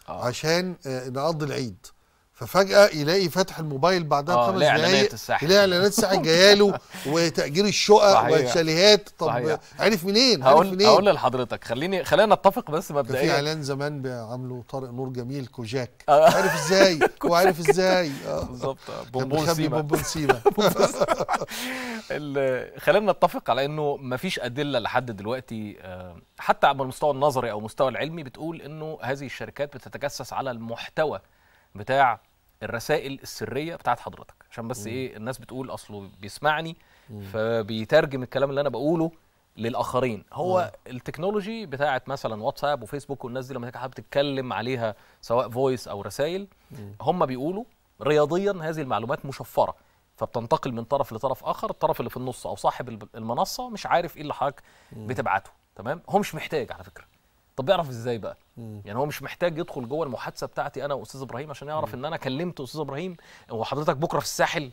آه. عشان نقضي العيد ففجأة يلاقي فاتح الموبايل بعدها آه، بخمس دقايق يلاقي اعلانات الساحل جايه له وتأجير الشقق والشاليهات طب صحيح. عارف منين؟ هقول عرف منين؟ هقول لحضرتك خليني خلينا نتفق بس مبدئيا في اعلان زمان عامله طارق نور جميل كوجاك آه. عارف ازاي؟ وعارف ازاي؟ آه. بالظبط بونبون بونبون سيما خلينا نتفق على انه مفيش ادله لحد دلوقتي حتى على المستوى النظري او المستوى العلمي بتقول انه هذه الشركات بتتجسس على المحتوى بتاع الرسائل السريه بتاعت حضرتك عشان بس مم. ايه الناس بتقول اصله بيسمعني مم. فبيترجم الكلام اللي انا بقوله للاخرين هو مم. التكنولوجي بتاعت مثلا واتساب وفيسبوك والناس دي لما حابب تتكلم عليها سواء فويس او رسائل هم بيقولوا رياضيا هذه المعلومات مشفره فبتنتقل من طرف لطرف اخر الطرف اللي في النص او صاحب المنصه مش عارف ايه اللي حضرتك بتبعته تمام هو مش محتاج على فكره طب يعرف ازاي بقى مم. يعني هو مش محتاج يدخل جوه المحادثه بتاعتي انا واستاذ ابراهيم عشان يعرف مم. ان انا كلمت استاذ ابراهيم وحضرتك بكره في الساحل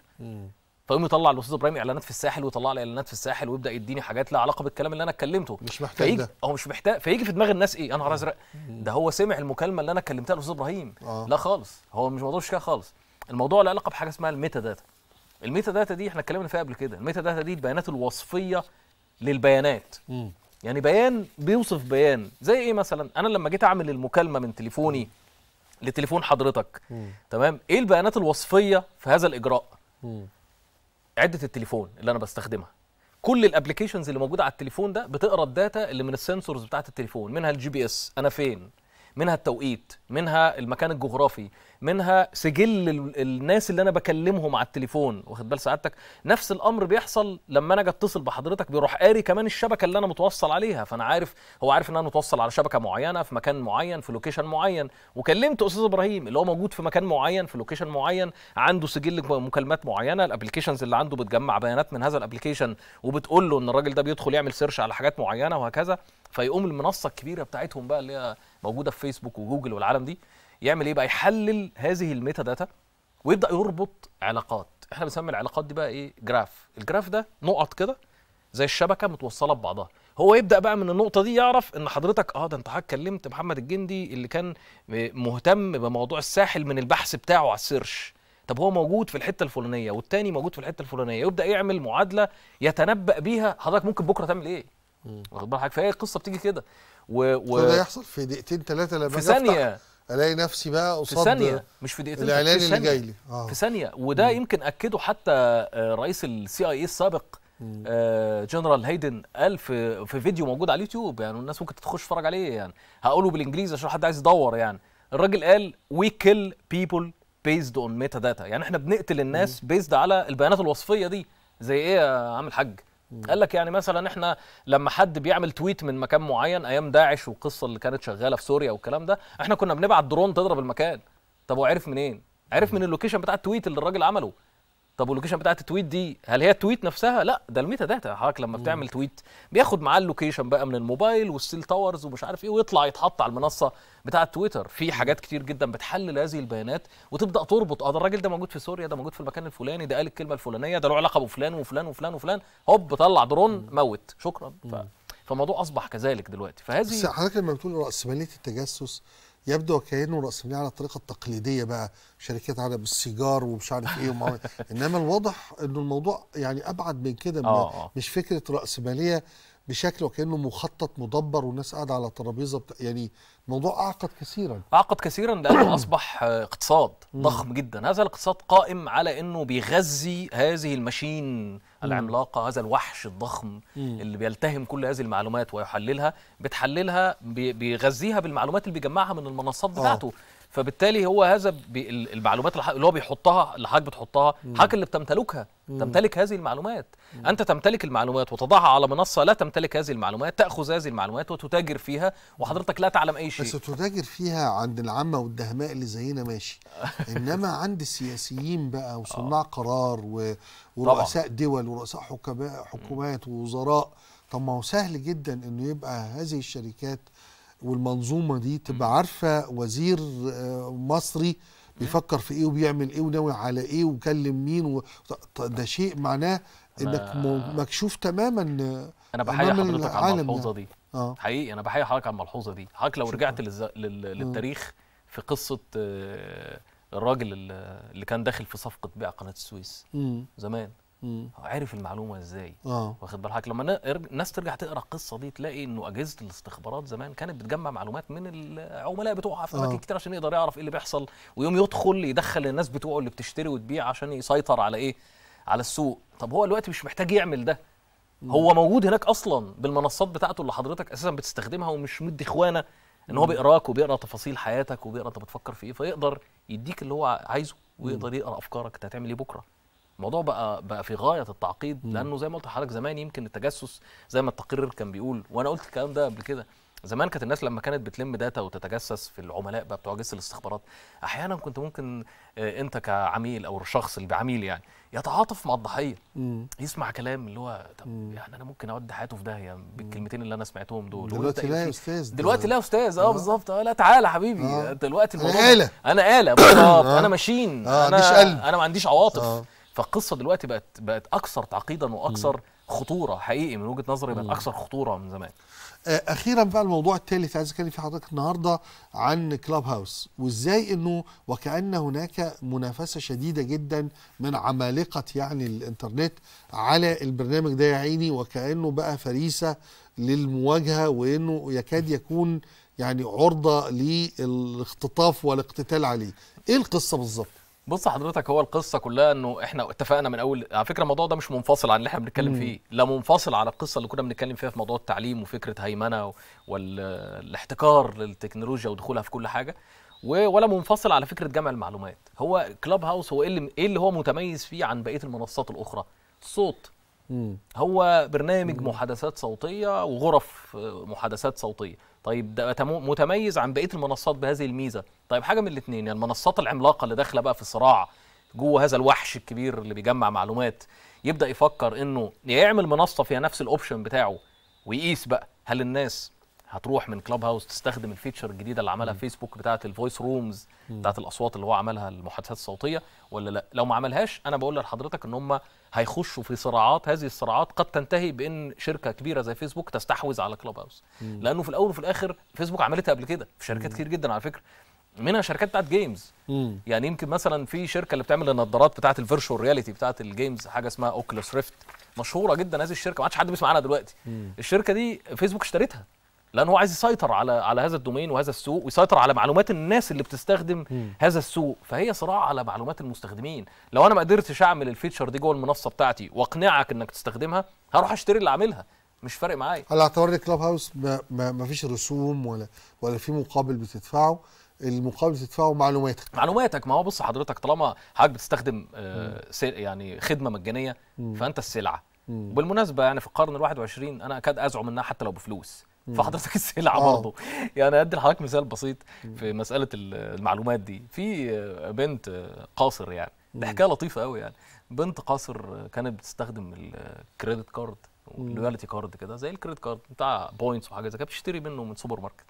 فيقوم يطلع الاستاذ ابراهيم اعلانات في الساحل ويطلع لي اعلانات في الساحل ويبدا يديني حاجات لها علاقه بالكلام اللي انا اتكلمته مش محتاج ده هو مش محتاج فيجي في دماغ الناس ايه انا نهار ازرق ده هو سمع المكالمه اللي انا كلمتها الاستاذ ابراهيم آه. لا خالص هو مش موضوع مش كده خالص الموضوع له علاقه بحاجه اسمها الميتا داتا الميتا داتا دي احنا اتكلمنا فيها قبل كده الميتا داتا دي البيانات الوصفيه للبيانات مم. يعني بيان بيوصف بيان زي ايه مثلا انا لما جيت اعمل المكالمه من تليفوني لتليفون حضرتك تمام ايه البيانات الوصفيه في هذا الاجراء مم. عده التليفون اللي انا بستخدمها كل الابلكيشنز اللي موجوده على التليفون ده بتقرا الداتا اللي من السنسورز بتاعه التليفون منها الجي بي اس انا فين منها التوقيت منها المكان الجغرافي منها سجل الناس اللي انا بكلمهم على التليفون واخد بال سعادتك نفس الامر بيحصل لما انا اجي اتصل بحضرتك بيروح قاري كمان الشبكه اللي انا متوصل عليها فانا عارف هو عارف ان انا متوصل على شبكه معينه في مكان معين في لوكيشن معين وكلمت استاذ ابراهيم اللي هو موجود في مكان معين في لوكيشن معين عنده سجل مكالمات معينه الابلكيشنز اللي عنده بتجمع بيانات من هذا الابلكيشن وبتقول له ان الراجل ده بيدخل يعمل سيرش على حاجات معينه وهكذا فيقوم المنصه الكبيره بتاعتهم بقى اللي هي موجوده في فيسبوك وجوجل والعالم دي يعمل ايه بقى يحلل هذه الميتا داتا ويبدا يربط علاقات احنا بنسمي العلاقات دي بقى ايه جراف الجراف ده نقط كده زي الشبكه متوصله ببعضها هو يبدا بقى من النقطه دي يعرف ان حضرتك اه ده انت حضرتك كلمت محمد الجندي اللي كان مهتم بموضوع الساحل من البحث بتاعه على السيرش طب هو موجود في الحته الفلانيه والتاني موجود في الحته الفلانيه يبدا يعمل معادله يتنبأ بيها حضرتك ممكن بكره تعمل ايه واخد بالك فهي القصه بتيجي كده و, و ده يحصل في دقيقتين ثلاثه لما في ثانيه الاقي نفسي بقى قصاد في ثانيه مش في دقيقتين الاعلان اللي جاي لي آه. في ثانيه وده م. يمكن اكده حتى آه، رئيس السي اي السابق آه جنرال هيدن قال في في فيديو موجود على اليوتيوب يعني الناس ممكن تخش تتفرج عليه يعني هقوله بالانجليزي عشان حد عايز يدور يعني الراجل قال وي كيل بيبل بيزد اون ميتا داتا يعني احنا بنقتل الناس بيزد على البيانات الوصفيه دي زي ايه يا عم الحاج قال لك يعني مثلا احنا لما حد بيعمل تويت من مكان معين ايام داعش والقصه اللي كانت شغاله في سوريا والكلام ده احنا كنا بنبعت درون تضرب المكان طب هو عرف منين عرف من اللوكيشن بتاع التويت اللي الراجل عمله طب واللوكيشن بتاعت التويت دي هل هي التويت نفسها لا ده الميتا داتا حضرتك لما بتعمل تويت بياخد معاه اللوكيشن بقى من الموبايل والسيل تاورز ومش عارف ايه ويطلع يتحط على المنصه بتاعه تويتر في حاجات كتير جدا بتحلل هذه البيانات وتبدا تربط اه ده الراجل ده موجود في سوريا ده موجود في المكان الفلاني ده قال الكلمه الفلانيه ده له علاقه بفلان وفلان وفلان وفلان هوب طلع درون موت شكرا ف... فالموضوع اصبح كذلك دلوقتي فهذه بس حضرتك لما بتقول راسماليه التجسس يبدو وكانه راسماليه على الطريقه التقليديه بقى شركات عالم السيجار ومش عارف ايه ومع... إيه. انما الواضح انه الموضوع يعني ابعد من كده آه، آه. مش فكره راسماليه بشكل وكانه مخطط مدبر والناس قاعده على ترابيزه بتا... يعني الموضوع اعقد كثيرا اعقد كثيرا لانه اصبح اقتصاد ضخم جدا هذا الاقتصاد قائم على انه بيغذي هذه المشين العملاقه هذا الوحش الضخم اللي بيلتهم كل هذه المعلومات ويحللها بتحللها بيغذيها بالمعلومات اللي بيجمعها من المنصات آه. بتاعته آه. فبالتالي هو هذا المعلومات اللي هو بيحطها اللي حضرتك بتحطها حضرتك اللي بتمتلكها مم. تمتلك هذه المعلومات مم. انت تمتلك المعلومات وتضعها على منصه لا تمتلك هذه المعلومات تاخذ هذه المعلومات وتتاجر فيها وحضرتك لا تعلم اي شيء بس تتاجر فيها عند العامه والدهماء اللي زينا ماشي انما عند السياسيين بقى وصناع آه. قرار و... ورؤساء طبعا. دول ورؤساء حكماء حكومات ووزراء طب ما هو سهل جدا انه يبقى هذه الشركات والمنظومه دي تبقى عارفه وزير آه، مصري بيفكر في ايه وبيعمل ايه وناوي على ايه وكلم مين و... ده شيء معناه انك مكشوف تماما انا بحيي حضرتك على يعني. الملحوظه دي آه. حقيقي انا بحيي حضرتك على الملحوظه دي حضرتك لو رجعت للز... لل... للتاريخ في قصه آه، الراجل اللي كان داخل في صفقه بيع قناه السويس زمان عرف المعلومه ازاي آه. واخد بالك لما الناس ترجع تقرا القصه دي تلاقي انه اجهزه الاستخبارات زمان كانت بتجمع معلومات من العملاء بتوعها في اماكن آه. كتير عشان يقدر يعرف ايه اللي بيحصل ويوم يدخل يدخل الناس بتوعه اللي بتشتري وتبيع عشان يسيطر على ايه على السوق طب هو دلوقتي مش محتاج يعمل ده مم. هو موجود هناك اصلا بالمنصات بتاعته اللي حضرتك اساسا بتستخدمها ومش مدي اخوانه ان هو بيقراك وبيقرا تفاصيل حياتك وبيقرا انت بتفكر في ايه فيقدر يديك اللي هو عايزه ويقدر يقرا افكارك انت هتعمل ايه بكره الموضوع بقى بقى في غايه التعقيد لانه زي ما قلت لحضرتك زمان يمكن التجسس زي ما التقرير كان بيقول وانا قلت الكلام ده قبل كده زمان كانت الناس لما كانت بتلم داتا وتتجسس في العملاء بقى بتوع جس الاستخبارات احيانا كنت ممكن آه، انت كعميل او الشخص اللي بعميل يعني يتعاطف مع الضحيه مم. يسمع كلام اللي هو طب مم. يعني انا ممكن اودي حياته في داهيه بالكلمتين اللي انا سمعتهم دول دلوقتي لا يا استاذ دلوقتي لا يا استاذ اه, آه. بالظبط اه لا تعالى حبيبي آه. دلوقتي الموضوع انا اله انا اله بالظبط آه. انا ماشين آه. انا قلب. انا ما عنديش عواطف آه. فالقصه دلوقتي بقت بقت اكثر تعقيدا واكثر خطوره حقيقي من وجهه نظري بقت اكثر خطوره من زمان آه، اخيرا بقى الموضوع الثالث عايز اتكلم فيه حضرتك النهارده عن كلاب هاوس وازاي انه وكان هناك منافسه شديده جدا من عمالقه يعني الانترنت على البرنامج ده يا عيني وكانه بقى فريسه للمواجهه وانه يكاد يكون يعني عرضه للاختطاف والاقتتال عليه ايه القصه بالظبط بص حضرتك هو القصه كلها انه احنا اتفقنا من اول على فكره الموضوع ده مش منفصل عن اللي احنا بنتكلم فيه لا منفصل على القصه اللي كنا بنتكلم فيها في موضوع التعليم وفكره هيمنه والاحتكار للتكنولوجيا ودخولها في كل حاجه ولا منفصل على فكره جمع المعلومات هو كلاب هاوس هو ايه اللي, إيه اللي هو متميز فيه عن بقيه المنصات الاخرى صوت هو برنامج محادثات صوتيه وغرف آه، محادثات صوتيه طيب ده متميز عن بقيه المنصات بهذه الميزه طيب حاجه من الاثنين يعني المنصات العملاقه اللي داخله بقى في صراع جوه هذا الوحش الكبير اللي بيجمع معلومات يبدا يفكر انه يعمل منصه فيها نفس الاوبشن بتاعه ويقيس بقى هل الناس هتروح من كلاب هاوس تستخدم الفيتشر الجديده اللي عملها فيسبوك بتاعه الفويس رومز بتاعه الاصوات اللي هو عملها المحادثات الصوتيه ولا لا لو ما عملهاش انا بقول لحضرتك ان هم هيخشوا في صراعات هذه الصراعات قد تنتهي بان شركه كبيره زي فيسبوك تستحوذ على كلوب هاوس لانه في الاول وفي الاخر فيسبوك عملتها قبل كده في شركات كتير جدا على فكره منها شركات بتاعت جيمز مم. يعني يمكن مثلا في شركه اللي بتعمل النظارات بتاعت الفيرشوال رياليتي بتاعت الجيمز حاجه اسمها اوكلوس ريفت مشهوره جدا هذه الشركه ما عادش حد بيسمع عنها دلوقتي مم. الشركه دي فيسبوك اشترتها لان هو عايز يسيطر على على هذا الدومين وهذا السوق ويسيطر على معلومات الناس اللي بتستخدم هذا السوق فهي صراع على معلومات المستخدمين لو انا ما قدرتش اعمل الفيتشر دي جوه المنصه بتاعتي واقنعك انك تستخدمها هروح اشتري اللي عاملها مش فارق معايا على اعتبار الكلاب هاوس ما, ما, ما فيش رسوم ولا ولا في مقابل بتدفعه المقابل بتدفعه معلوماتك معلوماتك ما هو بص حضرتك طالما حضرتك بتستخدم آه يعني خدمه مجانيه مم. فانت السلعه وبالمناسبه يعني في القرن ال21 انا اكاد ازعم انها حتى لو بفلوس فحضرتك السلعه آه. برضه يعني ادي لحضرتك مثال بسيط في مساله المعلومات دي في بنت قاصر يعني ده حكايه لطيفه قوي يعني بنت قاصر كانت بتستخدم الكريدت كارد واللويالتي كارد كده زي الكريدت كارد بتاع بوينتس وحاجه زي كده بتشتري منه من سوبر ماركت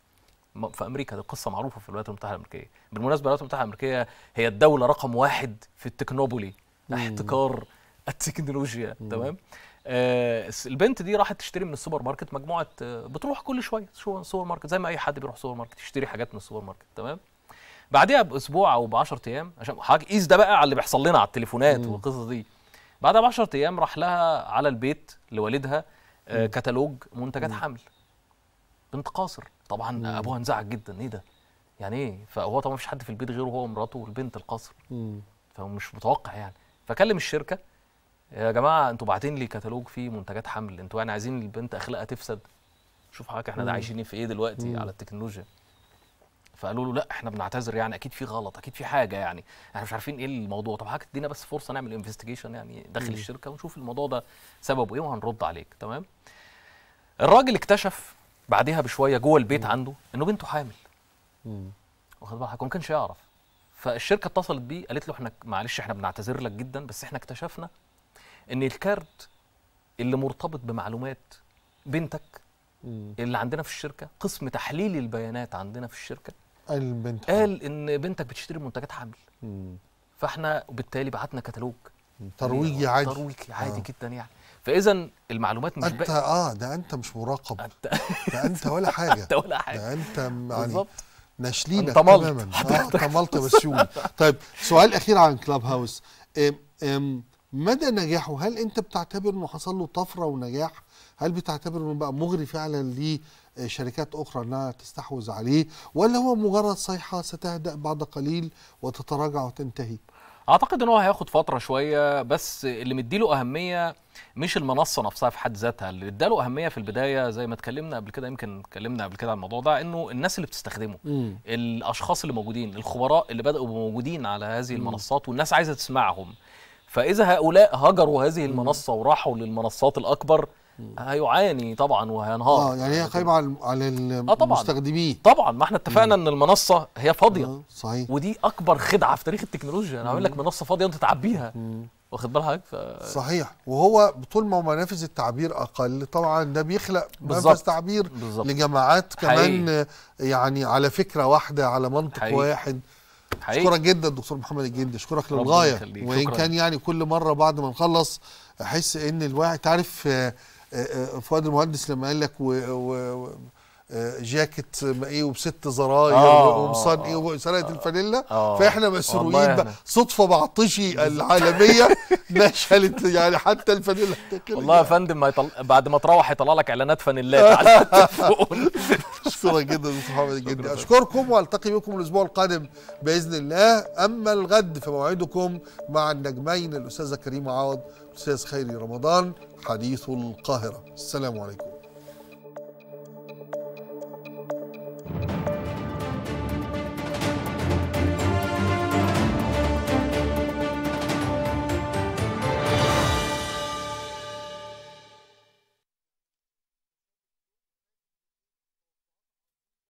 في امريكا دي قصه معروفه في الولايات المتحده الامريكيه بالمناسبه الولايات المتحده الامريكيه هي الدوله رقم واحد في التكنوبولي احتكار التكنولوجيا تمام آه، البنت دي راحت تشتري من السوبر ماركت مجموعه آه، بتروح كل شويه شو سوبر ماركت زي ما اي حد بيروح سوبر ماركت يشتري حاجات من السوبر ماركت تمام بعدها باسبوع او ب 10 ايام عشان حاجه قيس ده بقى على اللي بيحصل لنا على التليفونات والقصص دي بعدها ب 10 ايام راح لها على البيت لوالدها آه كتالوج منتجات مم. حمل بنت قاصر طبعا مم. ابوها انزعج جدا ايه ده يعني ايه فهو طبعا مفيش حد في البيت غيره هو ومراته والبنت القاصر فمش متوقع يعني فكلم الشركه يا جماعه انتوا باعتين لي كتالوج فيه منتجات حمل انتوا يعني عايزين البنت اخلاقها تفسد شوف حضرتك احنا ده عايشين في ايه دلوقتي مم. على التكنولوجيا فقالوا له لا احنا بنعتذر يعني اكيد في غلط اكيد في حاجه يعني احنا مش عارفين ايه الموضوع طب حضرتك ادينا بس فرصه نعمل انفستيجيشن يعني داخل مم. الشركه ونشوف الموضوع ده سببه ايه وهنرد عليك تمام الراجل اكتشف بعدها بشويه جوه البيت مم. عنده انه بنته حامل واخد بالك ما كانش يعرف فالشركه اتصلت بيه قالت له احنا معلش احنا بنعتذر لك جدا بس احنا اكتشفنا ان الكارد اللي مرتبط بمعلومات بنتك اللي عندنا في الشركه قسم تحليل البيانات عندنا في الشركه قال بنت قال ان بنتك بتشتري منتجات حمل مم. فاحنا وبالتالي بعتنا كتالوج ترويجي عادي ترويجي عادي آه. جدا يعني فاذا المعلومات مش انت بقى. اه ده انت مش مراقب انت ده انت ولا حاجه انت ولا حاجه ده انت يعني بالظبط ناشلينك تماما اه طملت مسيول طيب سؤال اخير عن كلاب هاوس إم إم مدى نجاحه هل انت بتعتبر انه حصل له طفره ونجاح هل بتعتبر انه بقى مغري فعلا لشركات آه، اخرى انها تستحوذ عليه ولا هو مجرد صيحه ستهدا بعد قليل وتتراجع وتنتهي اعتقد ان هو هياخد فتره شويه بس اللي مديله اهميه مش المنصه نفسها في حد ذاتها اللي اداله اهميه في البدايه زي ما اتكلمنا قبل كده يمكن اتكلمنا قبل كده عن الموضوع ده انه الناس اللي بتستخدمه م. الاشخاص اللي موجودين الخبراء اللي بداوا موجودين على هذه المنصات والناس عايزه تسمعهم فاذا هؤلاء هجروا هذه المنصه وراحوا للمنصات الاكبر هيعاني طبعا وهينهار اه يعني هي قايمه على على آه، المستخدمين آه طبعا ما احنا اتفقنا ان المنصه هي فاضيه آه صحيح ودي اكبر خدعه في تاريخ التكنولوجيا انا هقول لك منصه فاضيه وانت تعبيها واخد بال حضرتك ف... صحيح وهو طول ما منافذ التعبير اقل طبعا ده بيخلق منافذ تعبير بالزبط. لجماعات كمان حقيقي. يعني على فكره واحده على منطق حقيقي. واحد حقيقي اشكرك جدا دكتور محمد الجندي اشكرك للغايه وان كان يعني كل مره بعد ما نخلص احس ان الواحد تعرف آه، آه، آه، فؤاد المهندس لما قال لك و... و... جاكيت ايه وبست زراير وقمصان ايه وسرقه الفانيلا آه. فاحنا مسروقين بقى صدفه بعطشي العالميه نشلت يعني حتى الفانيلا والله يا يعني. فندم بعد ما تروح يطلع لك اعلانات فانيلات على شكرا جدا صحابي جدا اشكركم والتقي بكم الاسبوع القادم باذن الله اما الغد فموعدكم مع النجمين الاستاذه كريمه عوض والاستاذ خيري رمضان حديث القاهره السلام عليكم